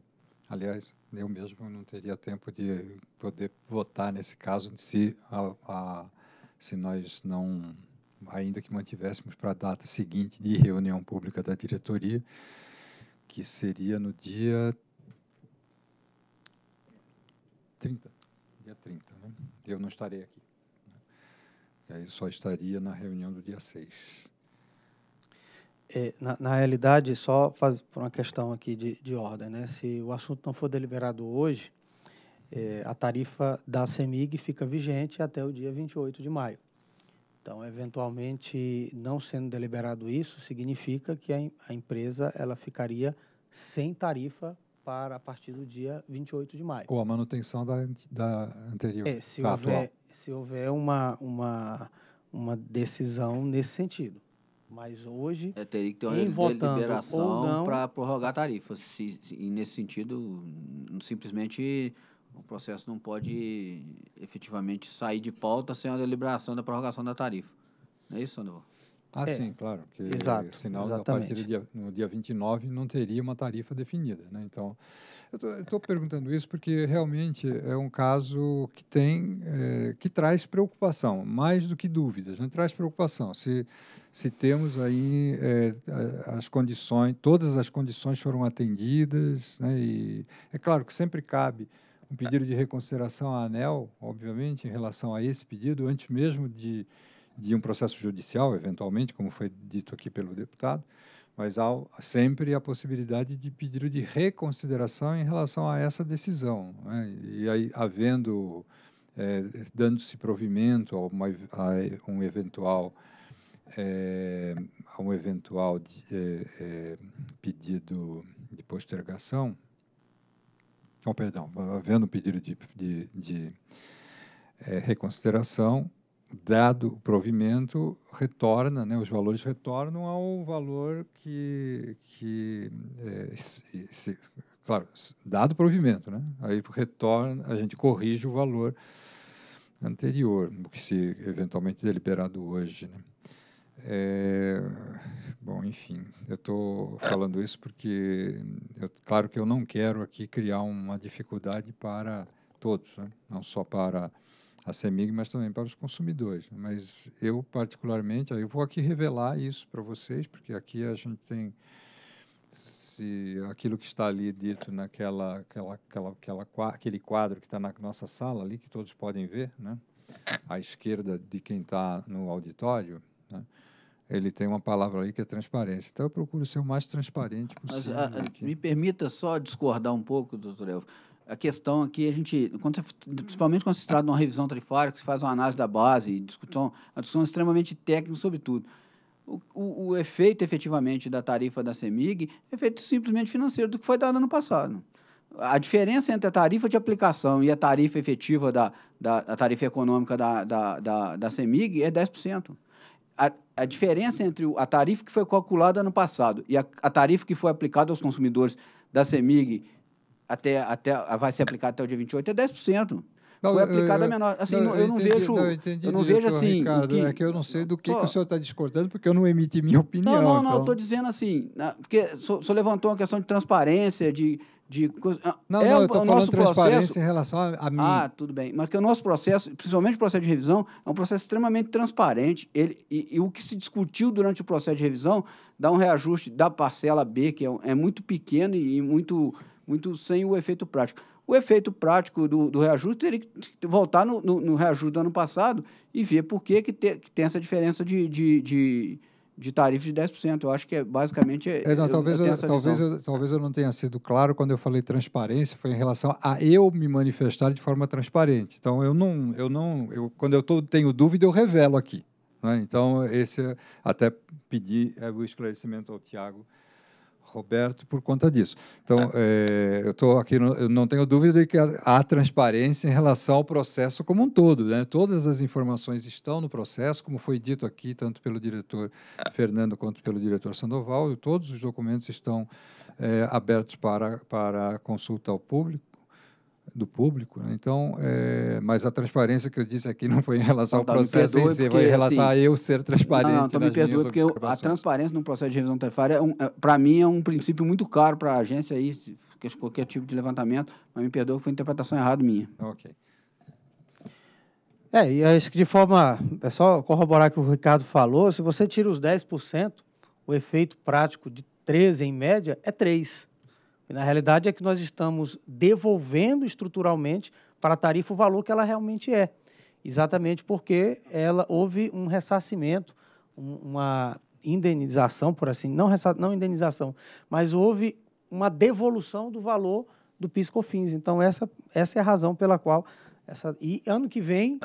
Aliás, eu mesmo não teria tempo de poder votar nesse caso se, a, a, se nós não, ainda que mantivéssemos para a data seguinte de reunião pública da diretoria, que seria no dia 30, dia 30, né? Eu não estarei aqui. Né? Aí só estaria na reunião do dia 6. É, na, na, realidade, só faz, por uma questão aqui de, de ordem, né? se o assunto não for deliberado hoje, é, a tarifa da CEMIG fica vigente até o dia 28 de maio. Então, eventualmente, não sendo deliberado isso, significa que a, a empresa ela ficaria sem tarifa para a partir do dia 28 de maio. Ou a manutenção da, da anterior. É, se, da houver, se houver uma, uma, uma decisão nesse sentido. Mas hoje, é, teria que ter uma deliberação para prorrogar tarifas. Se, se, e nesse sentido, simplesmente o processo não pode efetivamente sair de pauta sem a deliberação da prorrogação da tarifa. Não é isso, Sandoval? Ah, é. sim, claro. Que Exato, sinal, da a partir do dia, no dia 29 não teria uma tarifa definida. Né? Então, eu estou perguntando isso porque realmente é um caso que tem, é, que traz preocupação, mais do que dúvidas, né? traz preocupação. Se, se temos aí é, as condições, todas as condições foram atendidas, né? e é claro que sempre cabe um pedido de reconsideração à ANEL, obviamente, em relação a esse pedido, antes mesmo de de um processo judicial, eventualmente, como foi dito aqui pelo deputado, mas há sempre a possibilidade de pedido de reconsideração em relação a essa decisão. Né? E aí, havendo, é, dando-se provimento a, uma, a, um eventual, é, a um eventual de, eh, é, pedido de postergação, ou, perdão, havendo pedido de, de, de reconsideração, dado o provimento, retorna, né, os valores retornam ao valor que, que é, se, se, claro, dado o provimento, né, aí retorna, a gente corrige o valor anterior, o que se eventualmente deliberado hoje. Né. É, bom, enfim, eu estou falando isso porque, eu, claro que eu não quero aqui criar uma dificuldade para todos, né, não só para a CEMIG, mas também para os consumidores. Né? Mas eu, particularmente, aí eu vou aqui revelar isso para vocês, porque aqui a gente tem se aquilo que está ali dito naquela aquela, aquela, aquela, aquele quadro que está na nossa sala ali, que todos podem ver, né? à esquerda de quem está no auditório, né? ele tem uma palavra ali que é transparência. Então, eu procuro ser o mais transparente possível. Mas, ah, a, ah, me permita só discordar um pouco, doutor Elvio a questão aqui, a gente, quando você, principalmente quando se trata de uma revisão tarifária, que se faz uma análise da base, discussão, uma discussão é extremamente técnica sobre tudo. O, o, o, efeito efetivamente da tarifa da CEMIG é efeito simplesmente financeiro do que foi dado ano passado. A diferença entre a tarifa de aplicação e a tarifa efetiva da, da a tarifa econômica da, da, da, da CEMIG é 10%. A, a diferença entre a tarifa que foi calculada ano passado e a, a tarifa que foi aplicada aos consumidores da CEMIG até, até, ah, vai ser aplicado até o dia 28 é 10%. Não, foi aplicada menor. Assim, não, eu, não entendi, vejo. Não, eu, entendi, eu não vejo assim. Ricardo, que, é que eu não sei do que, só, que o senhor está discordando, porque eu não emiti minha opinião. Não, não, então. não. Estou dizendo assim, né, porque o senhor levantou uma questão de transparência, de. de ah, não, é não, eu estou falando transparência processo, em relação a, a mim. Ah, tudo bem. Mas que o nosso processo, principalmente o processo de revisão, é um processo extremamente transparente. Ele, e, e o que se discutiu durante o processo de revisão dá um reajuste da parcela B, que é, é muito pequeno e, e muito muito sem o efeito prático. O efeito prático do, do reajuste teria que voltar no, no, no, reajuste do ano passado e ver por que, que, te, que tem essa diferença de, de, de, de tarifa de 10%. Eu acho que é, basicamente é. é não, eu, talvez, eu, eu talvez, eu, talvez eu não tenha sido claro quando eu falei transparência, foi em relação a eu me manifestar de forma transparente. Então, eu não. Eu não eu, quando eu tô, tenho dúvida, eu revelo aqui. Né? Então, esse é, até pedi é, o esclarecimento ao Tiago Roberto por conta disso. Então, ah. é, eu estou aqui, no, eu não tenho dúvida de que há, transparência em relação ao processo como um todo. Né? Todas as informações estão no processo, como foi dito aqui, tanto pelo diretor Fernando quanto pelo diretor Sandoval, todos os documentos estão é, abertos para, para consulta ao público do público. Né? Então, é, mas a transparência que eu disse aqui não foi em relação ao tá, processo em si, foi em assim, relação assim, a eu ser transparente. Não, então me perdoe, porque eu, a transparência num processo de revisão tarifária, é um, é, para mim, é um princípio muito caro para a agência, aí, qualquer tipo de levantamento, mas me perdoe, foi interpretação errada minha. Ok. É, e acho é que de forma. É só corroborar o que o Ricardo falou: se você tira os 10%, o efeito prático de 13% em média é 3% na realidade, é que nós estamos devolvendo estruturalmente para a tarifa o valor que ela realmente é, exatamente porque ela houve um ressarcimento, uma indenização, por assim, não, não indenização, mas houve uma devolução do valor do PIS/COFINS. Então essa essa é a razão pela qual essa e ano que vem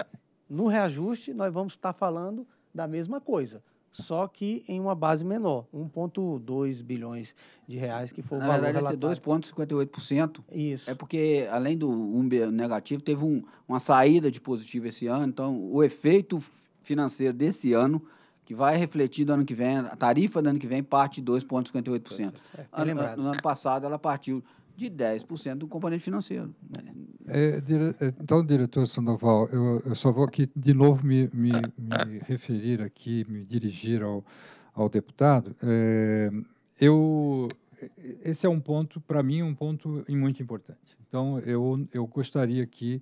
no reajuste nós vamos estar falando da mesma coisa só que em uma base menor, 1,2 bilhões de reais, que foi o Na valor verdade, relatado. esse 2,58%. Isso. É porque, além do um negativo, teve um, uma saída de positivo esse ano, então o efeito financeiro desse ano que vai refletir do ano que vem, a tarifa do ano que vem parte de 2,58%. É, é ano, no ano passado ela partiu de 10% do componente financeiro. Né? É, dire... É, então, diretor Sandoval, eu, eu, só vou aqui de novo me, me, me referir aqui, me dirigir ao, ao deputado. É, eu, esse é um ponto, para mim, um ponto muito importante. Então, eu, eu gostaria aqui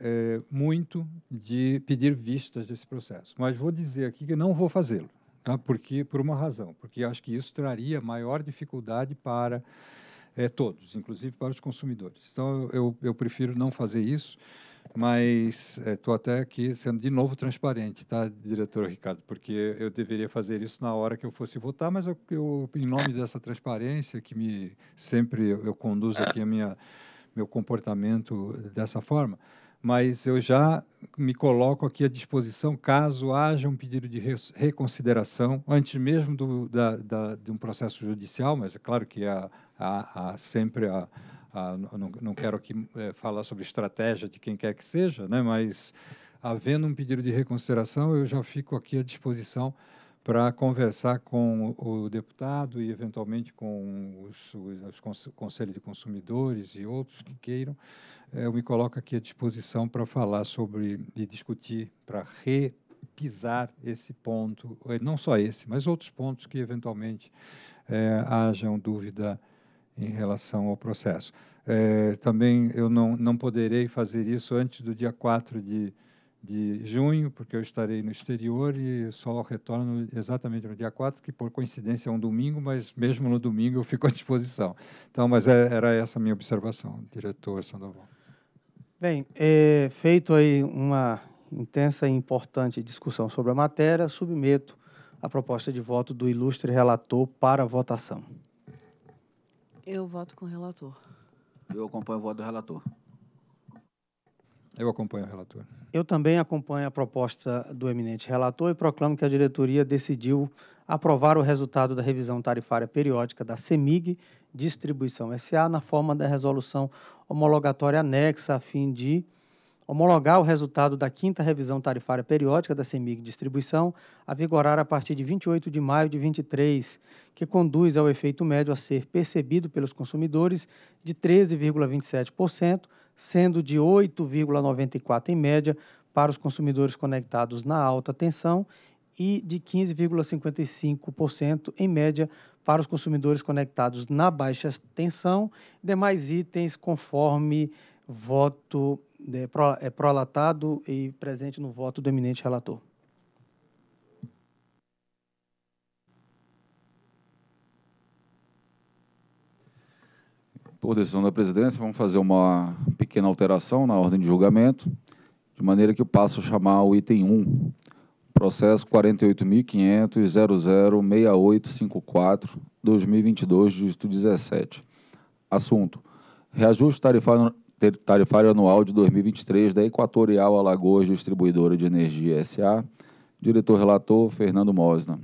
é, muito de pedir vistas desse processo, mas vou dizer aqui que não vou fazê-lo, tá? porque por uma razão, porque acho que isso traria maior dificuldade para é, todos, inclusive para os consumidores. Então, eu, eu prefiro não fazer isso, mas estou é, até aqui sendo de novo transparente, tá, diretor Ricardo? Porque eu deveria fazer isso na hora que eu fosse votar, mas eu, eu em nome dessa transparência que me sempre eu, eu conduzo aqui a minha meu comportamento dessa forma, mas eu já me coloco aqui à disposição caso haja um pedido de reconsideração, antes mesmo do, da, da, de um processo judicial, mas é claro que há, há, há sempre a. Não, não, quero aqui é, falar sobre estratégia de quem quer que seja, né, mas havendo um pedido de reconsideração, eu já fico aqui à disposição para conversar com o deputado e, eventualmente, com os, os conselhos de consumidores e outros que queiram. Eh, eu me coloco aqui à disposição para falar sobre e discutir, para repisar esse ponto, eh, não só esse, mas outros pontos que, eventualmente, é, hajam dúvida em relação ao processo. É, também eu não, não poderei fazer isso antes do dia 4 de de junho, porque eu estarei no exterior e só retorno exatamente no dia 4, que por coincidência é um domingo, mas mesmo no domingo eu fico à disposição. Então, mas é, era essa a minha observação, diretor Sandoval. Bem, é, feito aí uma intensa e importante discussão sobre a matéria, submeto a proposta de voto do ilustre relator para votação. Eu voto com o relator. Eu acompanho o voto do relator. Eu acompanho o relator. Eu também acompanho a proposta do eminente relator e proclamo que a diretoria decidiu aprovar o resultado da revisão tarifária periódica da CEMIG Distribuição SA na forma da resolução homologatória anexa a fim de homologar o resultado da quinta revisão tarifária periódica da CEMIG Distribuição, a vigorar a partir de 28 de maio de 23, que conduz ao efeito médio a ser percebido pelos consumidores de 13,27% sendo de 8,94 em média para os consumidores conectados na alta tensão e de 15,55% em média para os consumidores conectados na baixa tensão, demais itens conforme voto é, é prolatado e presente no voto do eminente relator. por decisão da presidência, vamos fazer uma pequena alteração na ordem de julgamento, de maneira que eu passo a chamar o item 1, processo 48.500.006854-2022, dígito 17. Assunto, reajuste tarifário, tarifário anual de 2023 da Equatorial Alagoas Distribuidora de Energia S.A., diretor-relator Fernando Mosna.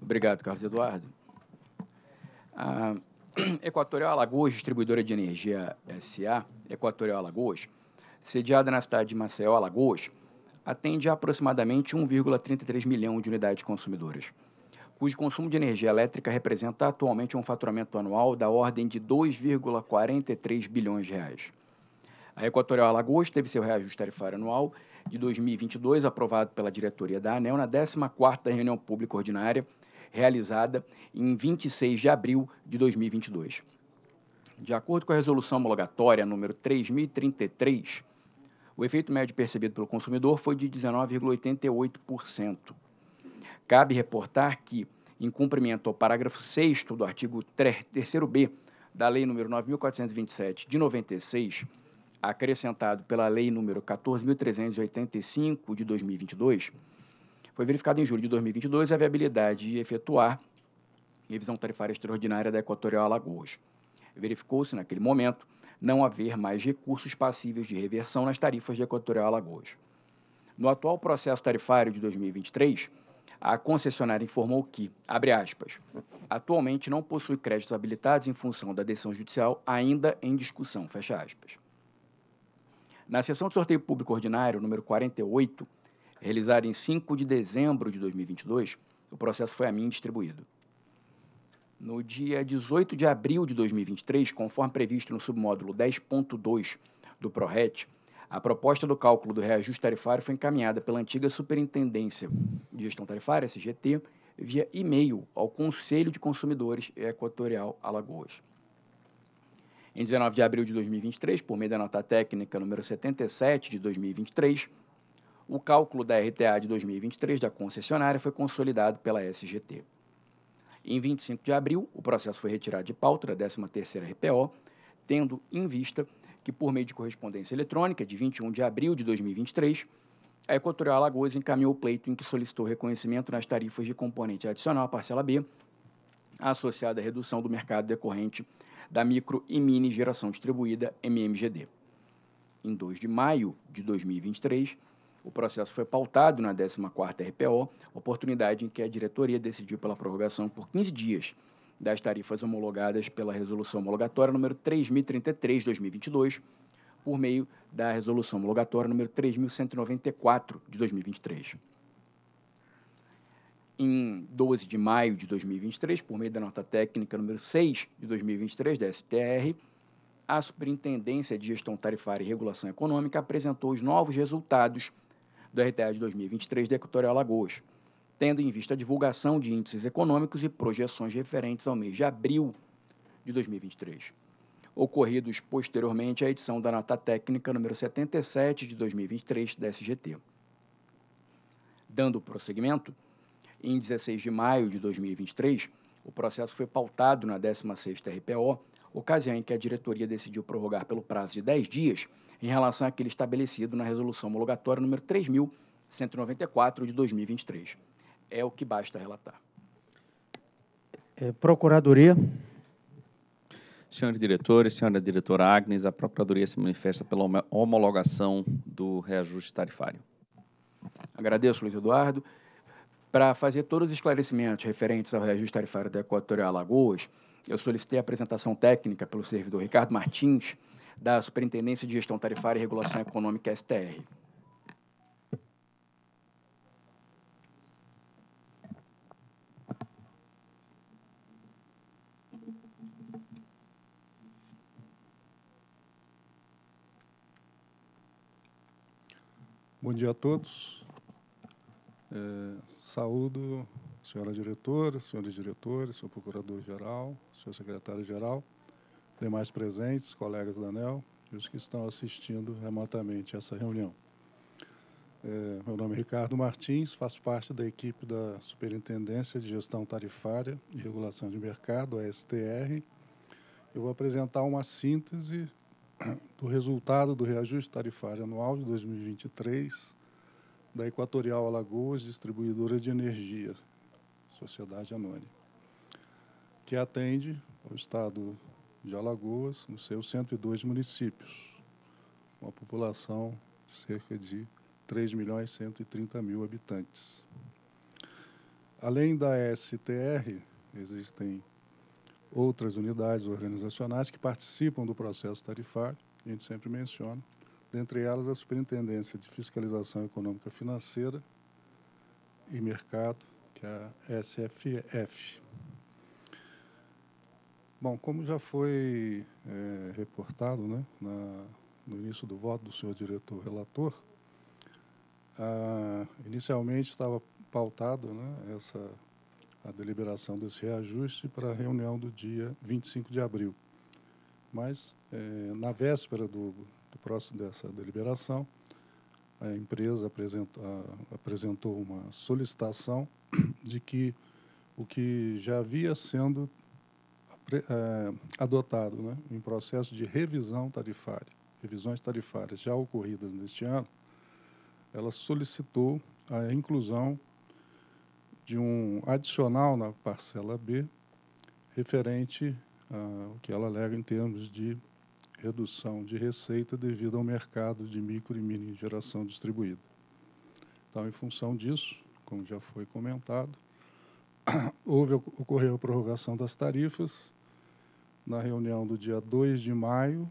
Obrigado, Carlos Eduardo. A Equatorial Alagoas, distribuidora de energia SA, Equatorial Alagoas, sediada na cidade de Maceió, Alagoas, atende a aproximadamente 1,33 milhão de unidades consumidoras, cujo consumo de energia elétrica representa atualmente um faturamento anual da ordem de 2,43 bilhões de reais. A Equatorial Alagoas teve seu reajuste tarifário anual de 2022 aprovado pela diretoria da ANEL na 14ª reunião pública ordinária realizada em 26 de abril de 2022. De acordo com a resolução homologatória número 3033, o efeito médio percebido pelo consumidor foi de 19,88%. Cabe reportar que, em cumprimento ao parágrafo 6 do artigo 3b da Lei nº 9.427, de 96, acrescentado pela Lei nº 14.385, de 2022, foi verificada em julho de 2022 a viabilidade de efetuar revisão tarifária extraordinária da Equatorial Alagoas. Verificou-se, naquele momento, não haver mais recursos passíveis de reversão nas tarifas de Equatorial Alagoas. No atual processo tarifário de 2023, a concessionária informou que, abre aspas, atualmente não possui créditos habilitados em função da decisão judicial ainda em discussão, fecha aspas. Na sessão de sorteio público ordinário, número 48, realizada em 5 de dezembro de 2022, o processo foi a mim distribuído. No dia 18 de abril de 2023, conforme previsto no submódulo 10.2 do PRORET, a proposta do cálculo do reajuste tarifário foi encaminhada pela antiga Superintendência de Gestão Tarifária, SGT, via e-mail ao Conselho de Consumidores Equatorial Alagoas. Em 19 de abril de 2023, por meio da nota técnica número 77 de 2023, o cálculo da RTA de 2023 da concessionária foi consolidado pela SGT. Em 25 de abril, o processo foi retirado de pauta da 13ª RPO, tendo em vista que, por meio de correspondência eletrônica de 21 de abril de 2023, a Equatorial Alagoas encaminhou o pleito em que solicitou reconhecimento nas tarifas de componente adicional à parcela B, associada à redução do mercado decorrente da micro e mini geração distribuída MMGD. Em 2 de maio de 2023, o processo foi pautado na 14ª RPO, oportunidade em que a diretoria decidiu pela prorrogação por 15 dias das tarifas homologadas pela Resolução Homologatória número 3033/2022, por meio da Resolução Homologatória número 3194 de 2023. Em 12 de maio de 2023, por meio da nota técnica número 6 de 2023 da STR, a Superintendência de Gestão Tarifária e Regulação Econômica apresentou os novos resultados do RTA de 2023 da Equatorial Lagoas, tendo em vista a divulgação de índices econômicos e projeções referentes ao mês de abril de 2023, ocorridos posteriormente à edição da nota técnica número 77 de 2023 da SGT. Dando prosseguimento, em 16 de maio de 2023, o processo foi pautado na 16ª RPO ocasião em que a diretoria decidiu prorrogar pelo prazo de 10 dias em relação àquele estabelecido na resolução homologatória número 3194 de 2023. É o que basta relatar. É, procuradoria. Senhores diretores, senhora diretora Agnes, a Procuradoria se manifesta pela homologação do reajuste tarifário. Agradeço, Luiz Eduardo. Para fazer todos os esclarecimentos referentes ao reajuste tarifário da Equatorial Alagoas, eu solicitei a apresentação técnica pelo servidor Ricardo Martins, da Superintendência de Gestão Tarifária e Regulação Econômica STR. Bom dia a todos. É, saúdo a senhora diretora, senhores diretores, senhor procurador-geral, seu secretário-geral, demais presentes, colegas da ANEL e os que estão assistindo remotamente essa reunião. É, meu nome é Ricardo Martins, faço parte da equipe da Superintendência de Gestão Tarifária e Regulação de Mercado, a STR. Eu vou apresentar uma síntese do resultado do reajuste tarifário anual de 2023 da Equatorial Alagoas Distribuidora de Energia, Sociedade Anônima que atende ao estado de Alagoas, nos seus 102 municípios, uma população de cerca de 3 milhões 130 mil habitantes. Além da STR, existem outras unidades organizacionais que participam do processo tarifário, a gente sempre menciona, dentre elas a Superintendência de Fiscalização Econômica Financeira e Mercado, que é a SFF. Bom, como já foi é, reportado né, na, no início do voto do senhor diretor relator, ah, inicialmente estava pautado né, essa, a deliberação desse reajuste para a reunião do dia 25 de abril. Mas, é, na véspera do, do próximo dessa deliberação, a empresa apresentou, apresentou uma solicitação de que o que já havia sendo é, adotado né, em processo de revisão tarifária, revisões tarifárias já ocorridas neste ano, ela solicitou a inclusão de um adicional na parcela B referente ao que ela alega em termos de redução de receita devido ao mercado de micro e mini geração distribuída. Então, em função disso, como já foi comentado, houve, ocorreu a prorrogação das tarifas na reunião do dia 2 de maio,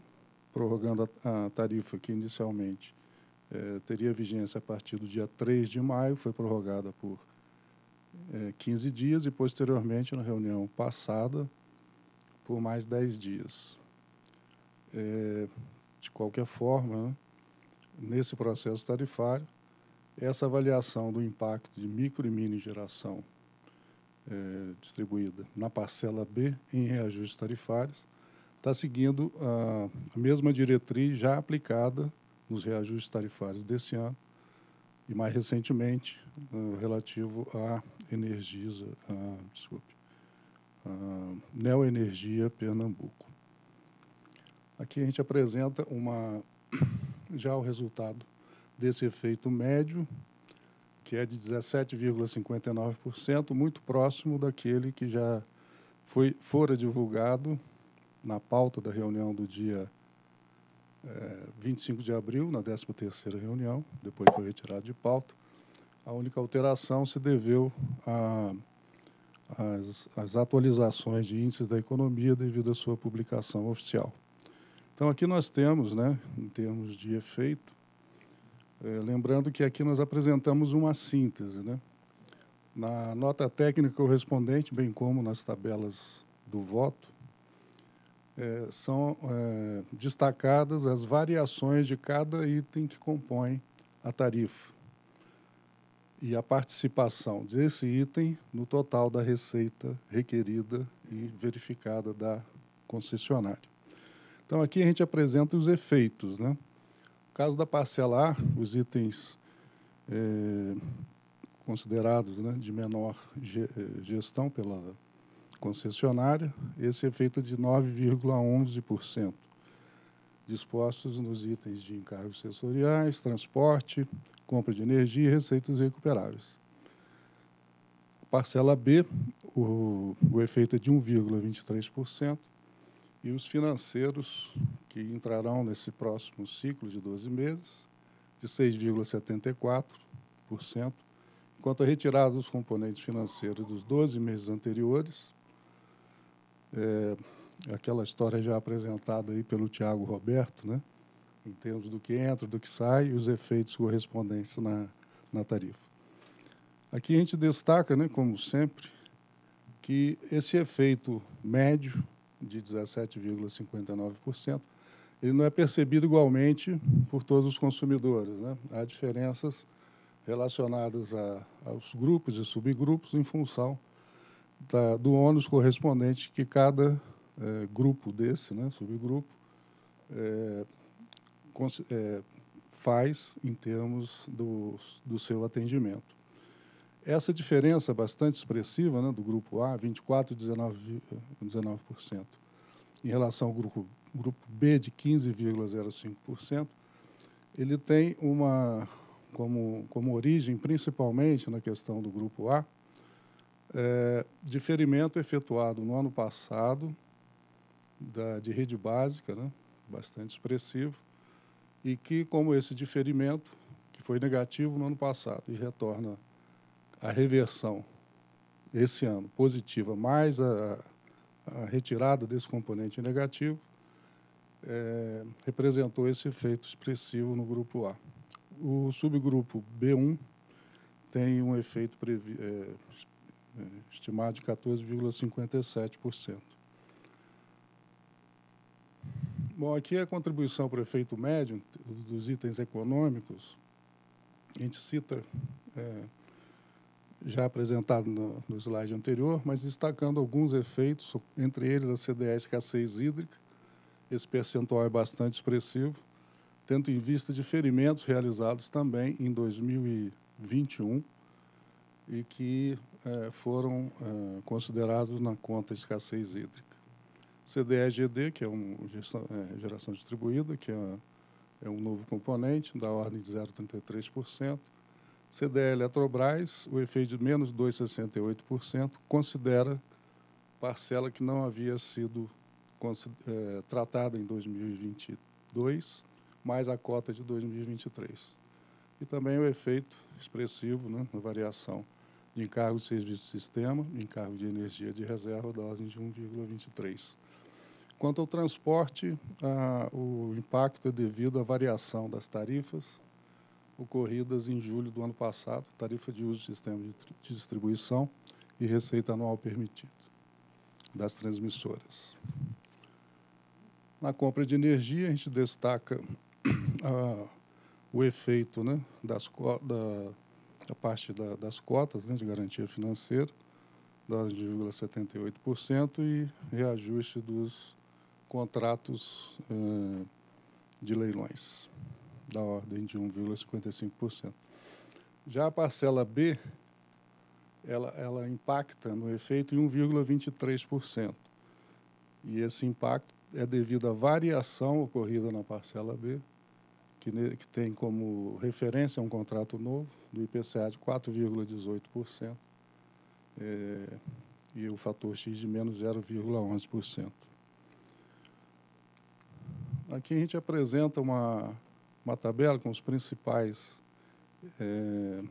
prorrogando a, a tarifa que inicialmente eh, teria vigência a partir do dia 3 de maio, foi prorrogada por eh, 15 dias e, posteriormente, na reunião passada, por mais 10 dias. Eh, de qualquer forma, né, nesse processo tarifário, essa avaliação do impacto de micro e mini geração é, distribuída na parcela B em reajustes tarifários, está seguindo a, a, mesma diretriz já aplicada nos reajustes tarifários desse ano e mais recentemente uh, relativo à Energisa, uh, desculpe, uh, Neoenergia Pernambuco. Aqui a gente apresenta uma já o resultado desse efeito médio que é de 17,59%, muito próximo daquele que já foi, fora divulgado na pauta da reunião do dia é, eh, 25 de abril, na 13ª reunião, depois foi retirado de pauta. A única alteração se deveu às atualizações de índices da economia devido à sua publicação oficial. Então, aqui nós temos, né, em termos de efeito, é, lembrando que aqui nós apresentamos uma síntese, né? Na nota técnica correspondente, bem como nas tabelas do voto, é, são é, destacadas as variações de cada item que compõe a tarifa e a participação desse item no total da receita requerida e verificada da concessionária. Então, aqui a gente apresenta os efeitos, né? caso da parcela A, os itens é, considerados né, de menor eh, gestão pela concessionária, esse efeito é de 9,11%, dispostos nos itens de encargos sensoriais, transporte, compra de energia e receitas recuperáveis. Parcela B, o, o efeito é de 1,23%, e os financeiros que entrarão nesse próximo ciclo de 12 meses, de 6,74%, enquanto a retirada dos componentes financeiros dos 12 meses anteriores, é, aquela história já apresentada aí pelo Tiago Roberto, né? em termos do que entra, do que sai e os efeitos correspondentes na, na tarifa. Aqui a gente destaca, né, como sempre, que esse efeito médio de 17,59%, ele não é percebido igualmente por todos os consumidores. Né? Há diferenças relacionadas a, aos grupos e subgrupos em função da, do ônus correspondente que cada é, grupo desse, né, subgrupo, é, é, faz em termos do, do seu atendimento essa diferença é bastante expressiva né, do grupo A, 24, 19%, 19% em relação ao grupo, grupo B de 15,05%, ele tem uma como, como origem, principalmente na questão do grupo A, é, diferimento efetuado no ano passado da, de rede básica, né, bastante expressivo, e que, como esse diferimento, que foi negativo no ano passado e retorna a reversão esse ano positiva, mais a, a retirada desse componente negativo, é, representou esse efeito expressivo no grupo A. O subgrupo B1 tem um efeito previ, é, é estimado de 14,57%. Bom, aqui é a contribuição para o efeito médio dos itens econômicos. A gente cita é, já apresentado no, no, slide anterior, mas destacando alguns efeitos, entre eles a CDA é escassez hídrica. Esse percentual é bastante expressivo, tendo em vista de ferimentos realizados também em 2021 e que é, foram é, considerados na conta escassez hídrica. CDE-GD, que é uma é, geração distribuída, que é, é um novo componente da ordem de 0,33%, CDE Eletrobras, o efeito de menos 2,68%, considera parcela que não havia sido é, tratada em 2022, mais a cota de 2023. E também o efeito expressivo né, na variação de encargo de serviço de sistema, encargo de energia de reserva da ordem de 1,23. Quanto ao transporte, o impacto é devido à variação das tarifas ocorridas em julho do ano passado, tarifa de uso do sistema de distribuição e receita anual permitida das transmissoras. Na compra de energia, a gente destaca o efeito né, das, da, a parte da, das cotas né, de garantia financeira, da 1,78%, e reajuste dos contratos eh, de leilões da ordem de 1,55%. Já a parcela B, ela, ela impacta no efeito em 1,23%. E esse impacto é devido à variação ocorrida na parcela B, que, que tem como referência um contrato novo do IPCA de 4,18%. É, e o fator X de menos 0,11%. Aqui a gente apresenta uma uma tabela com os principais é,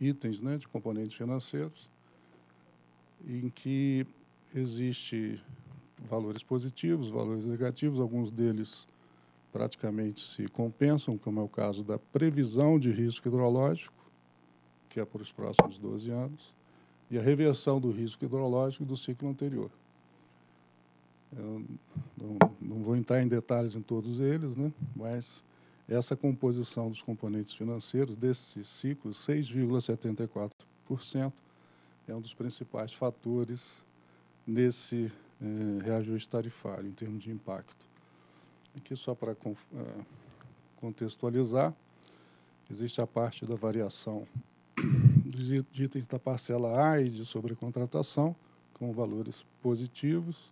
itens né, de componentes financeiros, em que existe valores positivos, valores negativos, alguns deles praticamente se compensam, como é o caso da previsão de risco hidrológico, que é para os próximos 12 anos, e a reversão do risco hidrológico do ciclo anterior. Eu não, não vou entrar em detalhes em todos eles, né? mas essa composição dos componentes financeiros desse ciclo, 6,74%, é um dos principais fatores nesse eh, reajuste tarifário, em termos de impacto. Aqui, só para uh, contextualizar, existe a parte da variação dos itens da parcela A e de sobrecontratação, com valores positivos,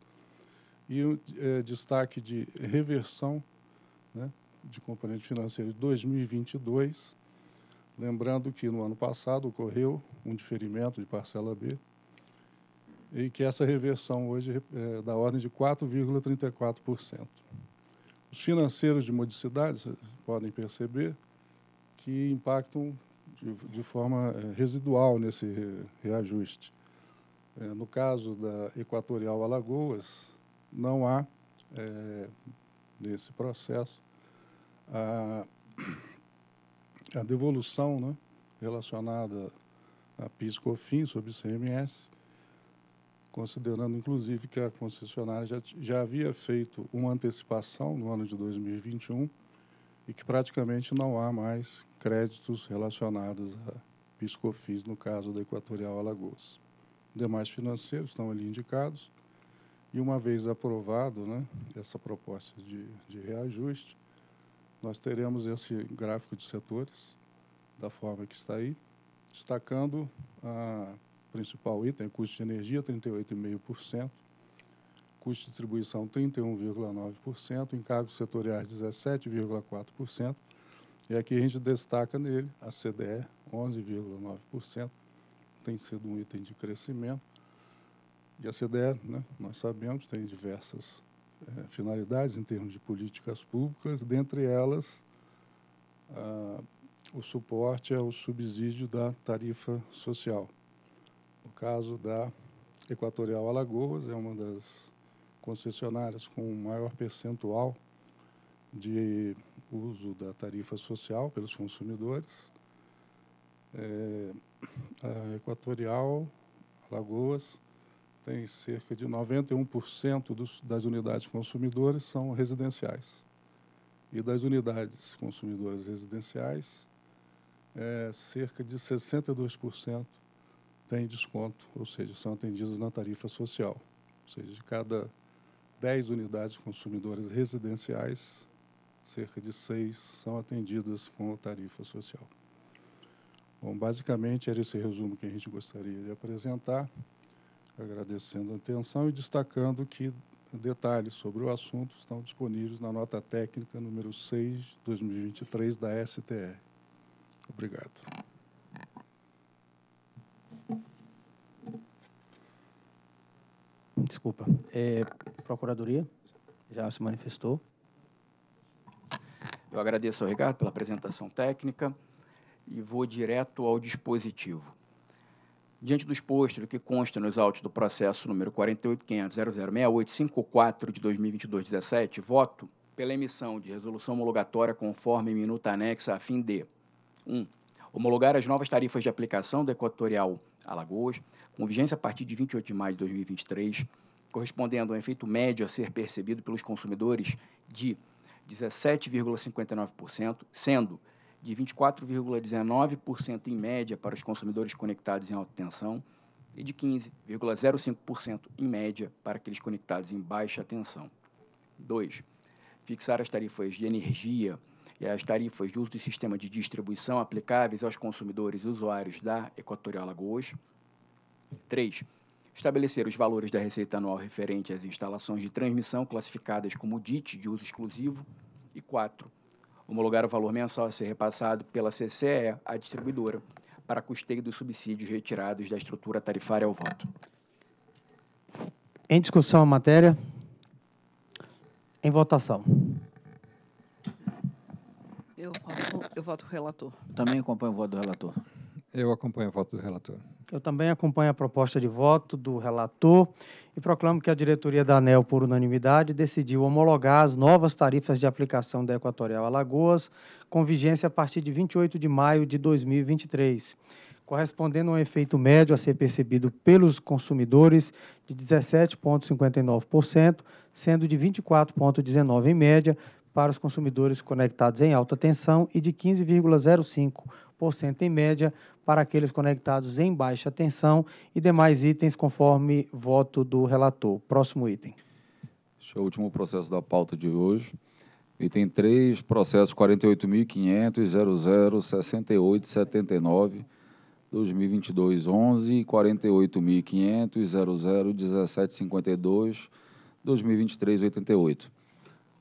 e o é, destaque de reversão né, de componente financeiro de 2022. Lembrando que no ano passado ocorreu um diferimento de parcela B e que essa reversão hoje é da ordem de 4,34%. Os financeiros de modicidade é, podem perceber que impactam de, de forma é, residual nesse reajuste. É, no caso da Equatorial Alagoas, não há, é, nesse processo, a, a devolução né, relacionada a PIS-COFINS sobre CMS, considerando inclusive que a concessionária já, já havia feito uma antecipação no ano de 2021 e que praticamente não há mais créditos relacionados a PIS-COFINS no caso da Equatorial Alagoas. Demais financeiros estão ali indicados. E uma vez aprovado né, essa proposta de, de reajuste, nós teremos esse gráfico de setores, da forma que está aí, destacando a principal item, custo de energia, 38,5%, custo de distribuição, 31,9%, encargos setoriais, 17,4%, e aqui a gente destaca nele a CDE, 11,9%, tem sido um item de crescimento, e a CDE, né, nós sabemos, tem diversas é, finalidades em termos de políticas públicas, dentre elas ah, o suporte ao subsídio da tarifa social. No caso da Equatorial Alagoas, é uma das concessionárias com maior percentual de uso da tarifa social pelos consumidores. É, a Equatorial Alagoas tem cerca de 91% dos, das unidades consumidoras são residenciais. E das unidades consumidoras residenciais, é, cerca de 62% têm desconto, ou seja, são atendidas na tarifa social. Ou seja, de cada 10 unidades consumidoras residenciais, cerca de 6 são atendidas com tarifa social. Bom, basicamente era esse resumo que a gente gostaria de apresentar agradecendo a atenção e destacando que detalhes sobre o assunto estão disponíveis na nota técnica número 6, 2023 da STR. Obrigado. Desculpa. É, Procuradoria já se manifestou. Eu agradeço ao Ricardo pela apresentação técnica e vou direto ao dispositivo. Diante do exposto do que consta nos autos do processo número 48.500.006854 de 2022-17, voto pela emissão de resolução homologatória conforme minuta anexa a fim de 1. homologar as novas tarifas de aplicação do Equatorial Alagoas, com vigência a partir de 28 de maio de 2023, correspondendo a um efeito médio a ser percebido pelos consumidores de 17,59%, sendo de 24,19% em média para os consumidores conectados em alta tensão e de 15,05% em média para aqueles conectados em baixa tensão. 2. Fixar as tarifas de energia e as tarifas de uso do sistema de distribuição aplicáveis aos consumidores e usuários da Equatorial Lagoas. 3. Estabelecer os valores da receita anual referente às instalações de transmissão classificadas como DIT de uso exclusivo. E 4 homologar o valor mensal a ser repassado pela CCE à distribuidora para custeio dos subsídios retirados da estrutura tarifária ao voto. Em discussão a matéria. Em votação. Eu voto, eu voto relator. Também acompanho o voto do relator. Eu acompanho o voto do relator. Eu também acompanho a proposta de voto do relator e proclamo que a diretoria da ANEL, por unanimidade, decidiu homologar as novas tarifas de aplicação da Equatorial Alagoas, com vigência a partir de 28 de maio de 2023, correspondendo a um efeito médio a ser percebido pelos consumidores de 17,59%, sendo de 24,19% em média, para os consumidores conectados em alta tensão e de 15,05% em média para aqueles conectados em baixa tensão e demais itens conforme voto do relator. Próximo item. Este é o último processo da pauta de hoje. Item 3, processo 48.500.006879. 2022 11 48.500 001752 2023 88.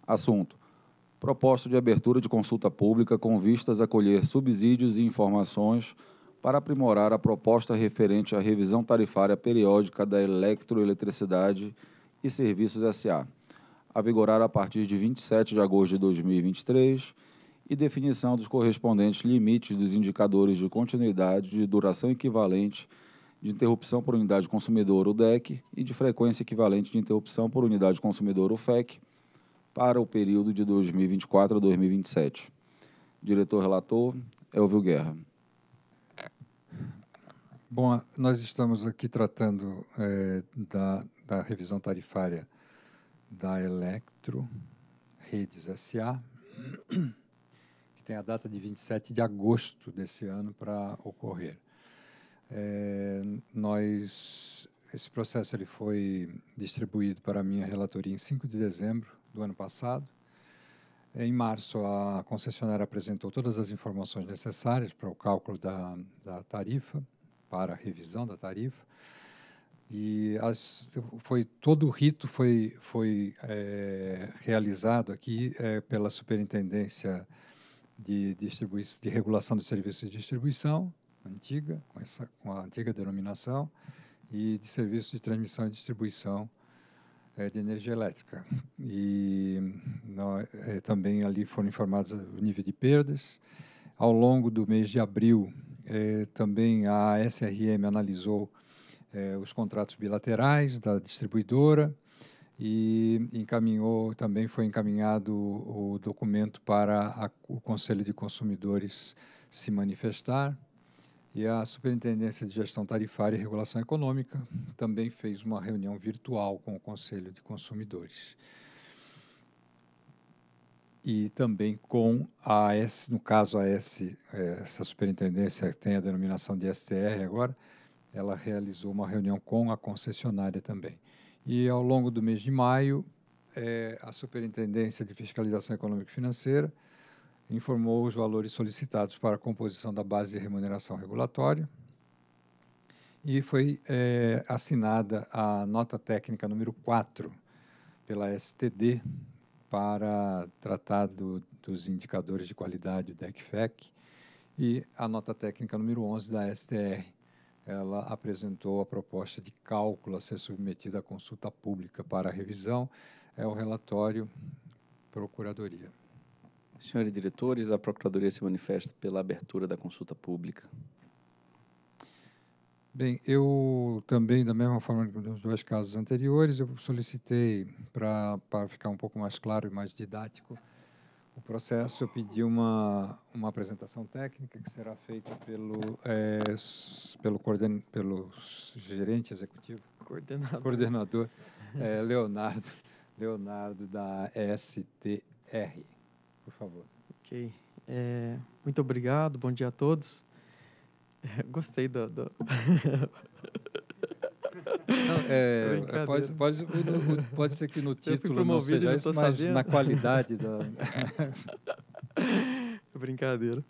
Assunto: proposta de abertura de consulta pública com vistas a colher subsídios e informações para aprimorar a proposta referente à revisão tarifária periódica da eletroeletricidade e serviços SA, a vigorar a partir de 27 de agosto de 2023, e definição dos correspondentes limites dos indicadores de continuidade de duração equivalente de interrupção por unidade consumidora, o DEC, e de frequência equivalente de interrupção por unidade consumidora, o FEC, para o período de 2024 a 2027. Diretor relator, Elvio Guerra. Bom, nós estamos aqui tratando é, da, da revisão tarifária da Electro Redes SA, que tem a data de 27 de agosto desse ano para ocorrer. É, nós esse processo ele foi distribuído para a minha relatoria em 5 de dezembro do ano passado. Em março, a concessionária apresentou todas as informações necessárias para o cálculo da, da tarifa, para a revisão da tarifa. E as, foi todo o rito foi, foi é, realizado aqui é, pela Superintendência de, de Regulação dos Serviços de Distribuição, antiga, com, essa, com a antiga denominação, e de Serviços de Transmissão e Distribuição, é, de energia elétrica. E é, também ali foram informados o nível de perdas. Ao longo do mês de abril, é, também a SRM analisou é, os contratos bilaterais da distribuidora e encaminhou também foi encaminhado o documento para a, o Conselho de Consumidores se manifestar. E a Superintendência de Gestão Tarifária e Regulação Econômica também fez uma reunião virtual com o Conselho de Consumidores. E também com a S, no caso a S, é, essa superintendência que tem a denominação de STR agora, ela realizou uma reunião com a concessionária também. E ao longo do mês de maio, é, a Superintendência de Fiscalização Econômica e Financeira informou os valores solicitados para a composição da base de remuneração regulatória e foi é, assinada a nota técnica número 4 pela STD para tratar do, dos indicadores de qualidade do DECFEC e a nota técnica número 11 da STR. Ela apresentou a proposta de cálculo a ser submetida à consulta pública para revisão. É o relatório Procuradoria. Senhores diretores, a Procuradoria se manifesta pela abertura da consulta pública. Bem, eu também, da mesma forma que nos dois casos anteriores, eu solicitei, para ficar um pouco mais claro e mais didático o processo, eu pedi uma, uma apresentação técnica que será feita pelo, é, pelo, coorden, pelo gerente executivo. Coordenador. Coordenador, é, Leonardo, Leonardo da STR por favor. Ok. É, muito obrigado, bom dia a todos. É, gostei do. do... Não, é, pode, pode, pode ser que no título não seja não isso, mas sabendo. na qualidade da. Brincadeira.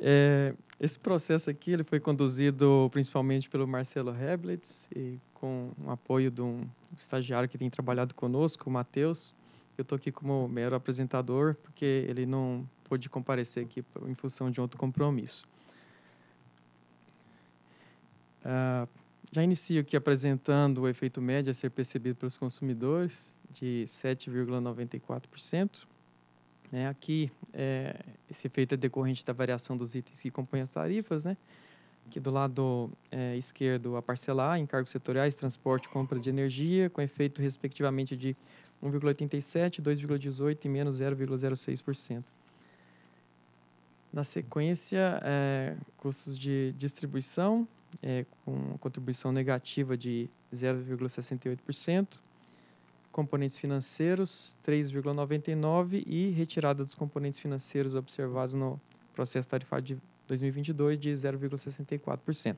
É, esse processo aqui ele foi conduzido principalmente pelo Marcelo Heblitz e com o apoio de um estagiário que tem trabalhado conosco, o Matheus. Eu estou aqui como mero apresentador, porque ele não pôde comparecer aqui em função de outro compromisso. Uh, já inicio aqui apresentando o efeito médio a ser percebido pelos consumidores de 7,94%. É, né? aqui, é, esse efeito é decorrente da variação dos itens que compõem as tarifas, né? Aqui do lado é, esquerdo, a parcelar, encargos setoriais, transporte, compra de energia, com efeito, respectivamente, de 1,87, 2,18 e menos 0,06%. Na sequência, é, custos de distribuição, é, com contribuição negativa de 0,68%, componentes financeiros 3,99% e retirada dos componentes financeiros observados no processo tarifário de 2022 de 0,64%.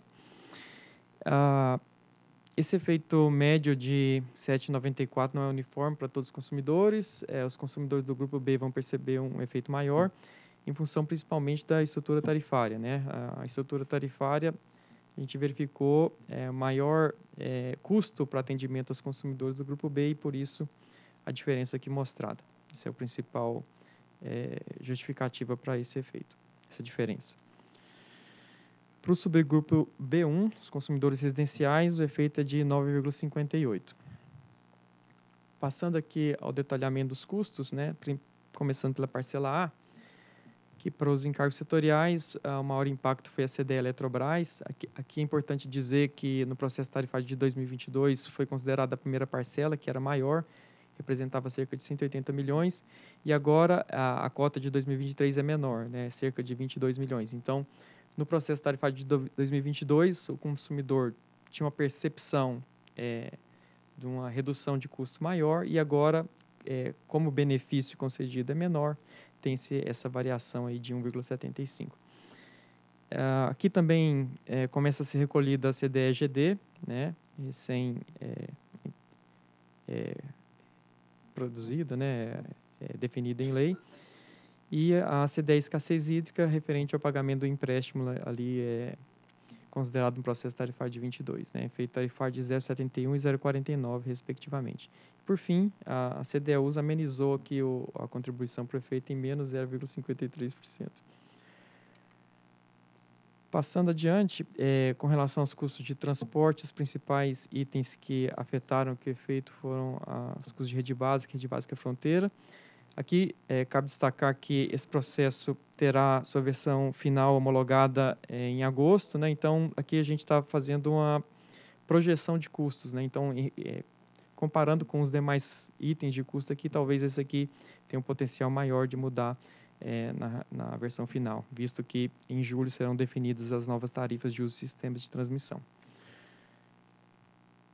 Ah, esse efeito médio de 7,94 não é uniforme para todos os consumidores. É, os consumidores do grupo B vão perceber um efeito maior, em função principalmente da estrutura tarifária. Né? A estrutura tarifária, a gente verificou é, maior é, custo para atendimento aos consumidores do grupo B e, por isso, a diferença aqui mostrada. Essa é a principal é, justificativa para esse efeito, essa diferença. Para o subgrupo B1, os consumidores residenciais, o efeito é de 9,58. Passando aqui ao detalhamento dos custos, né, começando pela parcela A, que para os encargos setoriais, ah, o maior impacto foi a CDE Eletrobras. Aqui, aqui, é importante dizer que no processo tarifário de 2022 foi considerada a primeira parcela, que era maior, representava cerca de 180 milhões, e agora a, a cota de 2023 é menor, né, cerca de 22 milhões. Então, no processo tarifário de 2022, o consumidor tinha uma percepção é, de uma redução de custo maior e agora, é, como o benefício concedido é menor, tem-se essa variação aí de 1,75. Uh, ah, aqui também é, começa a ser recolhida a CDEGD, né, recém é, é produzida, né, é definida em lei, e a CDE escassez hídrica, referente ao pagamento do empréstimo ali, é considerado um processo tarifário de 22, né? feito tarifário de 0,71 e 0,49, respectivamente. Por fim, a, a USA amenizou aqui o, a contribuição para o efeito em menos 0,53%. Passando adiante, é, com relação aos custos de transporte, os principais itens que afetaram que efeito foram os custos de rede básica, e rede básica fronteira, Aqui é, cabe destacar que esse processo terá sua versão final homologada é, em agosto, né? Então aqui a gente está fazendo uma projeção de custos, né? Então é, comparando com os demais itens de custo aqui, talvez esse aqui tenha um potencial maior de mudar é, na, na versão final, visto que em julho serão definidas as novas tarifas de uso de sistemas de transmissão.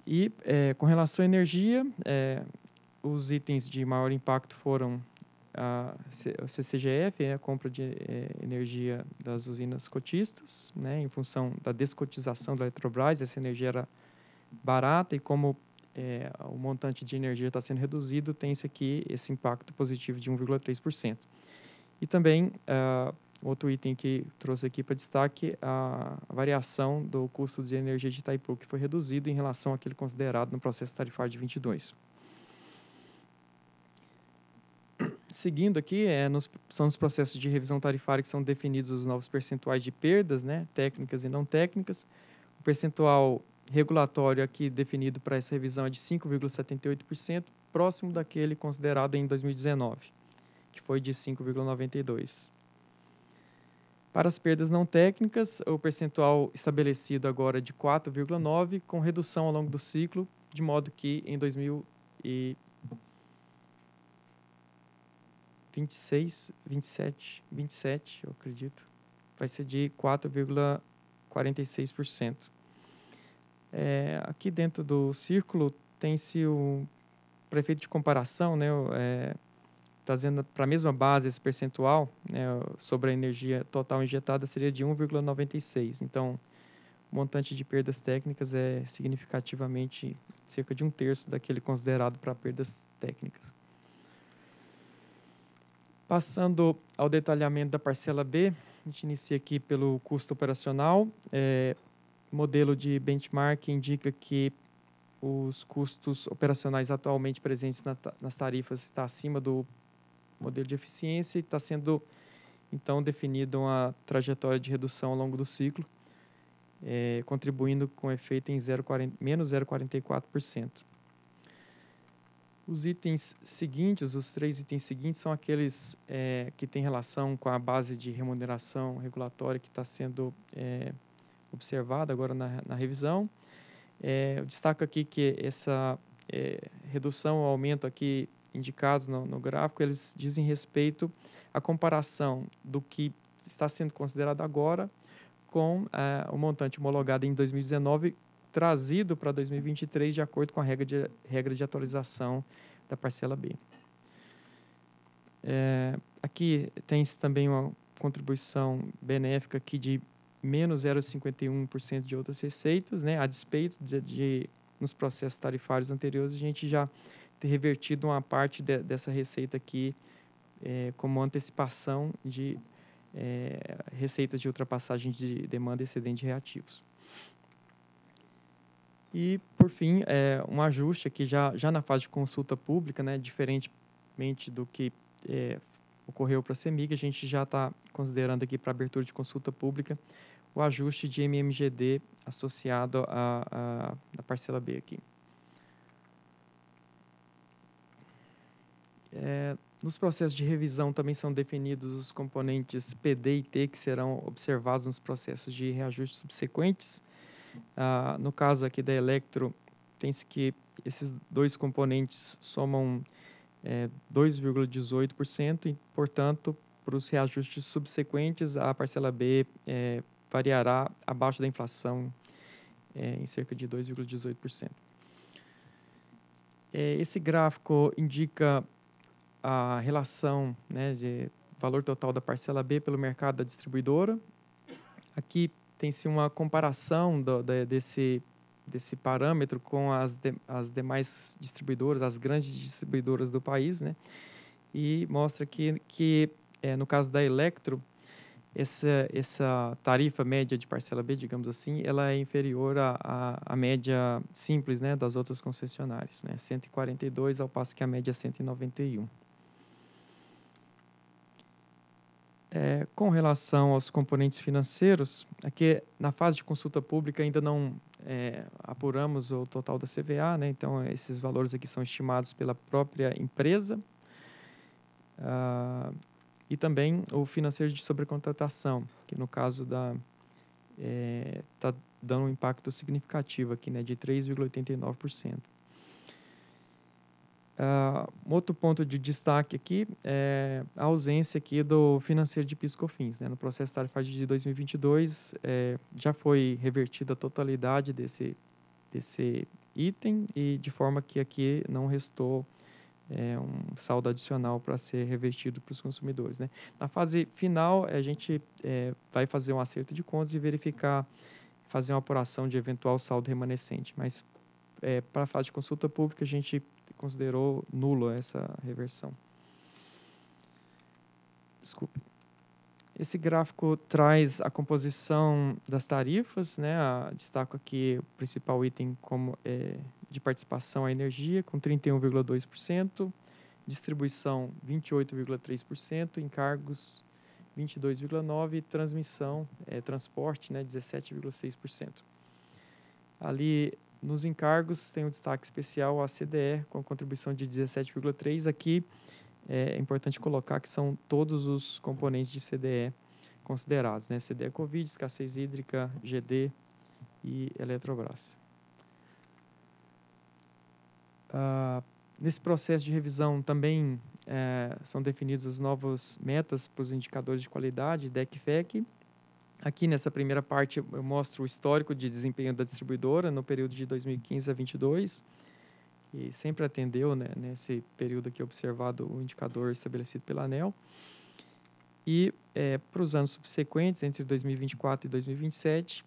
E é, com relação à energia, é, os itens de maior impacto foram a CCGF, né, a compra de eh, energia das usinas cotistas, né, em função da descotização da Eletrobras, essa energia era barata e como é, o montante de energia está sendo reduzido, tem esse aqui, esse impacto positivo de 1,3%. E também, uh, outro item que trouxe aqui para destaque, a variação do custo de energia de Itaipu, que foi reduzido em relação àquele considerado no processo tarifário de 22. seguindo aqui, é, nos, são os processos de revisão tarifária que são definidos os novos percentuais de perdas, né, técnicas e não técnicas. O percentual regulatório aqui definido para essa revisão é de 5,78%, próximo daquele considerado em 2019, que foi de 5,92%. Para as perdas não técnicas, o percentual estabelecido agora é de 4,9%, com redução ao longo do ciclo, de modo que em 2019, 26, 27, 27, eu acredito, vai ser de 4,46%. É, aqui dentro do círculo tem-se o prefeito de comparação, né, é, trazendo para a mesma base esse percentual né, sobre a energia total injetada seria de 1,96. Então, o montante de perdas técnicas é significativamente cerca de um terço daquele considerado para perdas técnicas. Passando ao detalhamento da parcela B, a gente inicia aqui pelo custo operacional. É, modelo de benchmark indica que os custos operacionais atualmente presentes nas, nas tarifas está acima do modelo de eficiência e está sendo então definida uma trajetória de redução ao longo do ciclo, é, contribuindo com efeito em 0, 40, menos 0,44%. Os itens seguintes, os três itens seguintes, são aqueles é, que têm relação com a base de remuneração regulatória que está sendo é, observada agora na, na revisão. É, eu destaco aqui que essa é, redução o aumento aqui indicados no, no, gráfico, eles dizem respeito à comparação do que está sendo considerado agora com é, o montante homologado em 2019 trazido para 2023 de acordo com a regra de, regra de atualização da parcela B. É, aqui tem também uma contribuição benéfica aqui de menos 0,51% de outras receitas, né? a despeito de, de, nos processos tarifários anteriores, a gente já ter revertido uma parte de, dessa receita aqui é, como antecipação de é, receitas de ultrapassagem de demanda excedente de reativos. E, por fim, é, um ajuste aqui já, já na fase de consulta pública, né, diferentemente do que é, ocorreu para a CEMIG, a gente já está considerando aqui para abertura de consulta pública o ajuste de MMGD associado à, à, parcela B aqui. É, nos processos de revisão também são definidos os componentes PD e T que serão observados nos processos de reajuste subsequentes. Ah, no caso aqui da Electro, tem-se que esses dois componentes somam é, 2,18%, e, portanto, para os reajustes subsequentes, a parcela B é, variará abaixo da inflação é, em cerca de 2,18%. É, esse gráfico indica a relação né, de valor total da parcela B pelo mercado da distribuidora. Aqui tem-se uma comparação do, de, desse, desse parâmetro com as, de, as demais distribuidoras, as grandes distribuidoras do país, né? E mostra que, que é, no caso da Electro, essa, essa tarifa média de parcela B, digamos assim, ela é inferior à, média simples né, das outras concessionárias, né, 142, ao passo que a média é 191. É, com relação aos componentes financeiros, aqui na fase de consulta pública ainda não é, apuramos o total da CVA, né? então esses valores aqui são estimados pela própria empresa. Ah, e também o financeiro de sobrecontratação, que no caso da está é, tá dando um impacto significativo aqui, né, de 3,89%. Uh, outro ponto de destaque aqui é a ausência aqui do financeiro de PiscoFins. Né? No processo tarifário de 2022, é, já foi revertida a totalidade desse, desse item e de forma que aqui não restou é, um saldo adicional para ser revertido para os consumidores. Né? Na fase final, a gente é, vai fazer um acerto de contas e verificar, fazer uma apuração de eventual saldo remanescente. Mas é, para a fase de consulta pública, a gente considerou nula essa reversão. Desculpe. Esse gráfico traz a composição das tarifas, né? A, destaco aqui o principal item como é, de participação a energia, com 31,2%, distribuição 28,3%, encargos 22,9% e transmissão, é, transporte, né, 17,6%. Ali nos encargos, tem um destaque especial a CDE, com a contribuição de 17,3%. Aqui é, é importante colocar que são todos os componentes de CDE considerados, né? CDE Covid, escassez hídrica, GD e Eletrobras. Ah, nesse processo de revisão também é, são definidas as novas metas para os indicadores de qualidade, DEC-FEC, Aqui nessa primeira parte eu mostro o histórico de desempenho da distribuidora no período de 2015 a 22 e sempre atendeu né, nesse período aqui observado o indicador estabelecido pela ANEL. E é, para os anos subsequentes, entre 2024 e 2027,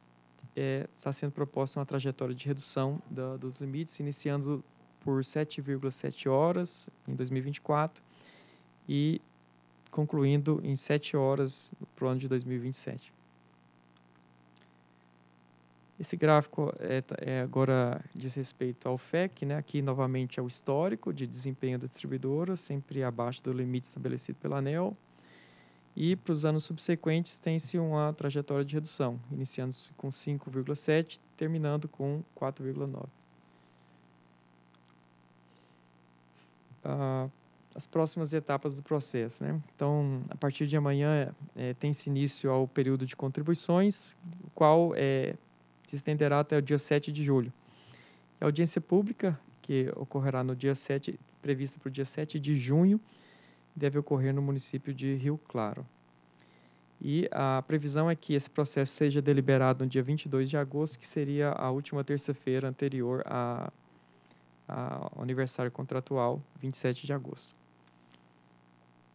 é, está sendo proposta uma trajetória de redução da, dos limites, iniciando por 7,7 horas em 2024 e concluindo em 7 horas para o ano de 2027. Esse gráfico é, é, agora diz respeito ao FEC, né? aqui novamente é o histórico de desempenho da distribuidora, sempre abaixo do limite estabelecido pela ANEL. E para os anos subsequentes tem-se uma trajetória de redução, iniciando-se com 5,7, terminando com 4,9. Ah, as próximas etapas do processo. Né? Então, a partir de amanhã é, tem-se início ao período de contribuições, o qual é se estenderá até o dia 7 de julho. A audiência pública, que ocorrerá no dia 7, prevista para o dia 7 de junho, deve ocorrer no município de Rio Claro. E a previsão é que esse processo seja deliberado no dia 22 de agosto, que seria a última terça-feira anterior a, ao aniversário contratual, 27 de agosto.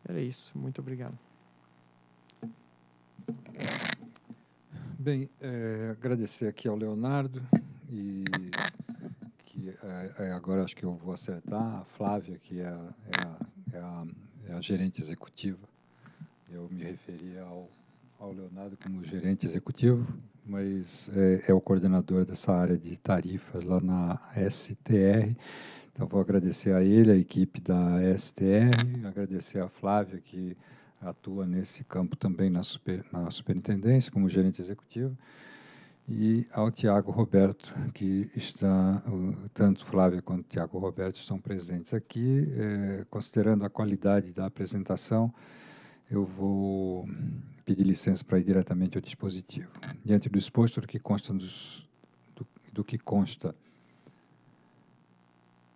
Era isso. Muito obrigado. Bem, é, agradecer aqui ao Leonardo e que é, é, agora acho que eu vou acertar a Flávia, que é, a, é a, é a gerente executiva. Eu me referia ao, ao Leonardo como gerente executivo, mas é, é, o coordenador dessa área de tarifas lá na STR. Então, vou agradecer a ele, a equipe da STR, agradecer a Flávia, que atua nesse campo também na, super, na superintendência, como gerente executivo, e ao Tiago Roberto, que está, tanto Flávia quanto Tiago Roberto estão presentes aqui. É, considerando a qualidade da apresentação, eu vou pedir licença para ir diretamente ao dispositivo. Diante do exposto do que consta, dos, do, do que consta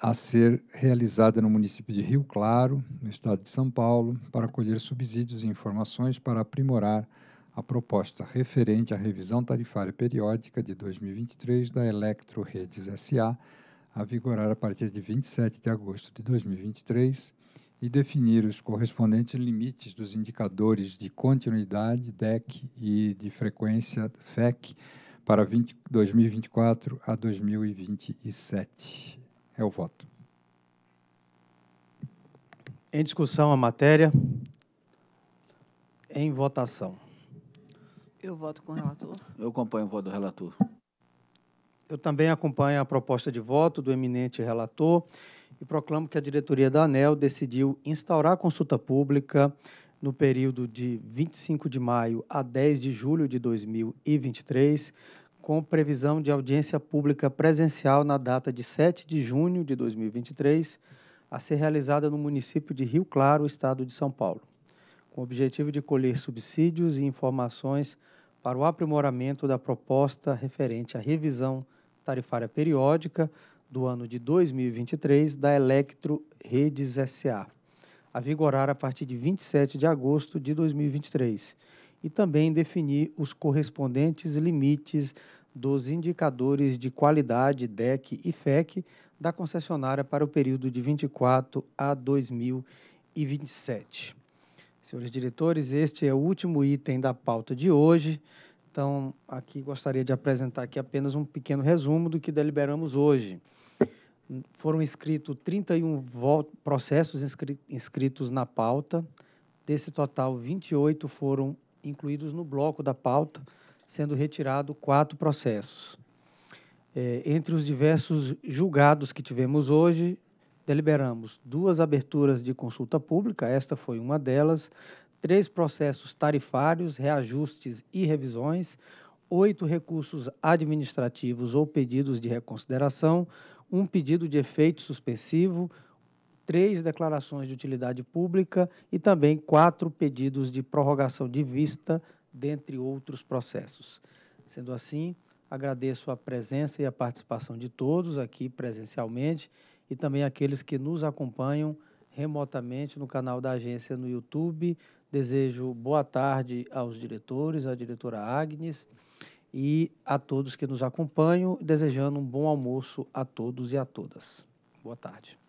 a ser realizada no município de Rio Claro, no estado de São Paulo, para colher subsídios e informações para aprimorar a proposta referente à revisão tarifária periódica de 2023 da Electro Redes SA, a vigorar a partir de 27 de agosto de 2023, e definir os correspondentes limites dos indicadores de continuidade DEC e de frequência FEC para 20, 2024 a 2027. É o voto. Em discussão a matéria. Em votação. Eu voto com o relator. Eu acompanho o voto do relator. Eu também acompanho a proposta de voto do eminente relator e proclamo que a diretoria da ANEL decidiu instaurar a consulta pública no período de 25 de maio a 10 de julho de 2023 com previsão de audiência pública presencial na data de 7 de junho de 2023, a ser realizada no município de Rio Claro, estado de São Paulo, com o objetivo de colher subsídios e informações para o aprimoramento da proposta referente à revisão tarifária periódica do ano de 2023 da Electro Redes SA, a vigorar a partir de 27 de agosto de 2023 e também definir os correspondentes limites dos indicadores de qualidade DEC e FEC da concessionária para o período de 24 a 2027. Senhores diretores, este é o último item da pauta de hoje. Então, aqui gostaria de apresentar aqui apenas um pequeno resumo do que deliberamos hoje. Foram inscritos 31 processos inscritos na pauta. Desse total, 28 foram incluídos no bloco da pauta, sendo retirado quatro processos. É, entre os diversos julgados que tivemos hoje, deliberamos duas aberturas de consulta pública, esta foi uma delas, três processos tarifários, reajustes e revisões, oito recursos administrativos ou pedidos de reconsideração, um pedido de efeito suspensivo, três declarações de utilidade pública e também quatro pedidos de prorrogação de vista, dentre outros processos. Sendo assim, agradeço a presença e a participação de todos aqui presencialmente e também aqueles que nos acompanham remotamente no canal da agência no YouTube. Desejo boa tarde aos diretores, à diretora Agnes e a todos que nos acompanham, desejando um bom almoço a todos e a todas. Boa tarde.